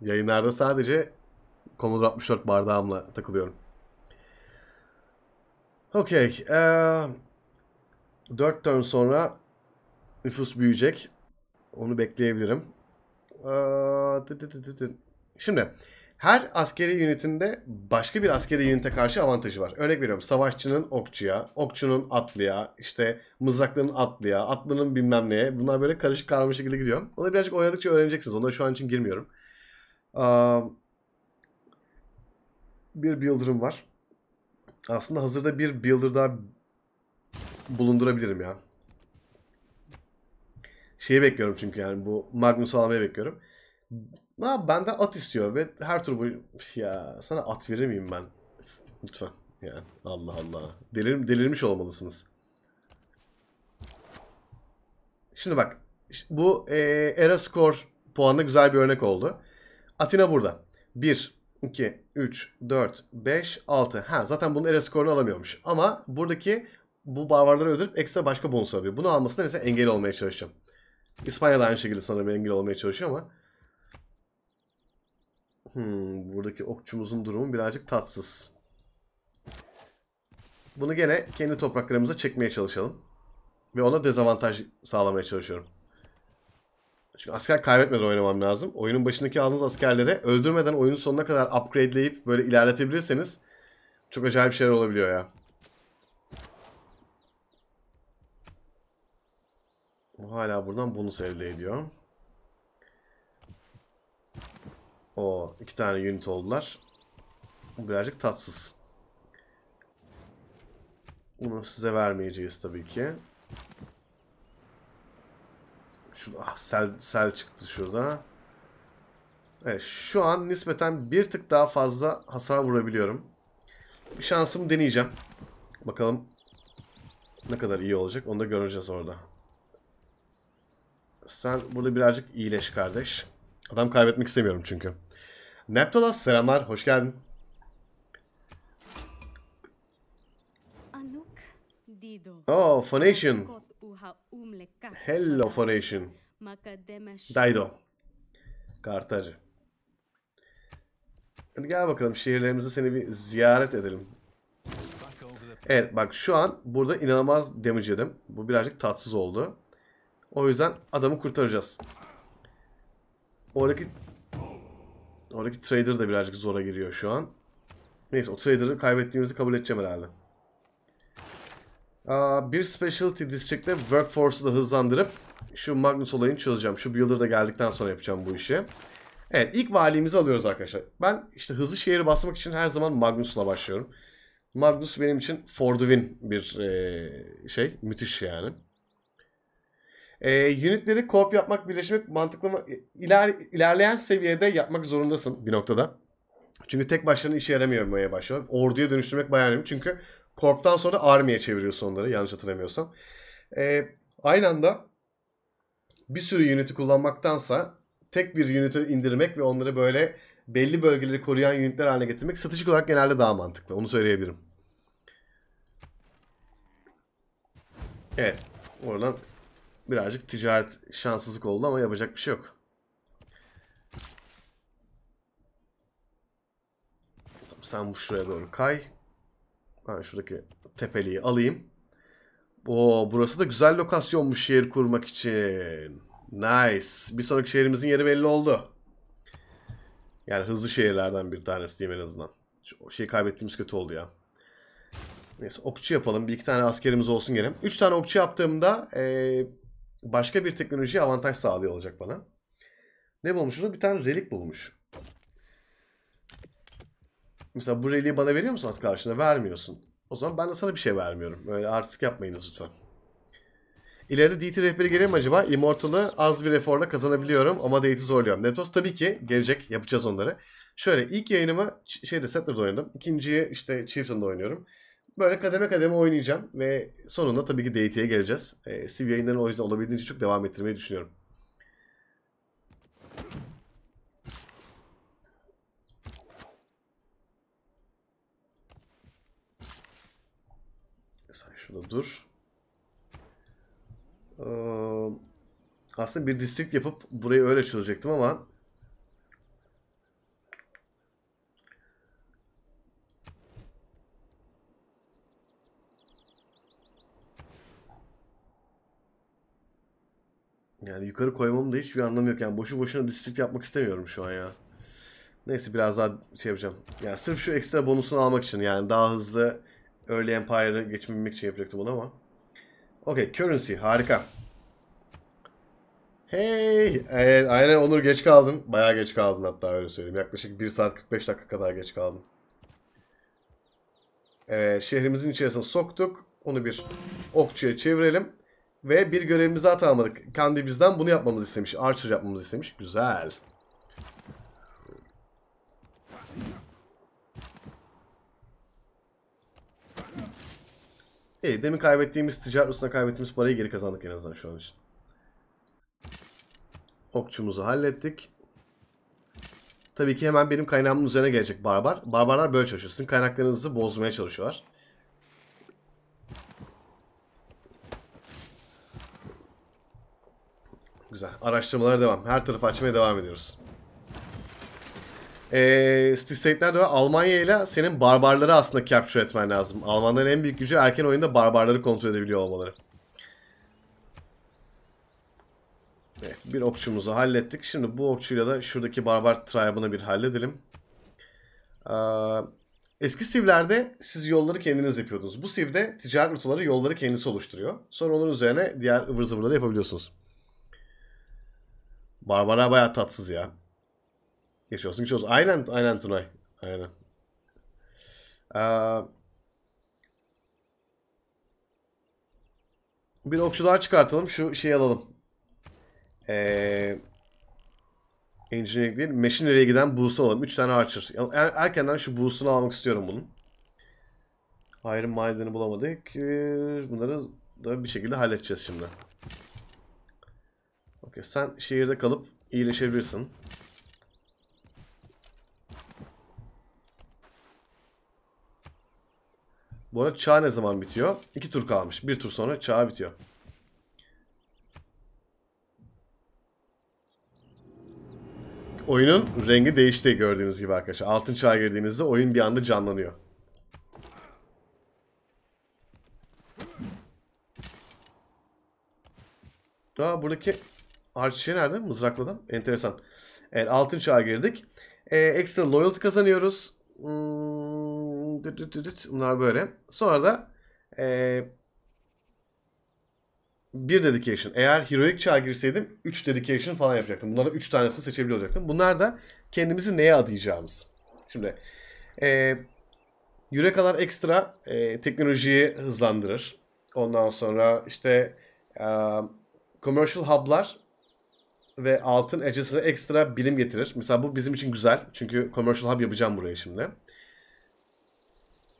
Yayınlarda sadece Commodore 64 bardağımla takılıyorum. Okey. Ee, 4 turn sonra nüfus büyüyecek. Onu bekleyebilirim. Ee, Şimdi her askeri yönetimde başka bir askeri ünite karşı avantajı var. Örnek veriyorum savaşçının okçuya, okçunun atlıya, işte mızraklının atlıya, atlının bilmem neye. Bunlar böyle karışık karmaşık şekilde gidiyor. Onu birazcık oynadıkça öğreneceksiniz. Onlara şu an için girmiyorum. bir builder'ım var. Aslında hazırda bir builder daha bulundurabilirim ya. Şeyi bekliyorum çünkü yani bu Magnus'u almayı bekliyorum Ma benden at istiyor ve her tur boyu ya sana at verir miyim ben? Lütfen. Yani Allah Allah. Delir, delirmiş olmalısınız. Şimdi bak. Bu e, Era Score puanına güzel bir örnek oldu. Atina burada. 1, 2, 3, 4, 5, 6. Ha zaten bunun Era Score'unu alamıyormuş. Ama buradaki bu barbarları öldürüp ekstra başka bonus alabiliyor. Bunu almasına mesela engel olmaya çalışacağım. İspanya da aynı şekilde sanırım engel olmaya çalışıyor ama Hmm, buradaki okçumuzun durumu birazcık tatsız. Bunu gene kendi topraklarımıza çekmeye çalışalım. Ve ona dezavantaj sağlamaya çalışıyorum. Çünkü asker kaybetmeden oynamam lazım. Oyunun başındaki aldığınız askerlere öldürmeden oyunun sonuna kadar upgradeleyip böyle ilerletebilirseniz çok acayip bir şeyler olabiliyor ya. O hala buradan bonus elde ediyor. O iki tane unit oldular. birazcık tatsız. Bunu size vermeyeceğiz tabii ki. Şurada ah, sel, sel çıktı şurada. Evet şu an nispeten bir tık daha fazla hasar vurabiliyorum. Bir şansımı deneyeceğim. Bakalım ne kadar iyi olacak onu da göreceğiz orada. Sen burada birazcık iyileş kardeş. Adam kaybetmek istemiyorum çünkü. Neptolas selamlar, hoş geldin. Oh, Phonation. Hello Phonation. Daido. Kartacı. Hadi gel bakalım şehirlerimizi seni bir ziyaret edelim. Evet bak şu an burada inanılmaz damage yedim. Bu birazcık tatsız oldu. O yüzden adamı kurtaracağız. Oradaki Oradaki trader da birazcık zora giriyor şu an. Neyse o trader'ı kaybettiğimizi kabul edeceğim herhalde. Aa, bir specialty district'te workforce'u da hızlandırıp şu Magnus olayını çözeceğim. Şu builder da geldikten sonra yapacağım bu işi. Evet ilk valimizi alıyoruz arkadaşlar. Ben işte hızlı şehri basmak için her zaman Magnus'la başlıyorum. Magnus benim için for the win bir şey. Müthiş yani. E, unitleri co-op yapmak, birleşmek mantıklı mı? İler, ilerleyen seviyede yapmak zorundasın bir noktada. Çünkü tek başına işe yaramıyor başlıyor. Orduya dönüştürmek bayağı önemli. Çünkü korptan sonra armiye çeviriyorsun onları yanlış hatırlamıyorsam. E, aynı anda bir sürü unit'i kullanmaktansa tek bir unit'i indirmek ve onları böyle belli bölgeleri koruyan unitler haline getirmek stratejik olarak genelde daha mantıklı. Onu söyleyebilirim. Evet. Oradan birazcık ticaret şanssızlık oldu ama yapacak bir şey yok. Sen bu şuraya doğru kay. Ben şuradaki tepeliği alayım. Oo, burası da güzel lokasyonmuş şehir kurmak için. Nice. Bir sonraki şehrimizin yeri belli oldu. Yani hızlı şehirlerden bir tanesi diyeyim en azından. Şu şeyi kaybettiğimiz kötü oldu ya. Neyse okçu yapalım. Bir iki tane askerimiz olsun gelin. Üç tane okçu yaptığımda ee, başka bir teknolojiye avantaj sağlıyor olacak bana. Ne bulmuş onu? Bir tane relik bulmuş. Mesela bu reliği bana veriyor musun at karşına? Vermiyorsun. O zaman ben de sana bir şey vermiyorum. Böyle artistik yapmayınız lütfen. İleride DT rehberi gelir acaba? Immortal'ı az bir eforla kazanabiliyorum ama DT'i zorluyorum. Neptos tabii ki gelecek. Yapacağız onları. Şöyle ilk yayınımı şeyde Settler'da oynadım. İkinciyi işte Chieftain'da oynuyorum. Böyle kademe kademe oynayacağım ve sonunda tabii ki DT'ye geleceğiz. E, ee, Civ yayınlarını o yüzden olabildiğince çok devam ettirmeyi düşünüyorum. Sen şurada dur. Ee, aslında bir district yapıp burayı öyle çözecektim ama Yani yukarı koymamın da hiçbir anlamı yok. Yani boşu boşuna district yapmak istemiyorum şu an ya. Neyse biraz daha şey yapacağım. Yani sırf şu ekstra bonusunu almak için yani daha hızlı Early Empire'ı geçmemek için yapacaktım onu ama. Okey currency harika. Hey! Evet, aynen Onur geç kaldın. Bayağı geç kaldın hatta öyle söyleyeyim. Yaklaşık 1 saat 45 dakika kadar geç kaldın. Evet şehrimizin içerisine soktuk. Onu bir okçuya çevirelim. Ve bir görevimizi atamadık. Kandi bizden bunu yapmamızı istemiş. Archer yapmamızı istemiş. Güzel. İyi demin kaybettiğimiz ticaret usuna kaybettiğimiz parayı geri kazandık en azından şu an için. Okçumuzu hallettik. Tabii ki hemen benim kaynağımın üzerine gelecek barbar. Barbarlar böyle çalışıyor. Sizin kaynaklarınızı bozmaya çalışıyorlar. Güzel. Araştırmalara devam. Her tarafı açmaya devam ediyoruz. Ee, State'ler Almanya ile senin barbarları aslında capture etmen lazım. Almanların en büyük gücü erken oyunda barbarları kontrol edebiliyor olmaları. Evet, bir okçumuzu hallettik. Şimdi bu okçuyla da şuradaki barbar tribe'ını bir halledelim. Ee, eski sivlerde siz yolları kendiniz yapıyordunuz. Bu sivde ticaret rotaları yolları kendisi oluşturuyor. Sonra onun üzerine diğer ıvır zıvırları yapabiliyorsunuz. Barbara baya tatsız ya. Geç olsun geç olsun. Aynen aynen Tunay. Aynen. Ee, bir okçu daha çıkartalım. Şu şeyi alalım. Eee... Engineering değil. Machinery'e giden boost'u alalım. 3 tane Archer. Er erkenden şu boost'unu almak istiyorum bunun. Iron Maiden'ı bulamadık. Ee, bunları da bir şekilde halledeceğiz şimdi. Okey sen şehirde kalıp iyileşebilirsin. Bu arada çağ ne zaman bitiyor? İki tur kalmış. Bir tur sonra çağ bitiyor. Oyunun rengi değişti gördüğünüz gibi arkadaşlar. Altın çağa girdiğinizde oyun bir anda canlanıyor. Aa buradaki Arçişe nerede? Mızrakladım. Enteresan. Evet altın çağa girdik. Ee, ekstra loyalty kazanıyoruz. Hmm, düt düt düt. Bunlar böyle. Sonra da ee, bir dedication. Eğer heroic çağa girseydim 3 dedication falan yapacaktım. Bunlardan 3 tanesini seçebiliyor olacaktım. Bunlar da kendimizi neye adayacağımız. Şimdi e, yürekalar ekstra e, teknolojiyi hızlandırır. Ondan sonra işte e, commercial hub'lar ve altın acısı ekstra bilim getirir. Mesela bu bizim için güzel. Çünkü commercial hub yapacağım buraya şimdi.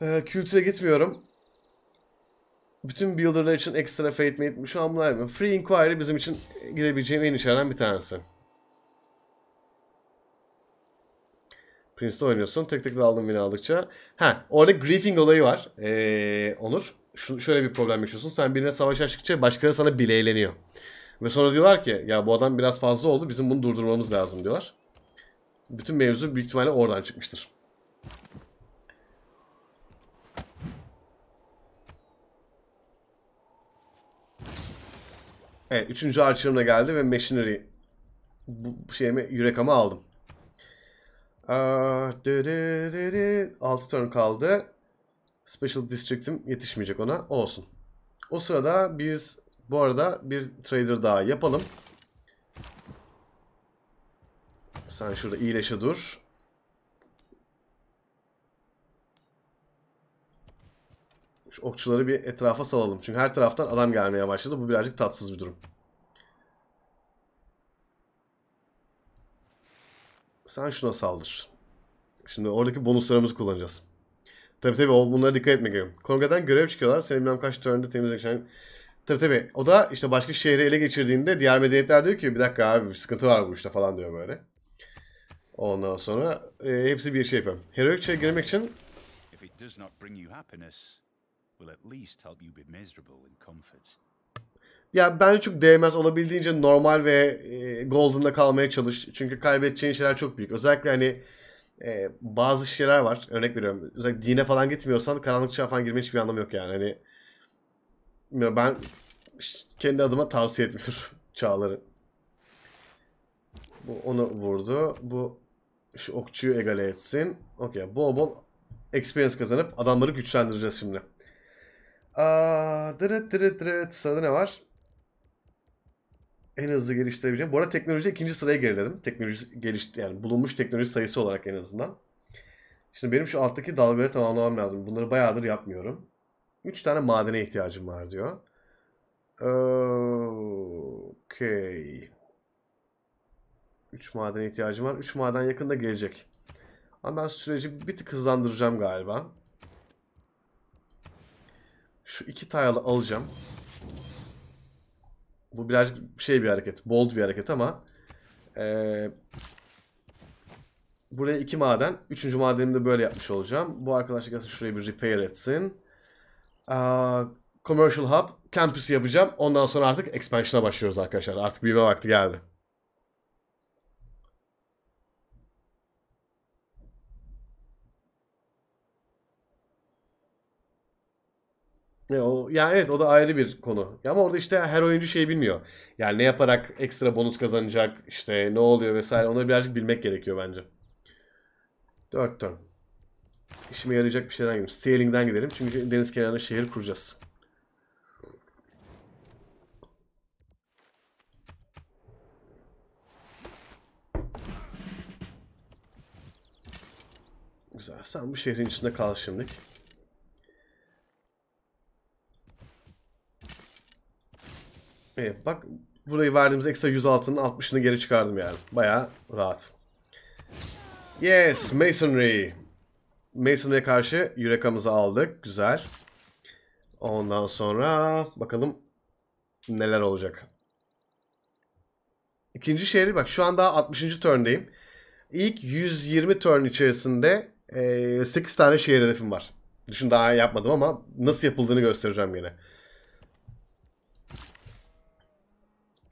Ee, kültüre gitmiyorum. Bütün builderlar için ekstra fate mate şu an bunlar mı? Free inquiry bizim için gidebileceğim en içeriden bir tanesi. Prince'de oynuyorsun. Tek tek de aldım beni aldıkça. Ha orada griefing olayı var. Ee, Onur. Şu, şöyle bir problem yaşıyorsun. Sen birine savaş açtıkça başkaları sana bile eğleniyor. Ve sonra diyorlar ki ya bu adam biraz fazla oldu bizim bunu durdurmamız lazım diyorlar. Bütün mevzu büyük ihtimalle oradan çıkmıştır. Evet üçüncü archer'ımla geldi ve machinery bu şeyimi yürek ama aldım. Aa, dı turn kaldı. Special District'im yetişmeyecek ona. Olsun. O sırada biz bu arada bir trader daha yapalım. Sen şurada iyileşe dur. Şu okçuları bir etrafa salalım. Çünkü her taraftan adam gelmeye başladı. Bu birazcık tatsız bir durum. Sen şuna saldır. Şimdi oradaki bonuslarımızı kullanacağız. Tabi tabi bunlara dikkat etmek gerekiyor. Kongreden görev çıkıyorlar. Seni bilmem kaç törende temizleyen Tabi tabi O da işte başka şehri ele geçirdiğinde diğer medeniyetler diyor ki bir dakika abi bir sıkıntı var bu işte falan diyor böyle. Ondan sonra e, hepsi bir şey yapıyor. Heroic'e şey girmek için ya ben çok değmez. Olabildiğince normal ve e, golden'da kalmaya çalış. Çünkü kaybedeceğin şeyler çok büyük. Özellikle hani e, bazı şeyler var. Örnek veriyorum. Özellikle dine falan gitmiyorsan karanlık çağa falan girmenin hiçbir anlamı yok yani. Hani ben kendi adıma tavsiye etmiyorum (laughs) Çağlar'ı. Bu onu vurdu. Bu şu okçuyu egale etsin. Okey. Bol bol experience kazanıp adamları güçlendireceğiz şimdi. Aa, dırıt dırıt dırıt. Sırada ne var? En hızlı geliştirebileceğim. Bu arada teknoloji ikinci sıraya geriledim. Teknoloji gelişti yani bulunmuş teknoloji sayısı olarak en azından. Şimdi benim şu alttaki dalgaları tamamlamam lazım. Bunları bayağıdır yapmıyorum. 3 tane madene ihtiyacım var diyor. Okey. 3 madene ihtiyacım var. 3 maden yakında gelecek. Ama ben süreci bir tık hızlandıracağım galiba. Şu iki tayalı alacağım. Bu birazcık şey bir hareket. Bold bir hareket ama. Ee, buraya iki maden. Üçüncü madenimi de böyle yapmış olacağım. Bu arkadaş gelsin şuraya bir repair etsin. Commercial Hub Campus yapacağım. Ondan sonra artık expansion'a başlıyoruz arkadaşlar. Artık büyüme vakti geldi. o, yani evet o da ayrı bir konu. Ya ama orada işte her oyuncu şey bilmiyor. Yani ne yaparak ekstra bonus kazanacak, işte ne oluyor vesaire onları birazcık bilmek gerekiyor bence. 4 turn. İşime yarayacak bir şeyden gidelim. Sailing'den gidelim. Çünkü deniz kenarında şehir kuracağız. Güzel. Sen bu şehrin içinde kal şimdilik. Evet bak burayı verdiğimiz ekstra 100 altının 60'ını geri çıkardım yani. Baya rahat. Yes masonry. Mason'a karşı Yureka'mızı aldık. Güzel. Ondan sonra bakalım neler olacak. İkinci şehri bak şu an daha 60. turndayım. İlk 120 turn içerisinde e, 8 tane şehir hedefim var. Düşün daha yapmadım ama nasıl yapıldığını göstereceğim yine.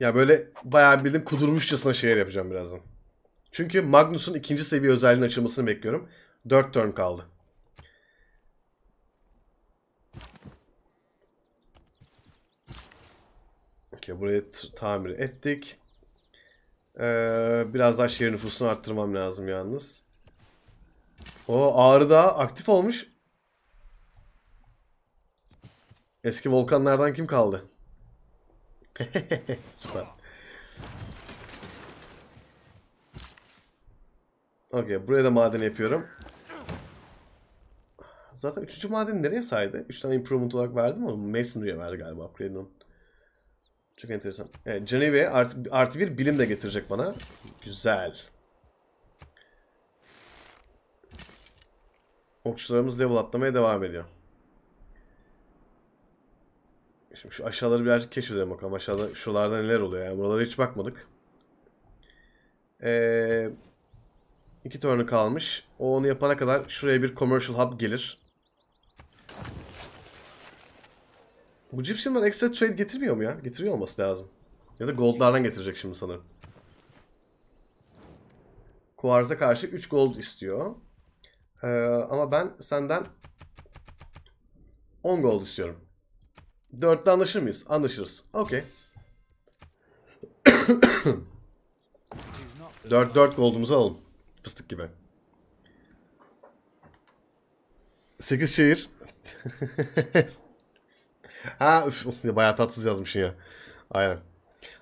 Ya böyle bayağı bildiğim kudurmuşçasına şehir yapacağım birazdan. Çünkü Magnus'un ikinci seviye özelliğinin açılmasını bekliyorum. 4 turn kaldı. Okay burayı tamir ettik. Ee, biraz daha şehir nüfusunu arttırmam lazım yalnız. O ağrı da aktif olmuş. Eski volkanlardan kim kaldı? (laughs) Süper. Okey buraya da maden yapıyorum. Zaten 3. maden nereye saydı? 3 tane improvement olarak verdi mi? Masonry'e verdi galiba upgrade'in. Çok enteresan. Evet, Geneve artı, artı bir bilim de getirecek bana. Güzel. Okçularımız level atlamaya devam ediyor. Şimdi şu aşağıları birazcık keşfedelim bakalım. Aşağıda şuralarda neler oluyor yani. Buralara hiç bakmadık. Ee, iki turnu kalmış. O onu yapana kadar şuraya bir commercial hub gelir. Bu Gypsy'den ekstra trade getirmiyor mu ya? Getiriyor olması lazım. Ya da goldlardan getirecek şimdi sanırım. Quarz'a karşı 3 gold istiyor. Ee, ama ben senden 10 gold istiyorum. 4'te anlaşır mıyız? Anlaşırız. Okey. 4 (coughs) 4 gold'umuzu alalım. Fıstık gibi. 8 şehir. (laughs) ha üf, bayağı tatsız yazmışsın ya. Aynen.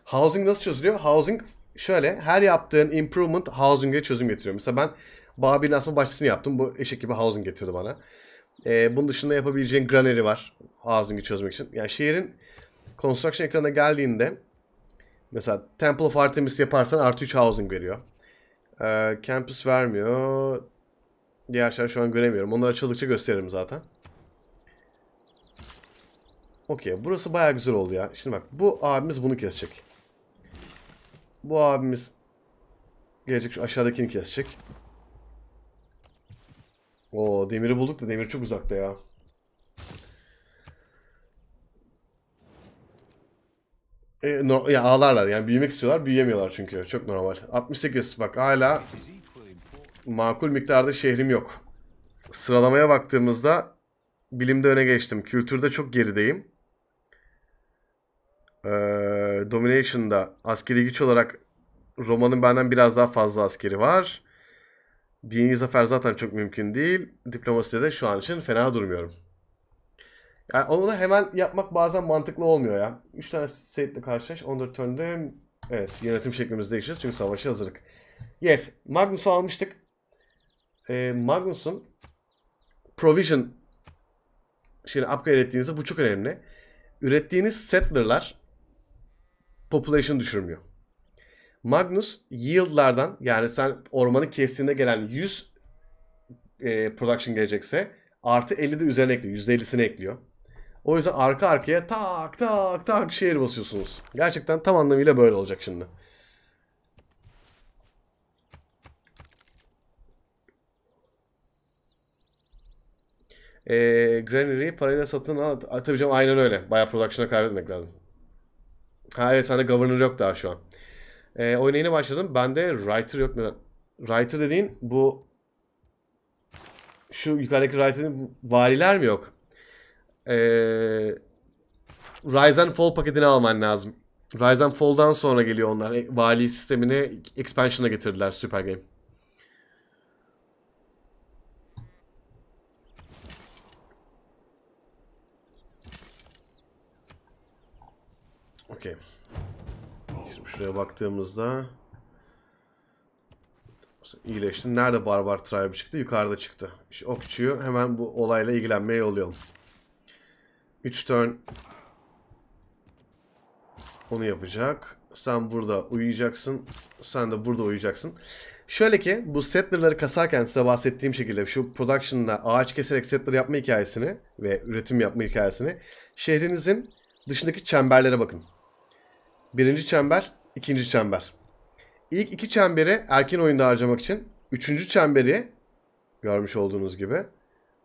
Housing nasıl çözülüyor? Housing şöyle her yaptığın improvement housing'e çözüm getiriyor. Mesela ben Babil'in asma bahçesini yaptım. Bu eşek gibi housing getirdi bana. Ee, bunun dışında yapabileceğin granary var. Housing'i çözmek için. Yani şehrin construction ekranına geldiğinde mesela Temple of Artemis yaparsan artı 3 housing veriyor. Ee, campus vermiyor. Diğer şeyler şu an göremiyorum. Onları açıldıkça gösteririm zaten. Okey. Burası baya güzel oldu ya. Şimdi bak bu abimiz bunu kesecek. Bu abimiz gelecek şu aşağıdakini kesecek. O demiri bulduk da demir çok uzakta ya. E, no, ya ağlarlar yani büyümek istiyorlar büyüyemiyorlar çünkü çok normal. 68 bak hala makul miktarda şehrim yok. Sıralamaya baktığımızda bilimde öne geçtim. Kültürde çok gerideyim e, Domination'da askeri güç olarak Roma'nın benden biraz daha fazla askeri var. Dini zafer zaten çok mümkün değil. Diplomaside de şu an için fena durmuyorum. Yani onu da hemen yapmak bazen mantıklı olmuyor ya. 3 tane seyitle karşılaş. 14 turndüm. Evet yönetim şeklimiz değişir çünkü savaşa hazırlık. Yes. Magnus'u almıştık. Ee, Magnus'un Provision Şimdi upgrade ettiğinizde bu çok önemli. Ürettiğiniz settler'lar population düşürmüyor. Magnus yieldlardan yani sen ormanı kestiğinde gelen 100 e, production gelecekse artı 50 de üzerine ekliyor. %50'sini ekliyor. O yüzden arka arkaya tak tak tak şehir basıyorsunuz. Gerçekten tam anlamıyla böyle olacak şimdi. E, granary parayla satın al. Tabii canım aynen öyle. Bayağı production'a kaybetmek lazım. Ha evet sende governor yok daha şu an. E, oyuna yeni başladım. Bende writer yok. Neden? Writer dediğin bu şu yukarıdaki writer'ın variler mi yok? E, Rise and Fall paketini alman lazım. Rise and Fall'dan sonra geliyor onlar. E, vali sistemini expansion'a getirdiler Super Game. Şuraya baktığımızda iyileşti. Nerede barbar tribe çıktı? Yukarıda çıktı. İşte okçuyu hemen bu olayla ilgilenmeye yollayalım. 3 turn onu yapacak. Sen burada uyuyacaksın. Sen de burada uyuyacaksın. Şöyle ki bu settler'ları kasarken size bahsettiğim şekilde şu production'da ağaç keserek settler yapma hikayesini ve üretim yapma hikayesini şehrinizin dışındaki çemberlere bakın. Birinci çember ikinci çember. İlk iki çemberi erken oyunda harcamak için üçüncü çemberi görmüş olduğunuz gibi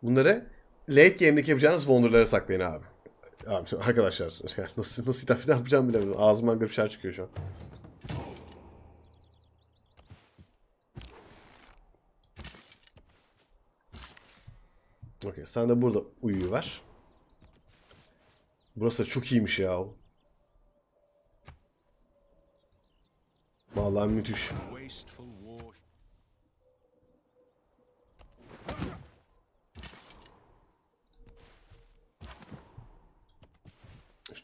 bunları late game'deki yapacağınız wonder'lara saklayın abi. Abi arkadaşlar (laughs) nasıl nasıl hitap yapacağım bilemiyorum. Ağzımdan garip şeyler çıkıyor şu an. Okey sen de burada uyuyu ver. Burası çok iyiymiş ya. Vallahi müthiş.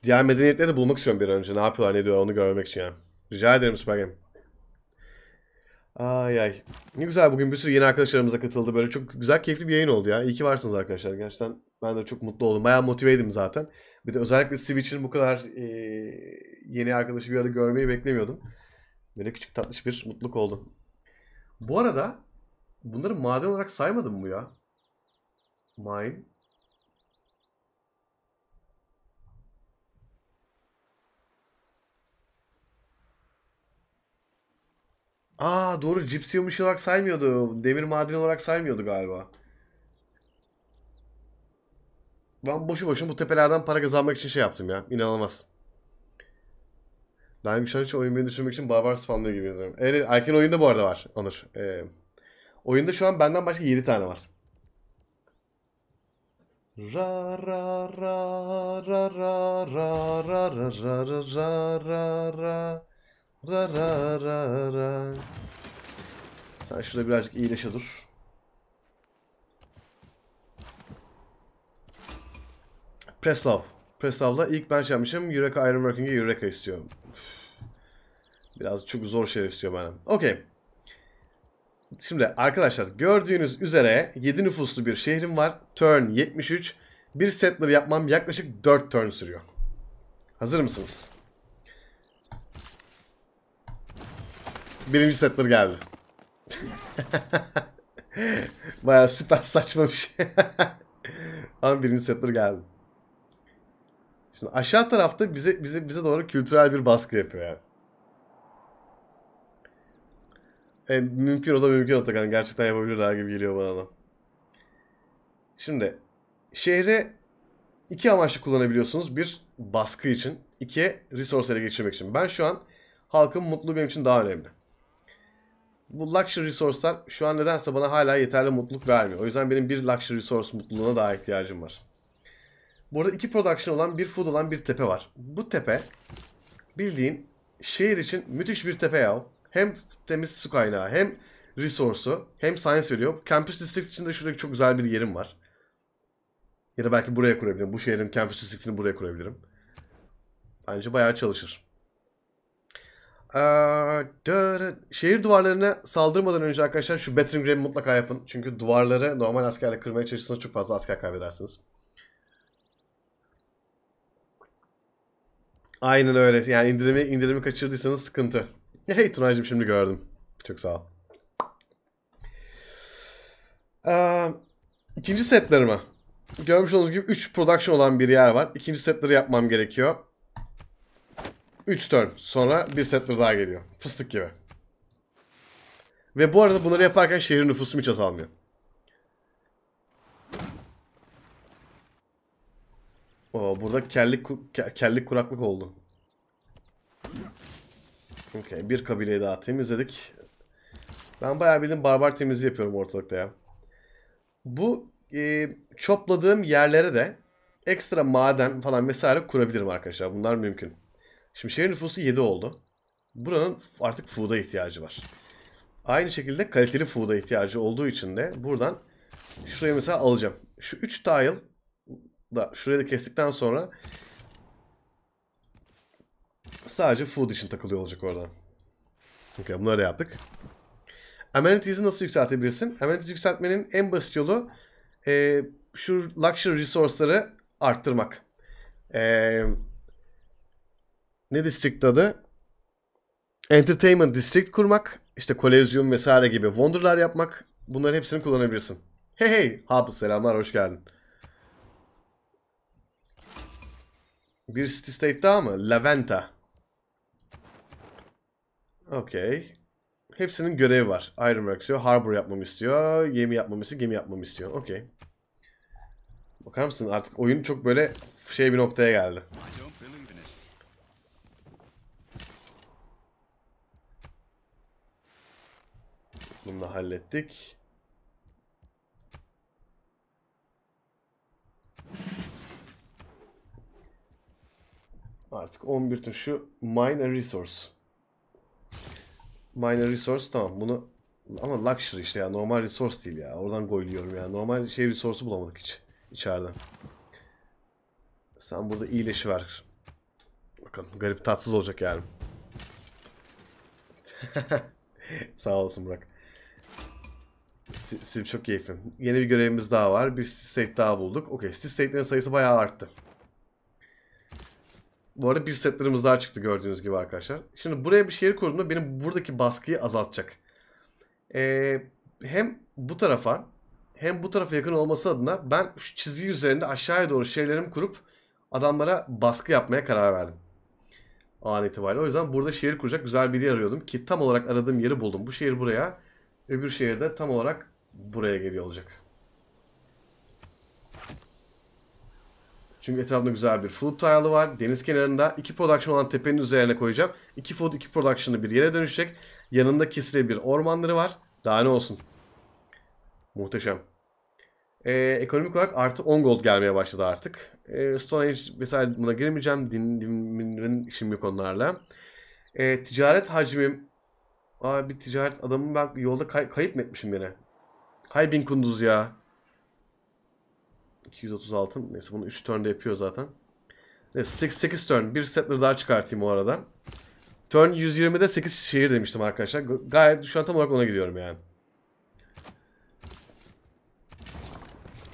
Diğer medeniyetleri de bulmak istiyorum bir an önce. Ne yapıyorlar ne diyorlar onu görmek için yani. Rica ederim Spagem. Ay ay. Ne güzel bugün bir sürü yeni arkadaşlarımıza katıldı. Böyle çok güzel keyifli bir yayın oldu ya. İyi ki varsınız arkadaşlar. Gerçekten ben de çok mutlu oldum. Bayağı motiveydim zaten. Bir de özellikle Switch'in bu kadar e, yeni arkadaşı bir arada görmeyi beklemiyordum. Böyle küçük tatlış bir mutluluk oldu. Bu arada bunları maden olarak saymadım mı ya? Mine. Aa doğru cipsiyumuş şey olarak saymıyordu. Demir madeni olarak saymıyordu galiba. Ben boşu boşuna bu tepelerden para kazanmak için şey yaptım ya. İnanılmaz. Ben şu an için oyun beni düşürmek için barbar spamlıyor gibi yazıyorum. Evet, erken oyunda bu arada var Onur. Ee, oyunda şu an benden başka 7 tane var. Ra ra ra ra ra ra ra ra ra ra ra ra ra ra ra ra ra Sen şurada birazcık iyileşe dur. Preslav. Preslav'la ilk ben şey yapmışım. Eureka Ironworking'e Eureka istiyorum. Biraz çok zor şeyler istiyor benim. Okey. Şimdi arkadaşlar gördüğünüz üzere 7 nüfuslu bir şehrim var. Turn 73. Bir settler yapmam yaklaşık 4 turn sürüyor. Hazır mısınız? Birinci settler geldi. (laughs) Baya süper saçma bir şey. (laughs) Ama birinci settler geldi. Şimdi aşağı tarafta bize bize bize doğru kültürel bir baskı yapıyor yani. Yani e, mümkün o da mümkün Atakan. Gerçekten yapabilirler gibi geliyor bana da. Şimdi şehre iki amaçlı kullanabiliyorsunuz. Bir baskı için. iki resource ele geçirmek için. Ben şu an halkın mutluluğu benim için daha önemli. Bu luxury resource'lar şu an nedense bana hala yeterli mutluluk vermiyor. O yüzden benim bir luxury resource mutluluğuna daha ihtiyacım var. Burada iki production olan bir food olan bir tepe var. Bu tepe bildiğin şehir için müthiş bir tepe ya. Hem temiz su kaynağı. Hem resource'u hem science veriyor. Campus District içinde şurada çok güzel bir yerim var. Ya da belki buraya kurabilirim. Bu şehrin Campus District'ini buraya kurabilirim. Bence bayağı çalışır. Ee, şehir duvarlarına saldırmadan önce arkadaşlar şu battering ram'i mutlaka yapın. Çünkü duvarları normal askerle kırmaya çalışırsanız çok fazla asker kaybedersiniz. Aynen öyle. Yani indirimi indirimi kaçırdıysanız sıkıntı. Hey Tunay'cım şimdi gördüm. Çok sağ ol. Ee, ikinci setlerime. Görmüş olduğunuz gibi 3 production olan bir yer var. İkinci setleri yapmam gerekiyor. 3 turn. Sonra bir setler daha geliyor. Fıstık gibi. Ve bu arada bunları yaparken şehir nüfusum hiç azalmıyor. Oo, burada kellik, kellik kuraklık oldu. Okay, bir kabileyi daha temizledik. Ben bayağı bildiğim barbar temizliği yapıyorum ortalıkta ya. Bu e, çopladığım yerlere de ekstra maden falan vesaire kurabilirim arkadaşlar. Bunlar mümkün. Şimdi şehir nüfusu 7 oldu. Buranın artık food'a ihtiyacı var. Aynı şekilde kaliteli food'a ihtiyacı olduğu için de buradan şuraya mesela alacağım. Şu 3 tile da şurayı da kestikten sonra Sadece food için takılıyor olacak orada. Okey bunları da yaptık. Amanities'i nasıl yükseltebilirsin? Amenities yükseltmenin en basit yolu e, şu luxury resource'ları arttırmak. E, ne district adı? Entertainment district kurmak. İşte kolezyum vesaire gibi wonderlar yapmak. Bunların hepsini kullanabilirsin. Hey hey! Hub selamlar hoş geldin. Bir city state daha mı? Laventa. Okey. Hepsinin görevi var. Ironworks diyor. Harbor yapmamı istiyor. Gemi yapmamı istiyor. Gemi yapmamı istiyor. Okey. Bakar mısın artık oyun çok böyle şey bir noktaya geldi. Bunu da hallettik. Artık 11 tuşu mine a resource. Minor resource tamam bunu ama luxury işte ya normal resource değil ya. Oradan goyluyorum ya. Normal şey resource'u bulamadık hiç içeriden. Sen burada iyileşi ver. Bakalım garip tatsız olacak yani. (laughs) Sağ olsun Burak. Sim çok keyifim. Yeni bir görevimiz daha var. Bir state daha bulduk. Okey statelerin sayısı bayağı arttı. Bu arada bir setlerimiz daha çıktı gördüğünüz gibi arkadaşlar. Şimdi buraya bir şehir kurduğumda benim buradaki baskıyı azaltacak. Ee, hem bu tarafa hem bu tarafa yakın olması adına ben şu çizgi üzerinde aşağıya doğru şehirlerimi kurup adamlara baskı yapmaya karar verdim. An itibariyle. O yüzden burada şehir kuracak güzel bir yer arıyordum ki tam olarak aradığım yeri buldum. Bu şehir buraya, öbür şehir de tam olarak buraya geliyor olacak. Çünkü etrafında güzel bir food tile'ı var. Deniz kenarında iki production olan tepenin üzerine koyacağım. İki food iki production'ı bir yere dönüşecek. Yanında kesile bir ormanları var. Daha ne olsun. Muhteşem. Ee, ekonomik olarak artı 10 gold gelmeye başladı artık. Ee, Age vesaire buna girmeyeceğim. Din, din, din, din işim yok onlarla. Ee, ticaret hacmim. Abi ticaret adamı ben yolda kay, kayıp mı etmişim beni. Hay bin kunduz ya. 230 Neyse bunu 3 turn'da yapıyor zaten. Neyse 8, 8 turn. Bir settler daha çıkartayım o arada. Turn 120'de 8 şehir demiştim arkadaşlar. Gayet şu an tam olarak ona gidiyorum yani.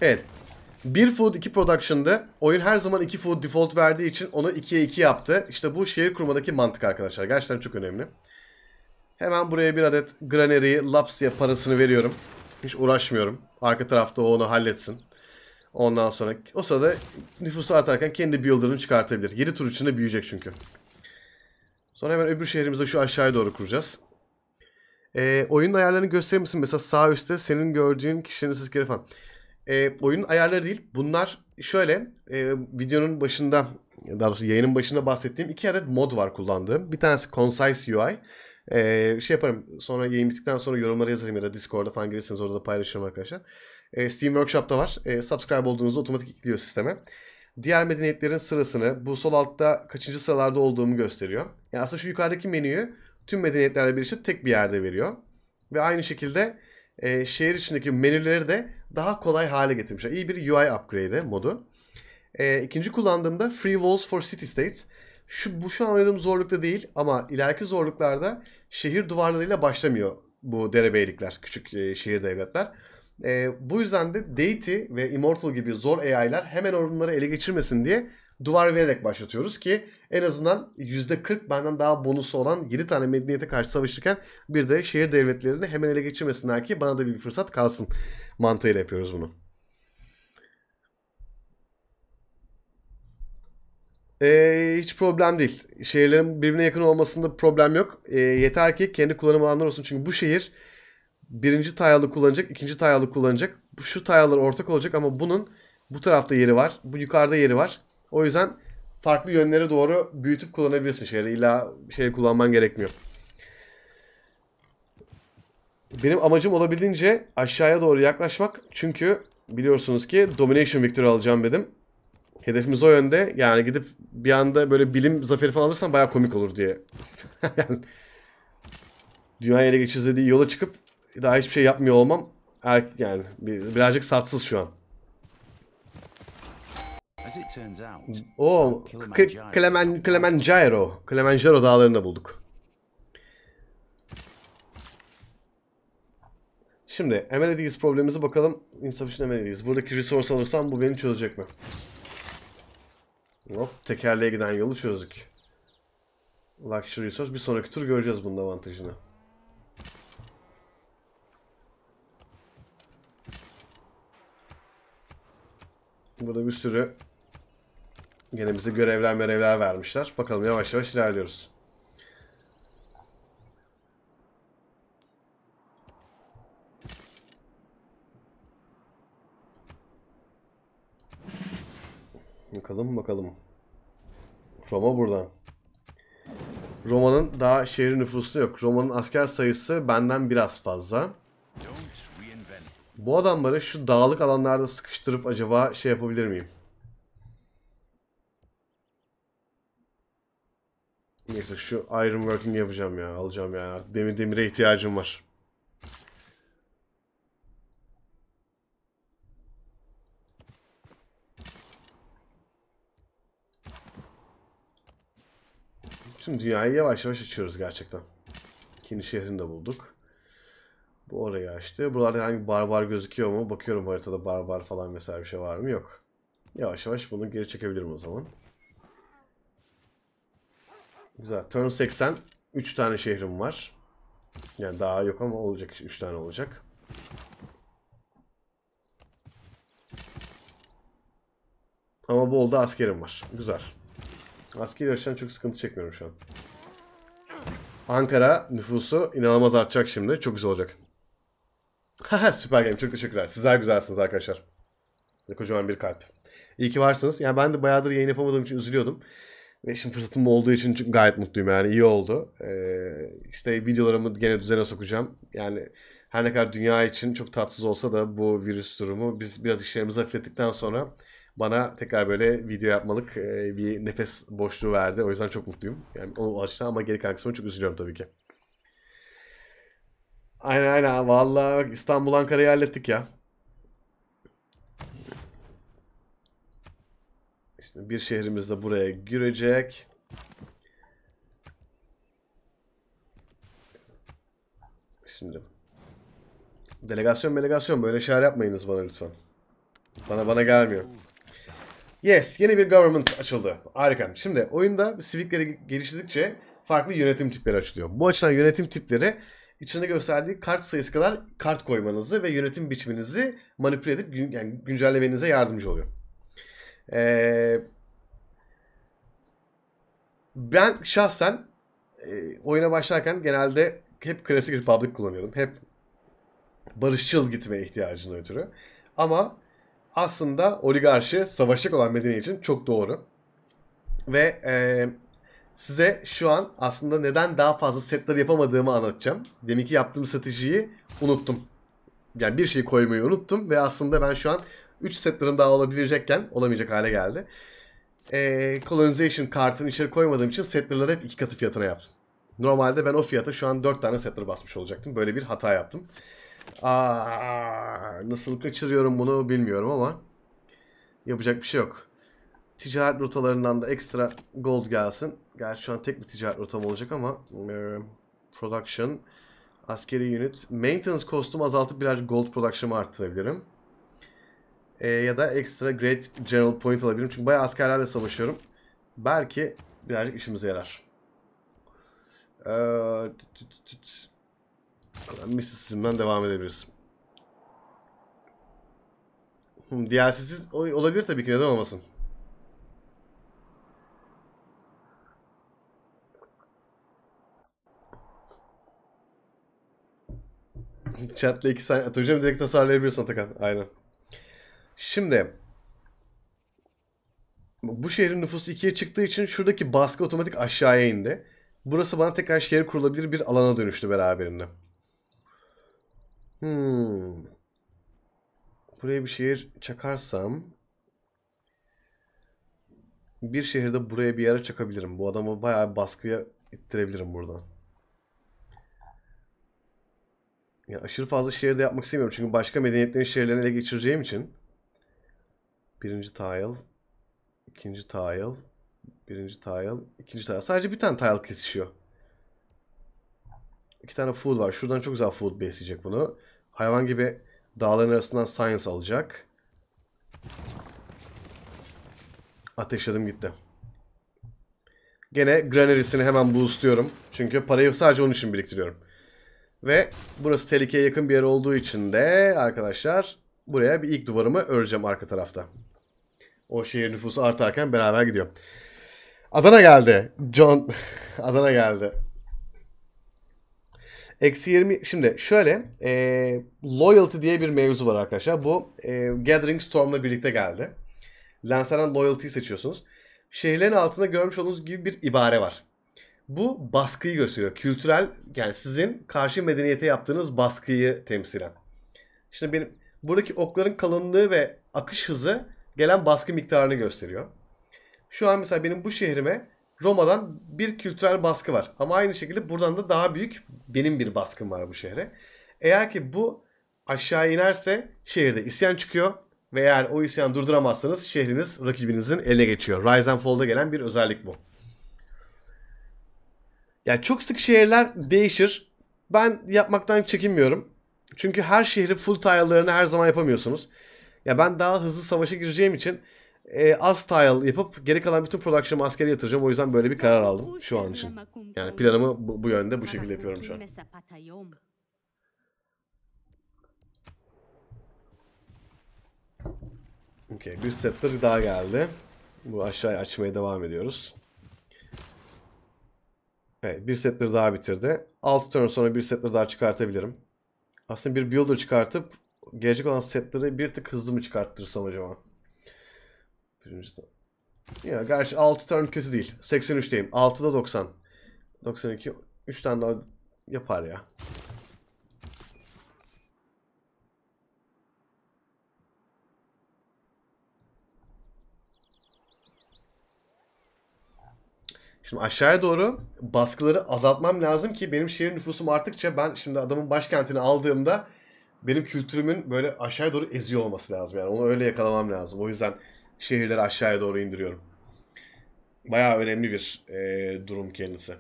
Evet. Bir food 2 production'da oyun her zaman 2 food default verdiği için onu 2'ye 2 yaptı. İşte bu şehir kurmadaki mantık arkadaşlar. Gerçekten çok önemli. Hemen buraya bir adet granary lapsya parasını veriyorum. Hiç uğraşmıyorum. Arka tarafta o onu halletsin. Ondan sonra o sırada nüfusu artarken kendi builder'ını çıkartabilir. 7 tur içinde büyüyecek çünkü. Sonra hemen öbür şehrimizi şu aşağıya doğru kuracağız. Ee, oyunun ayarlarını gösterir misin? Mesela sağ üstte senin gördüğün kişinin sesleri falan. Ee, oyunun ayarları değil. Bunlar şöyle e, videonun başında daha doğrusu yayının başında bahsettiğim iki adet mod var kullandığım. Bir tanesi Concise UI. Ee, şey yaparım sonra yayın bittikten sonra yorumlara yazarım ya da Discord'da falan gelirseniz orada da paylaşırım arkadaşlar e, Steam Workshop'ta var. E, subscribe olduğunuzu otomatik ekliyor sisteme. Diğer medeniyetlerin sırasını bu sol altta kaçıncı sıralarda olduğumu gösteriyor. Yani aslında şu yukarıdaki menüyü tüm medeniyetlerle birleşip tek bir yerde veriyor. Ve aynı şekilde e, şehir içindeki menüleri de daha kolay hale getirmişler. İyi bir UI upgrade modu. E, ikinci kullandığımda Free Walls for City States. Şu, bu şu an oynadığım zorlukta değil ama ileriki zorluklarda şehir duvarlarıyla başlamıyor bu derebeylikler, küçük e, şehir devletler. E, bu yüzden de Deity ve Immortal gibi zor AI'lar hemen onları ele geçirmesin diye duvar vererek başlatıyoruz ki en azından %40 benden daha bonusu olan 7 tane medeniyete karşı savaşırken bir de şehir devletlerini hemen ele geçirmesinler ki bana da bir fırsat kalsın mantığıyla yapıyoruz bunu. Ee, hiç problem değil. Şehirlerin birbirine yakın olmasında problem yok. Ee, yeter ki kendi kullanım alanları olsun. Çünkü bu şehir birinci tayalı kullanacak, ikinci tayalı kullanacak. Şu tayalar ortak olacak ama bunun bu tarafta yeri var. Bu yukarıda yeri var. O yüzden farklı yönlere doğru büyütüp kullanabilirsin şeyleri. İlla şey kullanman gerekmiyor. Benim amacım olabildiğince aşağıya doğru yaklaşmak. Çünkü biliyorsunuz ki Domination Victory alacağım dedim. Hedefimiz o yönde. Yani gidip bir anda böyle bilim zaferi falan alırsan baya komik olur diye. (laughs) yani dünyayı ele geçirdiği yola çıkıp daha hiçbir şey yapmıyor olmam er, yani birazcık satsız şu an. O uh, Clemen Clemenjaro, Clemenjaro dağlarında bulduk. Şimdi Emeraldis problemimize bakalım. Insufficient Emeraldis. Buradaki resource alırsam bu beni çözecek mi? Hop tekerleğe giden yolu çözdük. Luxury resource. Bir sonraki tur göreceğiz bunun avantajını. Burada bir sürü gene bize görevler merevler vermişler. Bakalım yavaş yavaş ilerliyoruz. Bakalım bakalım. Roma buradan. Roma'nın daha şehir nüfusu yok. Roma'nın asker sayısı benden biraz fazla. Bu adamları şu dağlık alanlarda sıkıştırıp acaba şey yapabilir miyim? Neyse şu iron working yapacağım ya. Alacağım ya. Demir demire ihtiyacım var. Tüm dünyayı yavaş yavaş açıyoruz gerçekten. Kendi şehrini de bulduk. Bu orayı açtı. Buralarda hangi barbar gözüküyor mu? Bakıyorum haritada barbar falan mesela bir şey var mı? Yok. Yavaş yavaş bunu geri çekebilirim o zaman. Güzel. Turn 80. 3 tane şehrim var. Yani daha yok ama olacak. 3 tane olacak. Ama bol da askerim var. Güzel. Askeri yaşayan çok sıkıntı çekmiyorum şu an. Ankara nüfusu inanılmaz artacak şimdi. Çok güzel olacak. Süper Game çok teşekkürler. Sizler güzelsiniz arkadaşlar. Kocaman bir kalp. İyi ki varsınız. Yani ben de bayağıdır yayın yapamadığım için üzülüyordum. Ve şimdi fırsatım olduğu için çünkü gayet mutluyum yani iyi oldu. Ee, işte videolarımı gene düzene sokacağım. Yani her ne kadar dünya için çok tatsız olsa da bu virüs durumu biz biraz işlerimizi hafiflettikten sonra bana tekrar böyle video yapmalık e, bir nefes boşluğu verdi. O yüzden çok mutluyum. Yani o açıdan ama geri kalan kısmı çok üzülüyorum tabii ki. Aynen aynen. Vallahi İstanbul Ankara'yı hallettik ya. Şimdi bir şehrimiz de buraya girecek. Şimdi. Delegasyon delegasyon böyle şeyler yapmayınız bana lütfen. Bana bana gelmiyor. Yes yeni bir government açıldı. Harika. Şimdi oyunda sivikleri geliştirdikçe farklı yönetim tipleri açılıyor. Bu açılan yönetim tipleri içinde gösterdiği kart sayısı kadar kart koymanızı ve yönetim biçiminizi manipüle edip gün, yani güncellemenize yardımcı oluyor. Ee, ben şahsen e, oyuna başlarken genelde hep klasik Republic kullanıyordum. Hep barışçıl gitmeye ihtiyacından ötürü. Ama aslında oligarşi savaşacak olan medeniyet için çok doğru. Ve e, size şu an aslında neden daha fazla setler yapamadığımı anlatacağım. Deminki yaptığım stratejiyi unuttum. Yani bir şey koymayı unuttum ve aslında ben şu an 3 setlerim daha olabilecekken olamayacak hale geldi. Ee, colonization kartını içeri koymadığım için setlerleri hep iki katı fiyatına yaptım. Normalde ben o fiyata şu an 4 tane setler basmış olacaktım. Böyle bir hata yaptım. Aa, nasıl kaçırıyorum bunu bilmiyorum ama yapacak bir şey yok ticaret rotalarından da ekstra gold gelsin. Gerçi şu an tek bir ticaret rotam olacak ama e, production askeri unit maintenance kostumu azaltıp biraz gold production'ımı arttırabilirim. E, ya da ekstra great general point alabilirim. Çünkü bayağı askerlerle savaşıyorum. Belki birazcık işimize yarar. Ee, Mistisizmden devam edebiliriz. Hmm, DLC'siz olabilir tabii ki neden olmasın. Chat'le 2 saniye atacağım. Direkt tasarlayabilirsin Atakan. Aynen. Şimdi bu şehrin nüfusu ikiye çıktığı için şuradaki baskı otomatik aşağıya indi. Burası bana tekrar şehir kurulabilir bir alana dönüştü beraberinde. Hmm. Buraya bir şehir çakarsam bir şehirde buraya bir yere çakabilirim. Bu adamı bayağı baskıya ittirebilirim buradan. Yani aşırı fazla şehirde yapmak istemiyorum. Çünkü başka medeniyetlerin şehirlerini ele geçireceğim için. Birinci tile. ikinci tile. Birinci tile. ikinci tile. Sadece bir tane tile kesişiyor. İki tane food var. Şuradan çok güzel food besleyecek bunu. Hayvan gibi dağların arasından science alacak. Ateşledim gitti. Gene granerisini hemen boostluyorum. Çünkü parayı sadece onun için biriktiriyorum. Ve burası tehlikeye yakın bir yer olduğu için de arkadaşlar buraya bir ilk duvarımı öreceğim arka tarafta. O şehir nüfusu artarken beraber gidiyor. Adana geldi. John (laughs) Adana geldi. Eksi 20 şimdi şöyle e, loyalty diye bir mevzu var arkadaşlar. Bu e, Gathering Storm'la birlikte geldi. Lenslerden loyalty'yi seçiyorsunuz. Şehirlerin altında görmüş olduğunuz gibi bir ibare var. Bu baskıyı gösteriyor. Kültürel yani sizin karşı medeniyete yaptığınız baskıyı temsilen. Şimdi benim buradaki okların kalınlığı ve akış hızı gelen baskı miktarını gösteriyor. Şu an mesela benim bu şehrime Roma'dan bir kültürel baskı var. Ama aynı şekilde buradan da daha büyük benim bir baskım var bu şehre. Eğer ki bu aşağı inerse şehirde isyan çıkıyor ve eğer o isyanı durduramazsanız şehriniz rakibinizin eline geçiyor. Rise and Fall'da gelen bir özellik bu. Yani çok sık şehirler değişir. Ben yapmaktan çekinmiyorum. Çünkü her şehri full tile'larını her zaman yapamıyorsunuz. Ya ben daha hızlı savaşa gireceğim için e, az tile yapıp geri kalan bütün production'ımı askere yatıracağım. O yüzden böyle bir karar aldım şu an için. Yani planımı bu, bu yönde bu şekilde yapıyorum şu an. Okey bir settler daha geldi. Bu aşağıya açmaya devam ediyoruz. Evet, bir setleri daha bitirdi. 6 turn sonra bir setleri daha çıkartabilirim. Aslında bir builder çıkartıp gelecek olan setleri bir tık hızlı mı çıkarttırsam acaba? Ya gerçi 6 turn kötü değil. 83'teyim. 6'da 90. 92. 3 tane daha yapar ya. Şimdi aşağıya doğru baskıları azaltmam lazım ki benim şehir nüfusum arttıkça ben şimdi adamın başkentini aldığımda benim kültürümün böyle aşağıya doğru eziyor olması lazım. Yani onu öyle yakalamam lazım. O yüzden şehirleri aşağıya doğru indiriyorum. Bayağı önemli bir e, durum kendisi.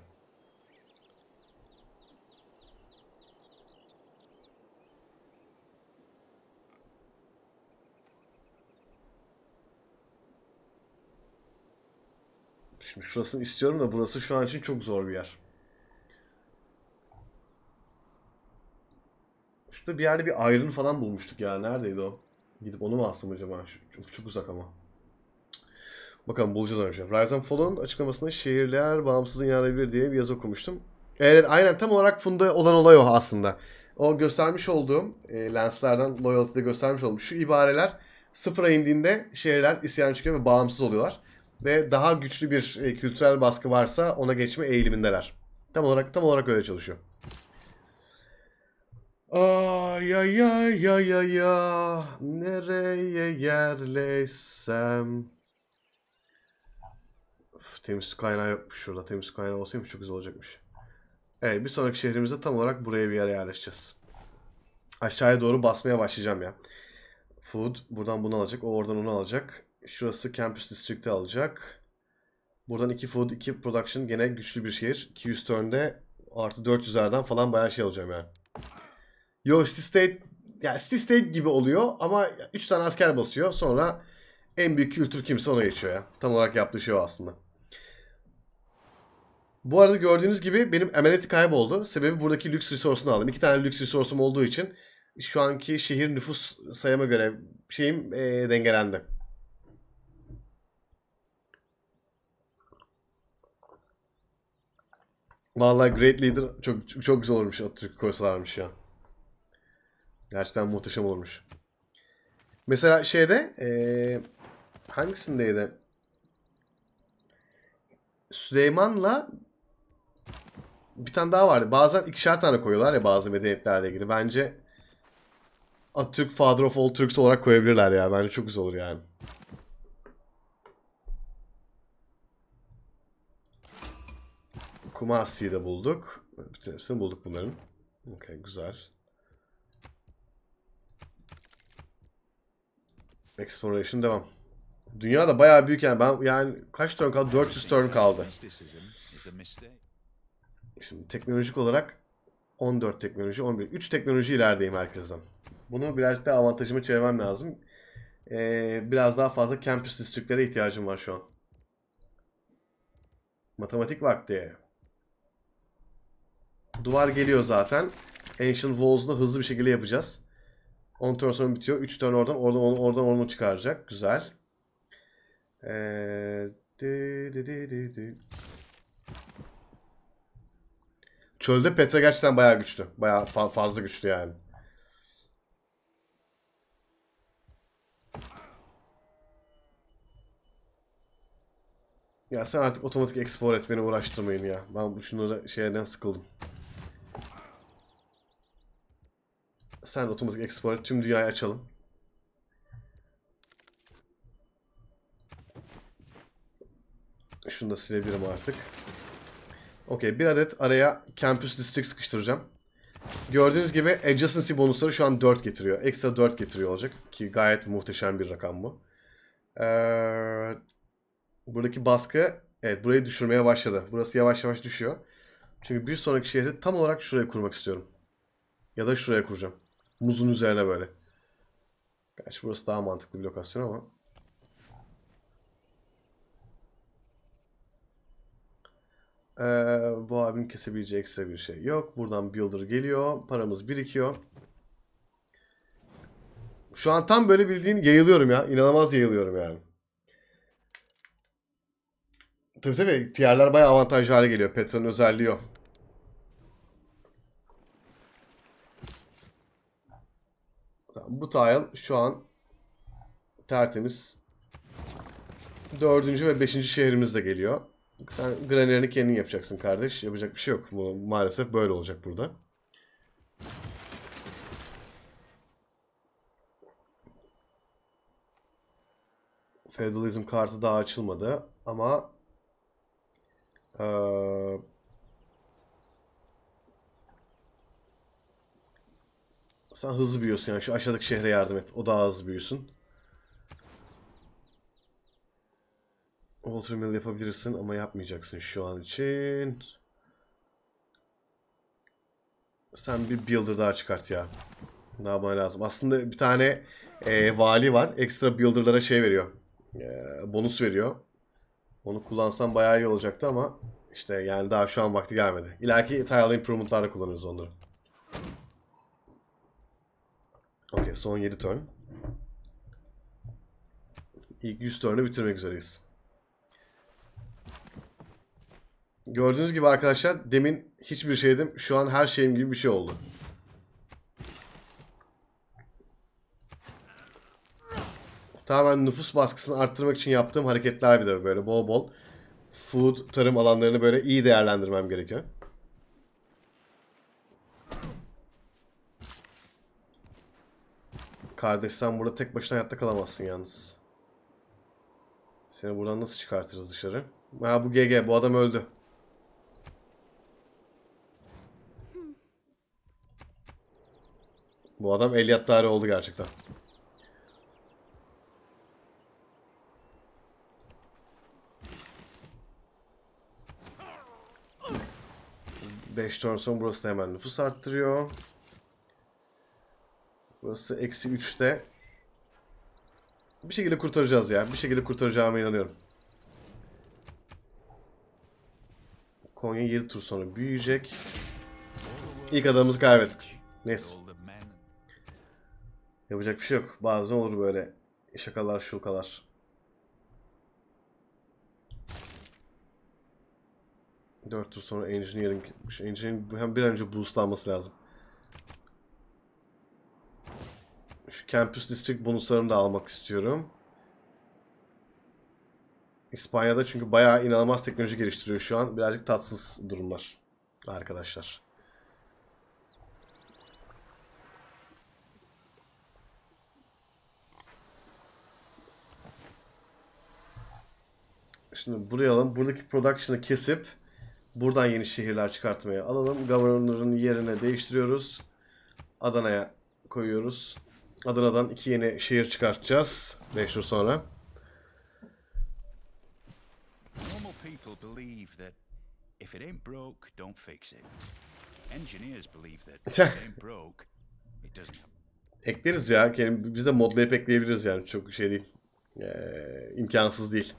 Şimdi şurasını istiyorum da burası şu an için çok zor bir yer. Şurada bir yerde bir ayrın falan bulmuştuk ya. Neredeydi o? Gidip onu mu alsam acaba? Çok, çok uzak ama. Bakalım bulacağız önce. Rise and Fall'un açıklamasında şehirler bağımsız inanabilir diye bir yazı okumuştum. Ee, evet aynen tam olarak Funda olan olay o aslında. O göstermiş olduğum e, lenslerden Loyalty'de göstermiş olduğum şu ibareler sıfıra indiğinde şehirler isyan çıkıyor ve bağımsız oluyorlar ve daha güçlü bir e, kültürel baskı varsa ona geçme eğilimindeler. Tam olarak tam olarak öyle çalışıyor. Ay ya ya ya ah, ya ya nereye yerleşsem. temiz su kaynağı yokmuş şurada. Temiz su kaynağı olsaymış çok güzel olacakmış. Evet bir sonraki şehrimizde tam olarak buraya bir yere yerleşeceğiz. Aşağıya doğru basmaya başlayacağım ya. Food buradan bunu alacak. O oradan onu alacak. Şurası Campus District'i alacak. Buradan 2 food 2 production gene güçlü bir şehir. 200 turn'de artı 400'lerden falan bayağı şey alacağım yani. Yo City State ya City State gibi oluyor ama 3 tane asker basıyor. Sonra en büyük kültür kimse ona geçiyor ya. Tam olarak yaptığı şey o aslında. Bu arada gördüğünüz gibi benim emaneti kayboldu. Sebebi buradaki lüks resource'unu aldım. İki tane lüks resource'um olduğu için şu anki şehir nüfus sayıma göre şeyim e, dengelendi. Vallahi Great Leader çok çok, çok güzel olmuş Atatürk koysalarmış ya. Gerçekten muhteşem olmuş. Mesela şeyde ee, hangisindeydi? Süleyman'la bir tane daha vardı. Bazen ikişer tane koyuyorlar ya bazı medeniyetlerle ilgili. Bence Atatürk Father of All Turks olarak koyabilirler ya. Bence çok güzel olur yani. Kumasi'yi de bulduk. Bütün hepsini bulduk bunların. Okay, güzel. Exploration devam. Dünya da bayağı büyük yani. Ben yani kaç turn kaldı? 400 turn kaldı. Şimdi teknolojik olarak 14 teknoloji, 11. 3 teknoloji ilerideyim herkesten. Bunu birazcık daha avantajımı çevirmem lazım. Ee, biraz daha fazla campus districtlere ihtiyacım var şu an. Matematik vakti. Duvar geliyor zaten. Ancient Walls'la hızlı bir şekilde yapacağız. 10 turn sonra bitiyor. 3 turn oradan, oradan onu, oradan onu çıkaracak. Güzel. Ee, di, di, di, di, di. Çölde Petra gerçekten bayağı güçlü. Bayağı fa fazla güçlü yani. Ya sen artık otomatik export et beni uğraştırmayın ya. Ben bu şunları şeyden sıkıldım. Sen otomatik export tüm dünyayı açalım. Şunu da silebilirim artık. Okey bir adet araya Campus District sıkıştıracağım. Gördüğünüz gibi adjacency bonusları şu an 4 getiriyor. Ekstra 4 getiriyor olacak. Ki gayet muhteşem bir rakam bu. Ee, buradaki baskı evet, burayı düşürmeye başladı. Burası yavaş yavaş düşüyor. Çünkü bir sonraki şehri tam olarak şuraya kurmak istiyorum. Ya da şuraya kuracağım. Muzun üzerine böyle. Gerçi burası daha mantıklı bir lokasyon ama. Ee, bu abim kesebileceği ekstra bir şey yok. Buradan Builder geliyor. Paramız birikiyor. Şu an tam böyle bildiğin yayılıyorum ya. İnanılmaz yayılıyorum yani. Tabii tabii tierler bayağı avantajlı hale geliyor. Petron özelliği bu tile şu an tertemiz. Dördüncü ve beşinci şehrimizde geliyor. Sen granerini kendin yapacaksın kardeş. Yapacak bir şey yok. Bu, maalesef böyle olacak burada. Feudalism kartı daha açılmadı ama ee, Sen hızlı büyüyorsun yani. Şu aşağıdaki şehre yardım et. O daha hızlı büyüsün. Watermill yapabilirsin ama yapmayacaksın şu an için. Sen bir builder daha çıkart ya. Ne yapman lazım? Aslında bir tane e, vali var. Ekstra builderlara şey veriyor. E, bonus veriyor. Onu kullansam bayağı iyi olacaktı ama işte yani daha şu an vakti gelmedi. İleriki tile improvement'larda kullanırız onları. Okey son 7 turn. İlk 100 turn'ı bitirmek üzereyiz. Gördüğünüz gibi arkadaşlar demin hiçbir şeydim. Şu an her şeyim gibi bir şey oldu. Tamamen nüfus baskısını arttırmak için yaptığım hareketler bir de böyle bol bol food tarım alanlarını böyle iyi değerlendirmem gerekiyor. Kardeş sen burada tek başına hayatta kalamazsın yalnız. Seni buradan nasıl çıkartırız dışarı? Ha bu GG bu adam öldü. Bu adam el yattari oldu gerçekten. Beş ton sonra burası da hemen nüfus arttırıyor. Burası eksi 3'te. Bir şekilde kurtaracağız ya. Bir şekilde kurtaracağıma inanıyorum. Konya 7 tur sonra büyüyecek. İlk adamımızı kaybettik. Neyse. Yapacak bir şey yok. Bazen olur böyle şakalar şulkalar. Dört tur sonra engineering. Engineering hem bir an önce boostlanması lazım. Şu Campus District bonuslarını da almak istiyorum. İspanya'da çünkü bayağı inanılmaz teknoloji geliştiriyor şu an. Birazcık tatsız durumlar arkadaşlar. Şimdi buraya alalım. Buradaki production'ı kesip buradan yeni şehirler çıkartmaya alalım. Governor'ın yerine değiştiriyoruz. Adana'ya koyuyoruz. Adana'dan iki yeni şehir çıkartacağız. 5 yıl sonra. Normal people believe that if it ain't broke, don't fix it. Engineers believe that if it ain't broke, it doesn't. Ekleriz ya. Yani biz de modlayıp ekleyebiliriz yani. Çok şey değil. Ee, imkansız değil.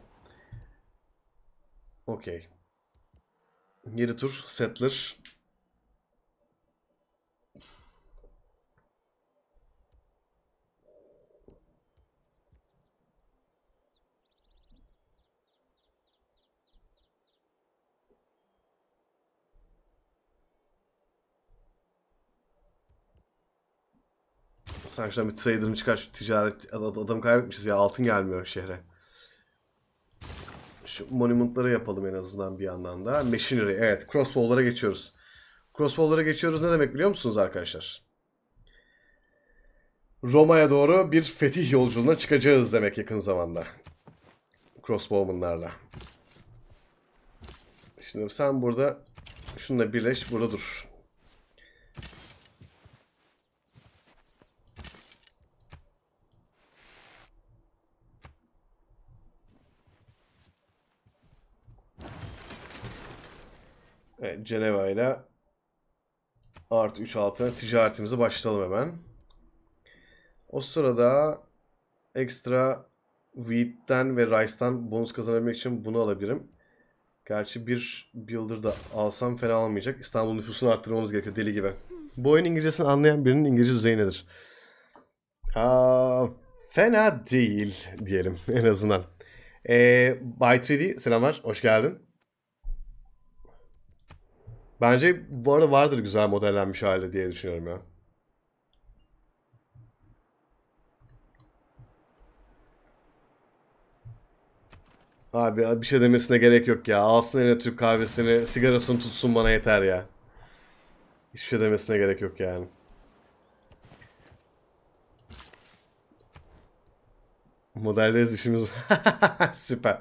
Okey. Yeni tur. Settler. Sen şuradan bir trader'ını çıkar şu ticaret adam kaybetmişiz ya altın gelmiyor şehre. Şu monumentları yapalım en azından bir yandan da. Machinery evet crossbow'lara geçiyoruz. Crossbow'lara geçiyoruz ne demek biliyor musunuz arkadaşlar? Roma'ya doğru bir fetih yolculuğuna çıkacağız demek yakın zamanda. Crossbowman'larla. Şimdi sen burada şununla birleş burada dur. Evet, Ceneva ile artı 3 altına ticaretimize başlayalım hemen. O sırada ekstra wheat'ten ve rice'tan bonus kazanabilmek için bunu alabilirim. Gerçi bir builder da alsam fena olmayacak. İstanbul nüfusunu arttırmamız gerekiyor deli gibi. Bu oyun İngilizcesini anlayan birinin İngilizce düzeyi nedir? Aa, fena değil diyelim en azından. Ee, By3D selamlar, hoş geldin. Bence bu arada vardır güzel modellenmiş hali diye düşünüyorum ya. Abi bir şey demesine gerek yok ya. Alsın eline Türk kahvesini, sigarasını tutsun bana yeter ya. Hiçbir şey demesine gerek yok yani. Modelleriz işimiz. (laughs) Süper.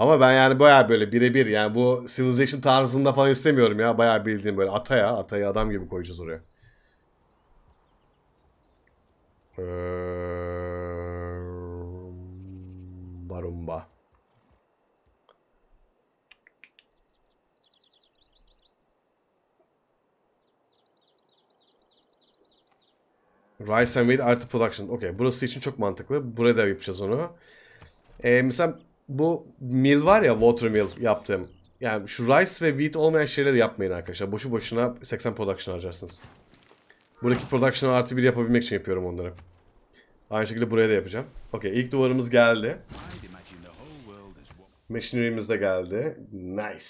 Ama ben yani baya böyle birebir yani bu Civilization tarzında falan istemiyorum ya. Baya bildiğim böyle ata ya. Atayı adam gibi koyacağız oraya. Ee, barumba. Rice and Wheat artı production. Okey. Burası için çok mantıklı. Buraya da yapacağız onu. Ee, mesela bu mil var ya watermill yaptığım. Yani şu rice ve wheat olmayan şeyleri yapmayın arkadaşlar. Boşu boşuna 80 production harcarsınız. Buradaki production'ı artı bir yapabilmek için yapıyorum onları. Aynı şekilde buraya da yapacağım. Okey ilk duvarımız geldi. Machinery'miz de geldi. Nice.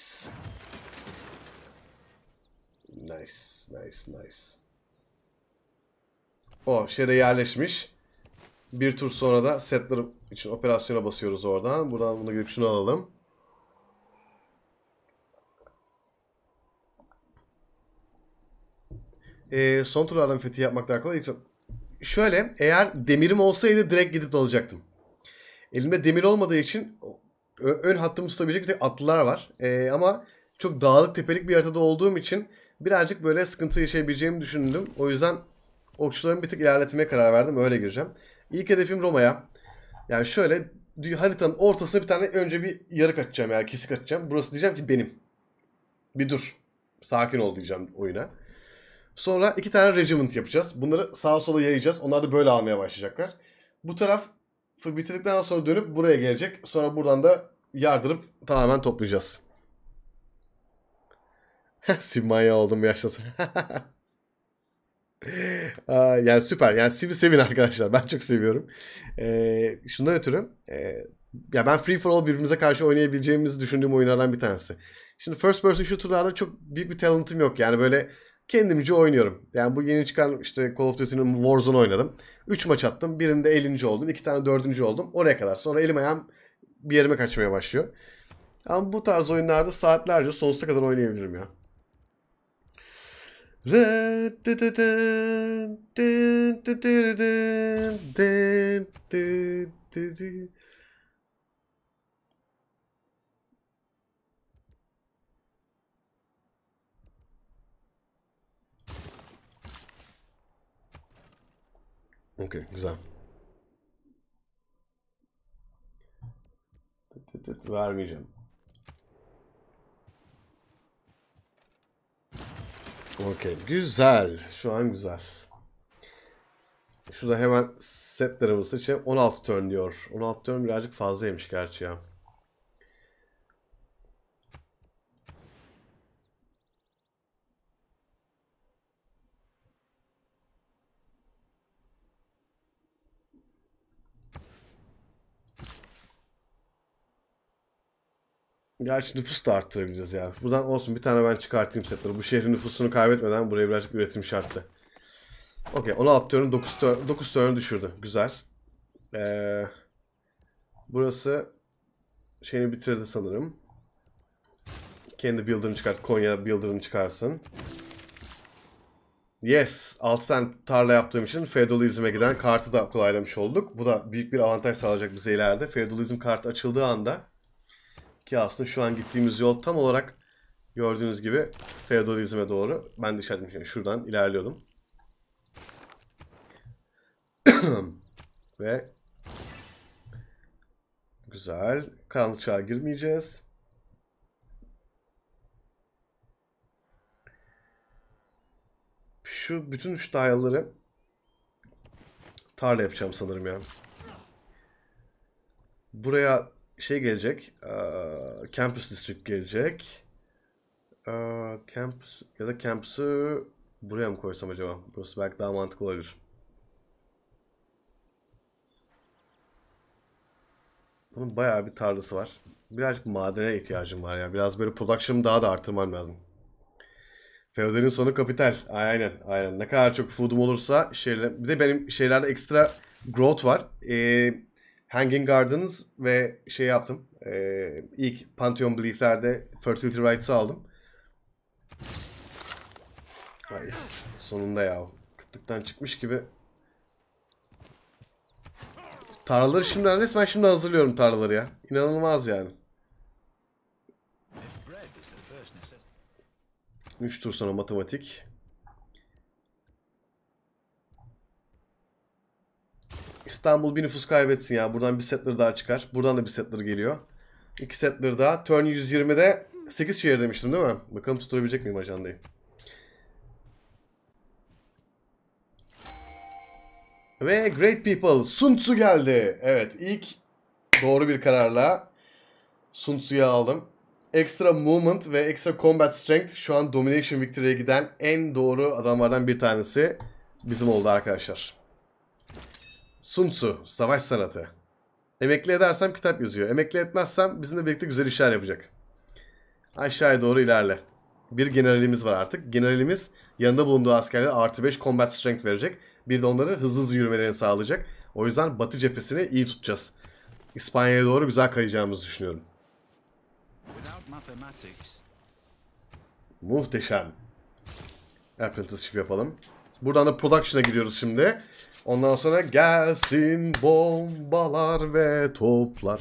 Nice, nice, nice. O şeyde yerleşmiş. Bir tur sonra da setler için operasyona basıyoruz oradan. Buradan bunu girip şunu alalım. Ee, son turlardan fethi yapmak daha Şöyle eğer demirim olsaydı direkt gidip alacaktım. Elimde demir olmadığı için ön hattımı tutabilecek bir tek atlılar var. Ee, ama çok dağlık tepelik bir haritada olduğum için birazcık böyle sıkıntı yaşayabileceğimi düşündüm. O yüzden okçularımı bir tık ilerletmeye karar verdim. Öyle gireceğim. İlk hedefim Roma'ya. Yani şöyle haritanın ortasına bir tane önce bir yarık açacağım yani kesik açacağım. Burası diyeceğim ki benim. Bir dur. Sakin ol diyeceğim oyuna. Sonra iki tane regiment yapacağız. Bunları sağa sola yayacağız. Onlar da böyle almaya başlayacaklar. Bu taraf bitirdikten sonra dönüp buraya gelecek. Sonra buradan da yardırıp tamamen toplayacağız. (laughs) Simanya oldum yaşlasın. (laughs) yani süper. Yani Siv'i sevin arkadaşlar. Ben çok seviyorum. Ee, şundan ötürü e, ya ben Free For All birbirimize karşı oynayabileceğimizi düşündüğüm oyunlardan bir tanesi. Şimdi first person shooter'larda çok büyük bir talentım yok. Yani böyle kendimce oynuyorum. Yani bu yeni çıkan işte Call of Duty'nin Warzone oynadım. 3 maç attım. Birinde 50. oldum. 2 tane 4. oldum. Oraya kadar. Sonra elim ayağım bir yerime kaçmaya başlıyor. Ama bu tarz oyunlarda saatlerce sonsuza kadar oynayabilirim ya. Okay, güzel. Vermeyeceğim. Okey. Güzel. Şu an güzel. Şurada hemen setlerimi seçelim. 16 turn diyor. 16 turn birazcık fazlaymış gerçi ya. Gerçi nüfus da arttırabileceğiz ya. Buradan olsun bir tane ben çıkartayım setleri. Bu şehrin nüfusunu kaybetmeden buraya birazcık üretim şarttı. Okey 16 turn 9 turn, 9 turn düşürdü. Güzel. Ee, burası şeyini bitirdi sanırım. Kendi builder'ını çıkart. Konya builder'ını çıkarsın. Yes. 6 tane tarla yaptığım için feodalizme giden kartı da kolaylamış olduk. Bu da büyük bir avantaj sağlayacak bize ileride. Feodalizm kartı açıldığı anda ki aslında şu an gittiğimiz yol tam olarak gördüğünüz gibi feodalizme doğru. Ben de şimdi şuradan ilerliyordum. (clears throat) Ve güzel. Karanlık çağa girmeyeceğiz. Şu bütün üç dayaları tarla yapacağım sanırım ya. Buraya şey gelecek. Uh, campus District gelecek. Uh, campus ya da Campus'u buraya mı koysam acaba? Burası belki daha mantıklı olabilir. Bunun bayağı bir tarlası var. Birazcık madene ihtiyacım var ya. Biraz böyle production'ımı daha da artırmam lazım. Feodalin sonu kapital. Aynen aynen. Ne kadar çok food'um olursa şeyler... Bir de benim şeylerde ekstra growth var. Eee Hanging Gardens ve şey yaptım. E, ilk Pantheon Belief'lerde Fertility Rights'ı aldım. Ay, sonunda ya. Kıtlıktan çıkmış gibi. Tarlaları şimdi resmen şimdi hazırlıyorum tarlaları ya. İnanılmaz yani. 3 tur sonra matematik. İstanbul bir nüfus kaybetsin ya. Buradan bir settler daha çıkar. Buradan da bir settler geliyor. İki settler daha. Turn 120'de 8 şehir demiştim değil mi? Bakalım tutturabilecek miyim ajandayı? Ve Great People Sun Tzu geldi. Evet ilk doğru bir kararla Sun Tzu'yu aldım. Extra Movement ve Extra Combat Strength şu an Domination Victory'e giden en doğru adamlardan bir tanesi bizim oldu arkadaşlar. Sun Tzu, Savaş Sanatı. Emekli edersem kitap yazıyor. Emekli etmezsem bizimle birlikte güzel işler yapacak. Aşağıya doğru ilerle. Bir generalimiz var artık. Generalimiz yanında bulunduğu askerlere artı 5 combat strength verecek. Bir de onları hızlı hızlı yürümelerini sağlayacak. O yüzden batı cephesini iyi tutacağız. İspanya'ya doğru güzel kayacağımızı düşünüyorum. Muhteşem. Apprenticeship yapalım. Buradan da production'a gidiyoruz şimdi. Ondan sonra gelsin bombalar ve toplar.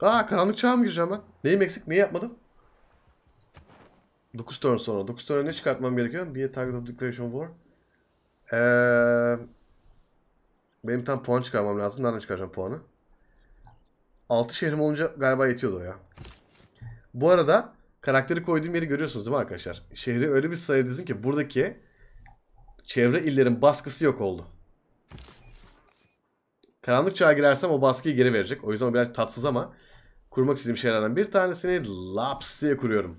Aa karanlık çağa mı gireceğim ben? Neyim eksik? Neyi yapmadım? 9 turn sonra. 9 turn'a ne çıkartmam gerekiyor? Bir target of declaration war. Ee, benim tam puan çıkarmam lazım. Nereden çıkaracağım puanı? 6 şehrim olunca galiba yetiyordu o ya. Bu arada karakteri koyduğum yeri görüyorsunuz değil mi arkadaşlar? Şehri öyle bir sayı dizdim ki buradaki Çevre illerin baskısı yok oldu. Karanlık çağa girersem o baskıyı geri verecek. O yüzden o biraz tatsız ama kurmak istediğim şeylerden bir tanesini laps diye kuruyorum.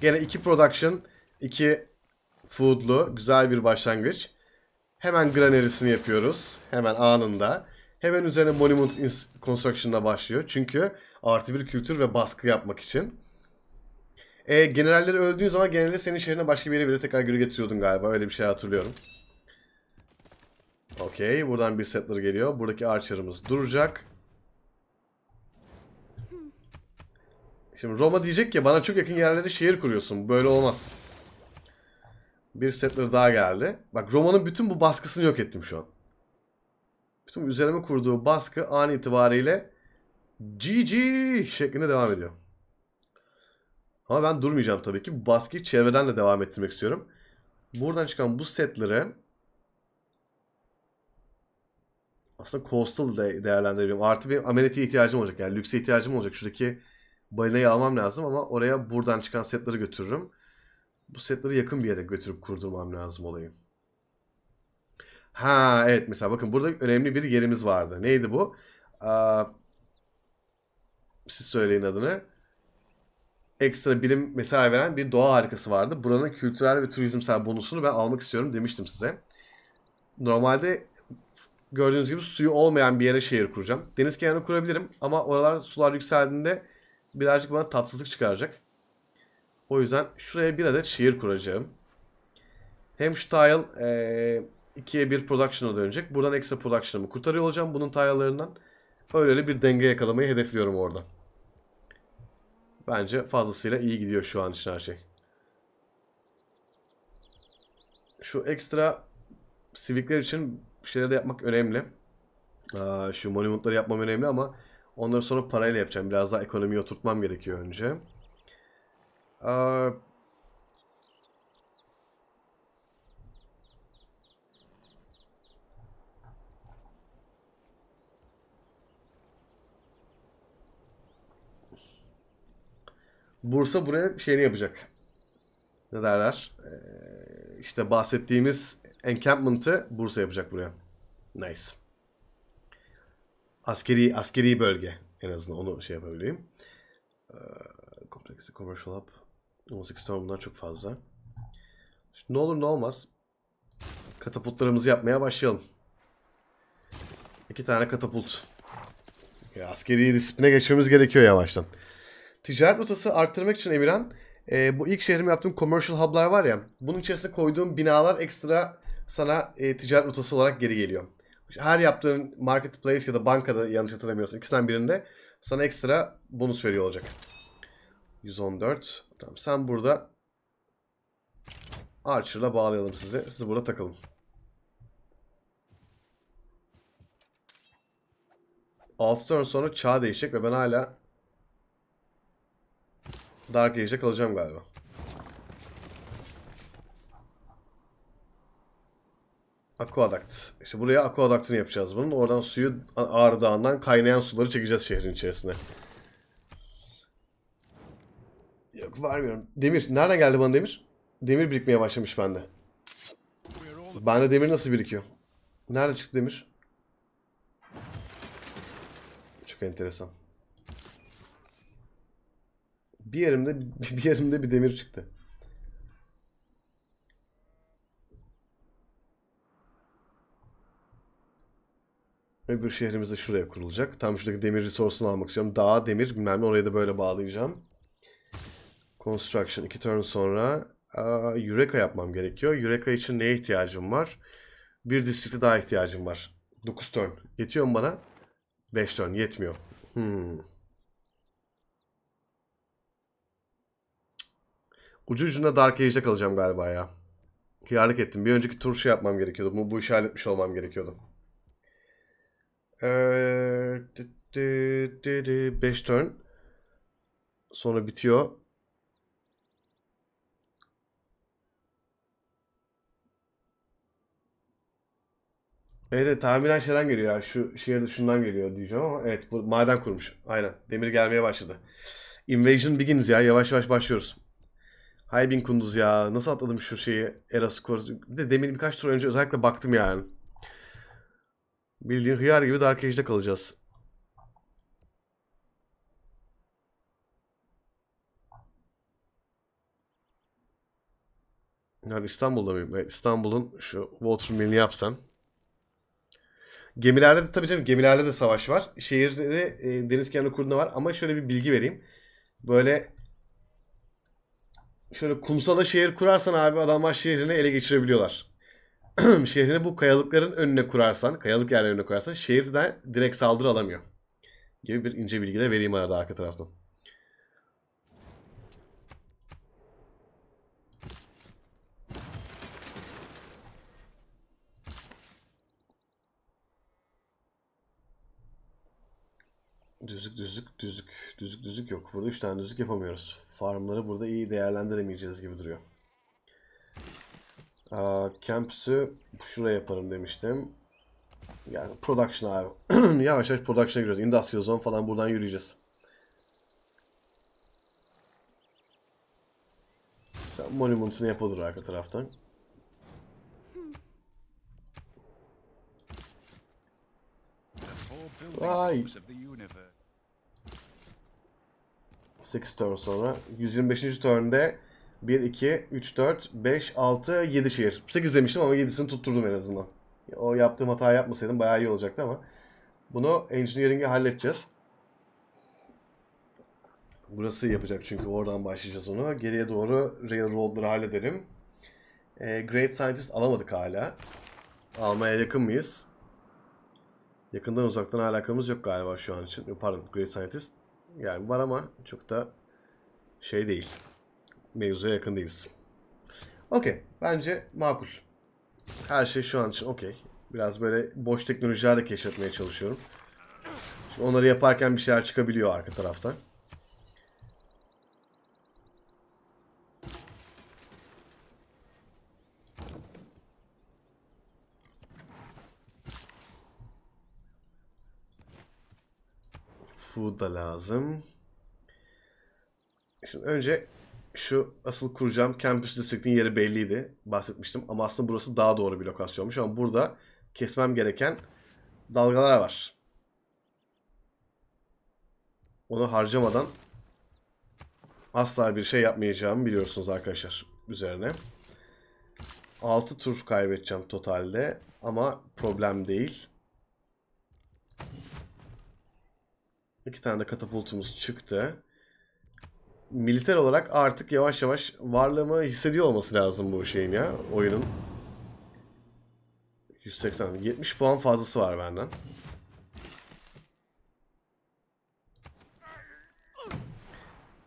Gene iki production, iki foodlu güzel bir başlangıç. Hemen granerisini yapıyoruz. Hemen anında. Hemen üzerine Monument Construction'la başlıyor. Çünkü artı bir kültür ve baskı yapmak için. E, generalleri öldüğün zaman genelde senin şehrine başka bir yere bile tekrar geri getiriyordun galiba. Öyle bir şey hatırlıyorum. Okey. Buradan bir settler geliyor. Buradaki archer'ımız duracak. Şimdi Roma diyecek ki bana çok yakın yerlere şehir kuruyorsun. Böyle olmaz. Bir settler daha geldi. Bak Roma'nın bütün bu baskısını yok ettim şu an. Bütün üzerime kurduğu baskı an itibariyle GG şeklinde devam ediyor. Ama ben durmayacağım tabii ki. Bu baskıyı çevreden de devam ettirmek istiyorum. Buradan çıkan bu setlere aslında coastal de değerlendirebilirim. Artı bir amenity'ye ihtiyacım olacak. Yani lükse ihtiyacım olacak. Şuradaki balinayı almam lazım ama oraya buradan çıkan setleri götürürüm. Bu setleri yakın bir yere götürüp kurdurmam lazım olayı. Ha evet mesela bakın burada önemli bir yerimiz vardı. Neydi bu? Aa, siz söyleyin adını ekstra bilim mesela veren bir doğa harikası vardı. Buranın kültürel ve turizmsel bonusunu ben almak istiyorum demiştim size. Normalde gördüğünüz gibi suyu olmayan bir yere şehir kuracağım. Deniz kenarını kurabilirim ama oralar sular yükseldiğinde birazcık bana tatsızlık çıkaracak. O yüzden şuraya bir adet şehir kuracağım. Hem şu tile ee, ikiye bir production'a dönecek. Buradan ekstra production'ımı kurtarıyor olacağım bunun tile'larından. Öyle bir denge yakalamayı hedefliyorum orada. Bence fazlasıyla iyi gidiyor şu an için her şey. Şu ekstra sivikler için bir şeyler de yapmak önemli. Aa, şu monumentları yapmam önemli ama onları sonra parayla yapacağım. Biraz daha ekonomiyi oturtmam gerekiyor önce. Aa, Bursa buraya şeyini yapacak. Ne derler? Ee, işte bahsettiğimiz encampment'ı Bursa yapacak buraya. Nice. Askeri askeri bölge en azından onu şey yapabileyim. Ee, kompleksi commercial hub 18 ton bundan çok fazla. Şimdi ne olur ne olmaz katapultlarımızı yapmaya başlayalım. İki tane katapult. Ya askeri disipline geçmemiz gerekiyor yavaştan. Ticaret rotası arttırmak için Emirhan e, bu ilk şehrime yaptığım commercial hub'lar var ya bunun içerisine koyduğum binalar ekstra sana e, ticaret rotası olarak geri geliyor. Her yaptığın marketplace ya da bankada yanlış hatırlamıyorsam ikisinden birinde sana ekstra bonus veriyor olacak. 114. Tamam sen burada Archer'la bağlayalım sizi. Sizi burada takalım. Altı turn sonra çağ değişecek ve ben hala Dark Age'de kalacağım galiba. Aquaduct. İşte buraya aquaduct'ını yapacağız bunun. Oradan suyu Ağrı Dağı'ndan kaynayan suları çekeceğiz şehrin içerisine. Yok vermiyorum. Demir. Nereden geldi bana demir? Demir birikmeye başlamış bende. Bende demir nasıl birikiyor? Nerede çıktı demir? Çok enteresan. Bir yerimde (laughs) bir yerimde bir demir çıktı. Öbür şehrimiz de şuraya kurulacak. Tam şuradaki demir resource'unu almak istiyorum. Dağ demir bilmem ne oraya da böyle bağlayacağım. Construction iki turn sonra aa, Eureka yapmam gerekiyor. Eureka için neye ihtiyacım var? Bir distrikte daha ihtiyacım var. 9 turn. Yetiyor mu bana? 5 turn yetmiyor. Hmm. Ucu ucunda Dark Age'de kalacağım galiba ya. Hıyarlık ettim. Bir önceki tur şey yapmam gerekiyordu. Bu, bu işi halletmiş olmam gerekiyordu. 5 turn. Sonra bitiyor. Evet tahminen şeyden geliyor ya. Şu şehir şundan geliyor diyeceğim ama evet bu maden kurmuş. Aynen. Demir gelmeye başladı. Invasion begins ya. Yavaş yavaş başlıyoruz. Haybin Kunduz ya. Nasıl atladım şu şeyi? Era skor. Bir de demin birkaç tur önce özellikle baktım yani. Bildiğin hıyar gibi Dark Age'de kalacağız. Yani İstanbul'da mıyım? E, İstanbul'un şu Watermill'ini yapsam. Gemilerde de tabii canım gemilerde de savaş var. Şehirde e, deniz kenarı kurduğunda var ama şöyle bir bilgi vereyim. Böyle şöyle kumsala şehir kurarsan abi adamlar şehrini ele geçirebiliyorlar. (clears throat) şehrini bu kayalıkların önüne kurarsan, kayalık yerlerin önüne kurarsan şehirden direkt saldırı alamıyor. Gibi bir ince bilgi de vereyim arada arka taraftan. Düzük düzük düzük düzük düzük yok. Burada 3 tane düzük yapamıyoruz. Farmları burada iyi değerlendiremeyeceğiz gibi duruyor. Aa, camps'ı şuraya yaparım demiştim. Yani production abi. (clears throat) yavaş yavaş production'a giriyoruz. Industrial zone falan buradan yürüyeceğiz. Sen monument'ını yapılır arka taraftan. Vay. 8 turn sonra. 125. turn'de 1, 2, 3, 4, 5, 6, 7 şehir. 8 demiştim ama 7'sini tutturdum en azından. O yaptığım hata yapmasaydım bayağı iyi olacaktı ama. Bunu engineering'i halledeceğiz. Burası yapacak çünkü oradan başlayacağız onu. Geriye doğru railroadları hallederim. E, ee, Great Scientist alamadık hala. Almaya yakın mıyız? Yakından uzaktan alakamız yok galiba şu an için. Pardon Great Scientist. Yani var ama çok da şey değil. Mevzuya yakın değiliz. Okey. Bence makul. Her şey şu an için okey. Biraz böyle boş teknolojiler de keşfetmeye çalışıyorum. onları yaparken bir şeyler çıkabiliyor arka tarafta. food da lazım. Şimdi önce şu asıl kuracağım Campus District'in yeri belliydi. Bahsetmiştim ama aslında burası daha doğru bir lokasyonmuş ama burada kesmem gereken dalgalar var. Onu harcamadan asla bir şey yapmayacağımı biliyorsunuz arkadaşlar üzerine. 6 tur kaybedeceğim totalde ama problem değil. İki tane de katapultumuz çıktı. Militer olarak artık yavaş yavaş varlığımı hissediyor olması lazım bu şeyin ya. Oyunun. 180. 70 puan fazlası var benden.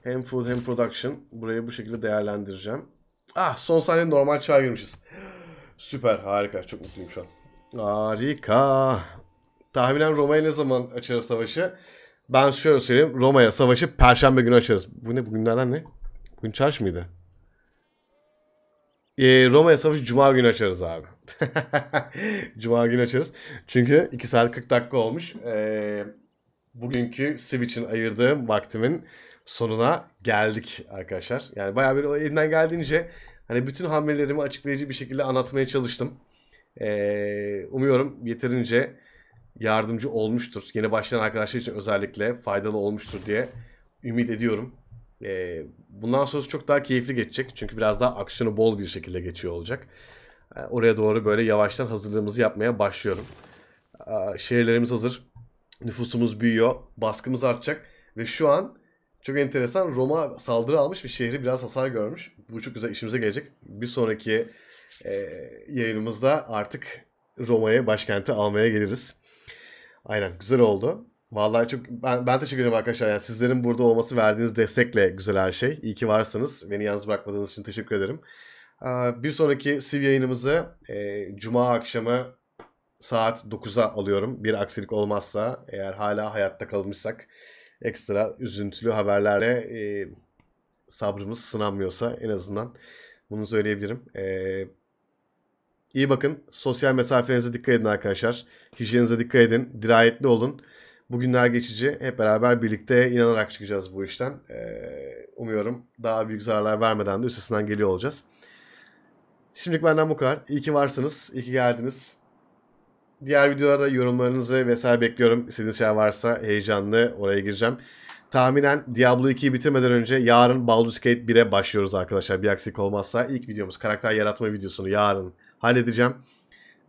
Hem food hem production. Burayı bu şekilde değerlendireceğim. Ah son saniye normal çağa girmişiz. Süper harika. Çok mutluyum şu an. Harika. Tahminen Roma'ya ne zaman açar savaşı? Ben şöyle söyleyeyim. Roma'ya savaşı perşembe günü açarız. Bu ne? Bugünlerden ne? Bugün çarş mıydı? Ee, Roma'ya savaşı cuma günü açarız abi. (laughs) cuma günü açarız. Çünkü 2 saat 40 dakika olmuş. Ee, bugünkü Switch'in ayırdığım vaktimin sonuna geldik arkadaşlar. Yani bayağı bir elimden geldiğince hani bütün hamlelerimi açıklayıcı bir şekilde anlatmaya çalıştım. Ee, umuyorum yeterince yardımcı olmuştur. Yeni başlayan arkadaşlar için özellikle faydalı olmuştur diye ümit ediyorum. E, bundan sonrası çok daha keyifli geçecek. Çünkü biraz daha aksiyonu bol bir şekilde geçiyor olacak. E, oraya doğru böyle yavaştan hazırlığımızı yapmaya başlıyorum. E, şehirlerimiz hazır. Nüfusumuz büyüyor. Baskımız artacak. Ve şu an çok enteresan Roma saldırı almış ve şehri biraz hasar görmüş. Bu çok güzel işimize gelecek. Bir sonraki e, yayınımızda artık Roma'yı başkenti almaya geliriz. Aynen güzel oldu. Vallahi çok ben, ben teşekkür ederim arkadaşlar. Yani sizlerin burada olması verdiğiniz destekle güzel her şey. İyi ki varsınız. Beni yalnız bırakmadığınız için teşekkür ederim. Bir sonraki Siv yayınımızı e, Cuma akşamı saat 9'a alıyorum. Bir aksilik olmazsa eğer hala hayatta kalmışsak ekstra üzüntülü haberlerle e, sabrımız sınanmıyorsa en azından bunu söyleyebilirim. E, İyi bakın. Sosyal mesafenize dikkat edin arkadaşlar. Hijyenize dikkat edin. Dirayetli olun. Bugünler geçici. Hep beraber birlikte inanarak çıkacağız bu işten. Ee, umuyorum daha büyük zararlar vermeden de üstesinden geliyor olacağız. Şimdilik benden bu kadar. İyi ki varsınız. İyi ki geldiniz. Diğer videolarda yorumlarınızı vesaire bekliyorum. İstediğiniz şeyler varsa heyecanlı oraya gireceğim. Tahminen Diablo 2'yi bitirmeden önce yarın Baldur's Gate 1'e başlıyoruz arkadaşlar. Bir aksilik olmazsa ilk videomuz karakter yaratma videosunu yarın halledeceğim.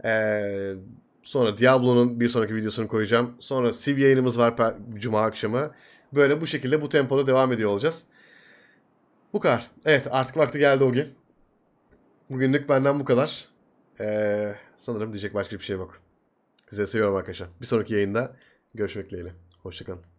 Ee, sonra Diablo'nun bir sonraki videosunu koyacağım. Sonra Civ yayınımız var Cuma akşamı. Böyle bu şekilde bu tempoda devam ediyor olacağız. Bu kadar. Evet artık vakti geldi o gün. Bugünlük benden bu kadar. Ee, sanırım diyecek başka bir şey yok. Size seviyorum arkadaşlar. Bir sonraki yayında görüşmek dileğiyle. Hoşçakalın.